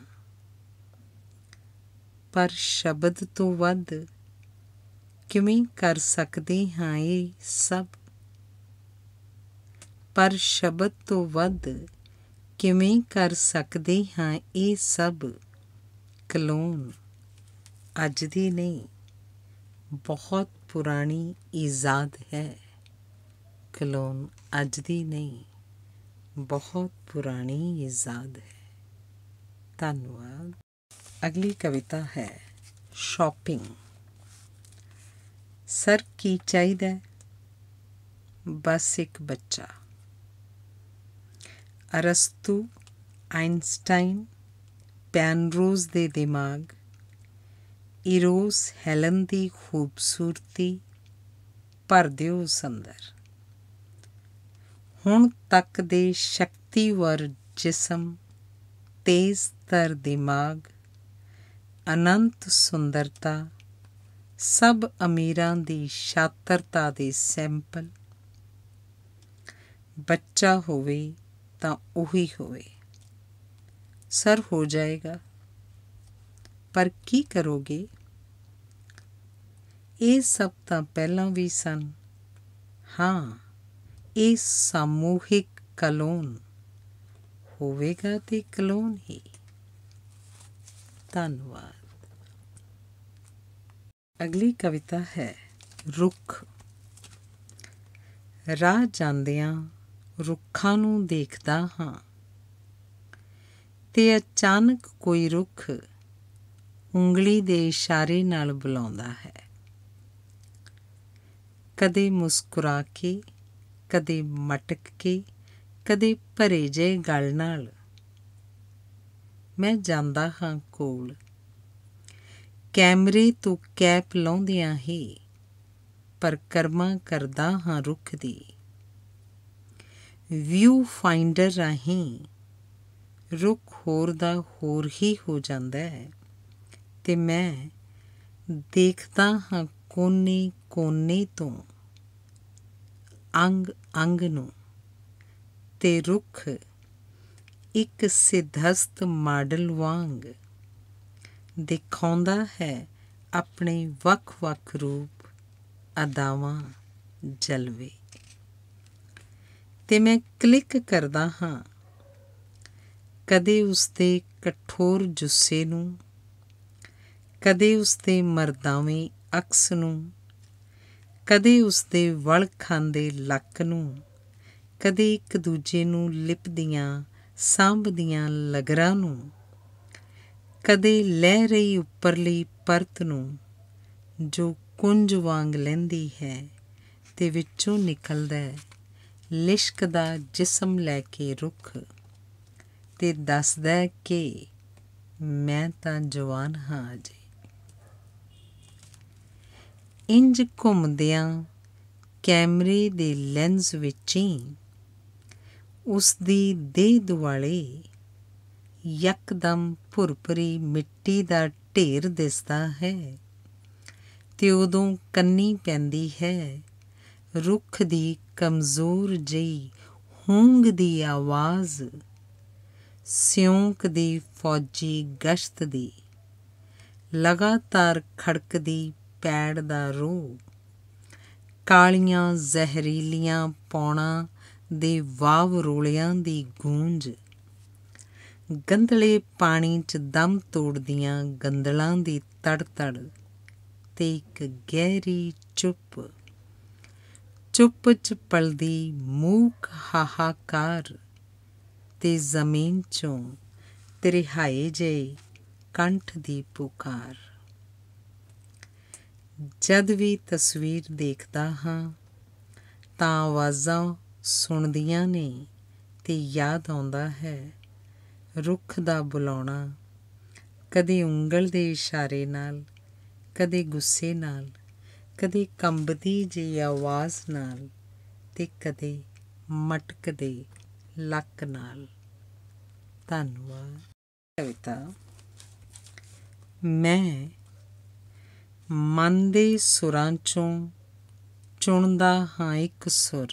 ਪਰ ਸ਼ਬਦ ਤੋਂ ਵੱਧ ਕਿਵੇਂ ਕਰ ਸਕਦੇ ਹਾਂ ਇਹ ਸਭ ਪਰ ਸ਼ਬਦ ਤੋਂ ਵੱਧ ਕਿਵੇਂ ਕਰ ਸਕਦੇ ਹਾਂ ਇਹ ਸਭ ਕਲੋਨ ਅੱਜ ਦੀ ਨਹੀਂ ਬਹੁਤ ਪੁਰਾਣੀ ਇਜਾਦ ਹੈ ਕਲੋਨ ਅੱਜ ਦੀ ਨਹੀਂ बहुत ਪੁਰਾਣੀ ਇਹ ਯਾਦ ਹੈ ਧੰਨਵਾਦ अगली कविता है शॉपिंग सर की चाहिए बस एक बच्चा अरस्तु आइंस्टाइन पैनरोज दे दिमाग इरोस हेलन की खूबसूरती ਭਰ ਦਿਓ ਸੰਦਰ ਹੁਣ ਤੱਕ ਦੇ ਸ਼ਕਤੀਵਰ ਜਿਸਮ ਤੇਜ਼ ਤਰ ਦਿਮਾਗ ਅਨੰਤ ਸੁੰਦਰਤਾ ਸਭ ਅਮੀਰਾਂ ਦੀ ਸ਼ਾਤਰਤਾ ਦੇ ਸੈਂਪਲ ਬੱਚਾ ਹੋਵੇ ਤਾਂ ਉਹੀ ਹੋਵੇ ਸਰ ਹੋ ਜਾਏਗਾ ਪਰ ਕੀ ਕਰੋਗੇ ਇਹ ਸਭ ਤਾਂ ਪਹਿਲਾਂ ਵੀ ਸਨ ਹਾਂ ਇਹ ਸਮੂਹਿਕ ਕਲੋਨ ਹੋਵੇਗਾ ਤੇ ਕਲੋਨ ਹੀ ਧੰਨਵਾਦ ਅਗਲੀ ਕਵਿਤਾ ਹੈ ਰੁੱਖ ਰਾਹ ਜਾਂਦਿਆਂ ਰੁੱਖਾਂ ਨੂੰ ਦੇਖਦਾ ਹਾਂ ਤੇ ਅਚਾਨਕ ਕੋਈ ਰੁੱਖ ਉਂਗਲੀ ਦੇ ਇਸ਼ਾਰੇ ਨਾਲ ਬੁਲਾਉਂਦਾ ਹੈ ਕਦੇ ਮੁਸਕਰਾ ਕੇ ਕਦੇ ਮਟਕ ਕੇ ਕਦੇ ਭਰੇ ਜੇ ਗਲ ਨਾਲ ਮੈਂ ਜਾਂਦਾ ਹਾਂ ਕੋਲ ਕੈਮਰੇ ਤੋਂ ਕੈਪ ਲਾਉਂਦਿਆਂ ਹੀ ਪਰ ਕਰਮਾ ਕਰਦਾ ਹਾਂ ਰੁੱਖ ਦੀ ਵਿਊ ਫਾਈਂਡਰ ਰਾਹੀਂ ਰੁੱਖ ਹੋਰ ਦਾ ਹੋਰ ਹੀ ਹੋ ਜਾਂਦਾ ਹੈ ਤੇ ਮੈਂ ਦੇਖਦਾ ਹਾਂ ਕੋਨੇ ਕੋਨੇ ਤੋਂ ਅੰਗ ਅੰਗ ਨੂੰ ਤੇ ਰੁੱਖ ਇੱਕ ਸਿਧਸਤ ਮਾਡਲ ਵਾਂਗ ਦਿਖਾਉਂਦਾ ਹੈ ਆਪਣੇ ਵੱਖ-ਵੱਖ ਰੂਪ ਅਦਾਵਾਂ ਜਲਵੇ ਤੇ ਮੈਂ ਕਲਿੱਕ ਕਰਦਾ ਹਾਂ ਕਦੇ ਉਸ ਕਠੋਰ ਜੁੱਸੇ ਨੂੰ ਕਦੇ ਉਸ ਦੇ ਮਰਦਾਵੇਂ ਅਕਸ ਨੂੰ ਕਦੇ ਉਸ ਦੇ ਵਲ ਖਾਂਦੇ ਲੱਕ ਨੂੰ ਕਦੇ ਇੱਕ ਦੂਜੇ ਨੂੰ ਲਿਪਦੀਆਂ ਸਾਂਭਦੀਆਂ ਲਗਰਾਂ ਨੂੰ ਕਦੇ ਲਹਿ ਰਹੀ ਉੱਪਰਲੀ ਪਰਤ ਨੂੰ ਜੋ ਕੁੰਜ ਵਾਂਗ ਲੈਂਦੀ ਹੈ ਤੇ ਵਿੱਚੋਂ ਨਿਕਲਦਾ ਹੈ ਲਿਸ਼ਕਦਾ ਜਿਸਮ ਲੈ ਕੇ ਰੁੱਖ ਤੇ ਦੱਸਦਾ ਕਿ ਮੈਂ ਤਾਂ ਜਵਾਨ ਹਾਂ ਜੀ ਇੰਜ ਘੁੰਮਦਿਆਂ ਕੈਮਰੇ ਦੇ ਲੈਂਸ ਵਿੱਚ ਹੀ ਉਸ ਦੀ ਦੇਹ ਦੁਆਲੇ ਯਕਦਮ ਭੁਰਪਰੀ ਮਿੱਟੀ ਦਾ ਢੇਰ ਦਿਸਦਾ ਹੈ ਤੇ ਉਦੋਂ ਕੰਨੀ ਪੈਂਦੀ ਹੈ ਰੁੱਖ ਦੀ ਕਮਜ਼ੋਰ ਜਈ ਹੂੰਗ ਦੀ ਆਵਾਜ਼ ਸਿਉਂਕ ਦੀ ਫੌਜੀ ਗਸ਼ਤ ਦੀ ਲਗਾਤਾਰ ਖੜਕਦੀ ਪੈੜ ਦਾ ਰੂਹ ਕਾਲੀਆਂ ਜ਼ਹਿਰੀਲੀਆਂ ਪੌਣਾ ਦੇ ਵਾਵ ਰੋਲਿਆਂ ਦੀ ਗੂੰਜ ਗੰਦਲੇ ਪਾਣੀ 'ਚ ਦਮ ਤੋੜਦੀਆਂ ਗੰਦਲਾਂ ਦੀ ਤੜ ਤੜ ਤੇ ਇੱਕ ਗਹਿਰੀ ਚੁੱਪ ਚੁੱਪ 'ਚ ਪਲਦੀ ਮੂਕ ਹਾਹਾਕਾਰ ਤੇ ਜ਼ਮੀਨ 'ਚੋਂ ਤੇਰੇ ਹਾਏ ਜੇ ਕੰਠ ਦੀ ਪੁਕਾਰ ਜਦ ਵੀ ਤਸਵੀਰ ਦੇਖਦਾ ਹਾਂ ਤਾਂ ਆਵਾਜ਼ਾਂ ਸੁਣਦੀਆਂ ਨੇ ਤੇ ਯਾਦ ਆਉਂਦਾ ਹੈ ਰੁੱਖ ਦਾ ਬੁਲਾਉਣਾ ਕਦੇ ਉਂਗਲ ਦੇ ਇਸ਼ਾਰੇ ਨਾਲ ਕਦੇ ਗੁੱਸੇ ਨਾਲ ਕਦੇ ਕੰਬਦੀ ਜੀ ਆਵਾਜ਼ ਨਾਲ ਤੇ ਕਦੇ ਮਟਕਦੇ ਲੱਕ ਨਾਲ ਧੰਨਵਾਦ ਕਵਿਤਾ ਮੈਂ ਮਨ ਦੇ ਸੁਰਾਂ ਚੋਂ ਚੁਣਦਾ ਹਾਂ ਇੱਕ ਸੁਰ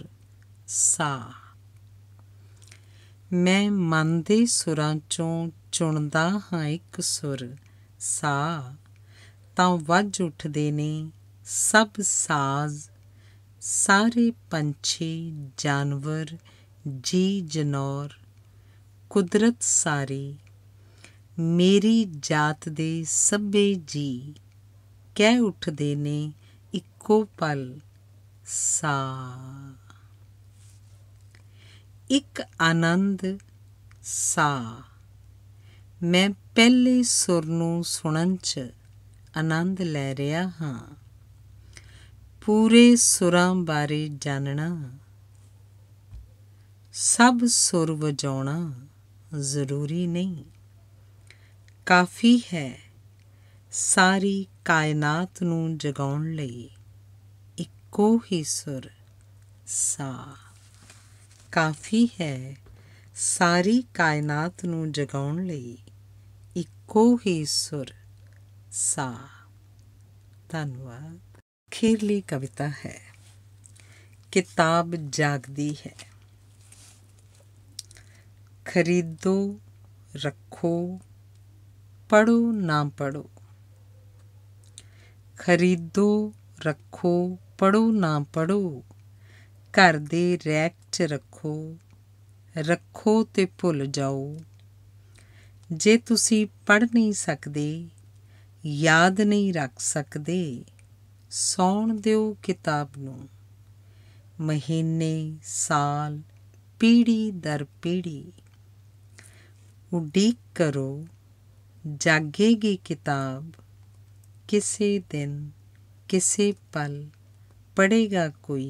ਸਾ ਮੈਂ ਮਨ ਦੇ ਸੁਰਾਂ ਚੋਂ ਚੁਣਦਾ ਹਾਂ ਇੱਕ ਸੁਰ ਸਾ ਤਾਂ ਵੱਜ ਉੱਠਦੇ ਨੇ ਸਭ ਸਾਜ਼ ਸਾਰੇ ਪੰਛੀ ਜਾਨਵਰ ਜੀ ਜਨੌਰ ਕੁਦਰਤ ਸਾਰੀ ਮੇਰੀ ਜਾਤ ਦੇ ਸਭੇ ਜੀ ਕਹਿ ਉੱਠਦੇ ਨੇ ਇੱਕੋ ਪਲ ਸਾ ਇੱਕ ਆਨੰਦ ਸਾ ਮੈਂ ਪਹਿਲੇ ਸੁਰ ਨੂੰ ਸੁਣਨ 'ਚ ਆਨੰਦ ਲੈ ਰਿਹਾ ਹਾਂ ਪੂਰੇ ਸੁਰਾਂ ਬਾਰੇ ਜਾਣਨਾ ਸਭ ਸੁਰ ਵਜਾਉਣਾ ਜ਼ਰੂਰੀ ਨਹੀਂ ਕਾਫੀ ਹੈ ਸਾਰੀ ਕਾਇਨਾਤ ਨੂੰ ਜਗਾਉਣ ਲਈ ਇੱਕੋ ਹੀ ਸੁਰ ਸਾ ਕਾਫੀ ਹੈ ਸਾਰੀ ਕਾਇਨਾਤ ਨੂੰ ਜਗਾਉਣ ਲਈ ਇੱਕੋ ਹੀ ਸੁਰ ਸਾ ਧੰਨਵਾਦ ਖੇਰਲੀ ਕਵਿਤਾ ਹੈ ਕਿਤਾਬ ਜਾਗਦੀ ਹੈ ਖਰੀਦੋ ਰੱਖੋ ਪੜੋ ਨਾ ਪੜੋ ਖਰੀਦੋ ਰੱਖੋ ਪੜੋ ਨਾ ਪੜੋ ਘਰ ਦੇ ਰੈਕ 'ਚ ਰੱਖੋ ਰੱਖੋ ਤੇ ਭੁੱਲ ਜਾਓ ਜੇ ਤੁਸੀਂ ਪੜ ਨਹੀਂ ਸਕਦੇ ਯਾਦ ਨਹੀਂ ਰੱਖ ਸਕਦੇ ਸੌਣ ਦਿਓ ਕਿਤਾਬ ਨੂੰ ਮਹੀਨੇ ਸਾਲ ਪੀੜੀ ਦਰ ਪੀੜੀ ਉਡੀਕ ਕਰੋ ਜਾਗੇਗੀ ਕਿਤਾਬ किसी दिन किसी पल पढ़ेगा कोई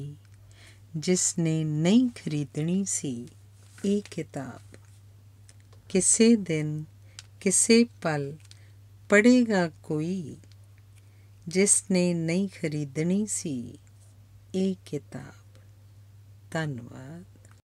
जिसने नहीं खरीदनी सी ये किताब किसी दिन किसी पल पढ़ेगा कोई जिसने नहीं खरीदनी सी ये किताब धन्यवाद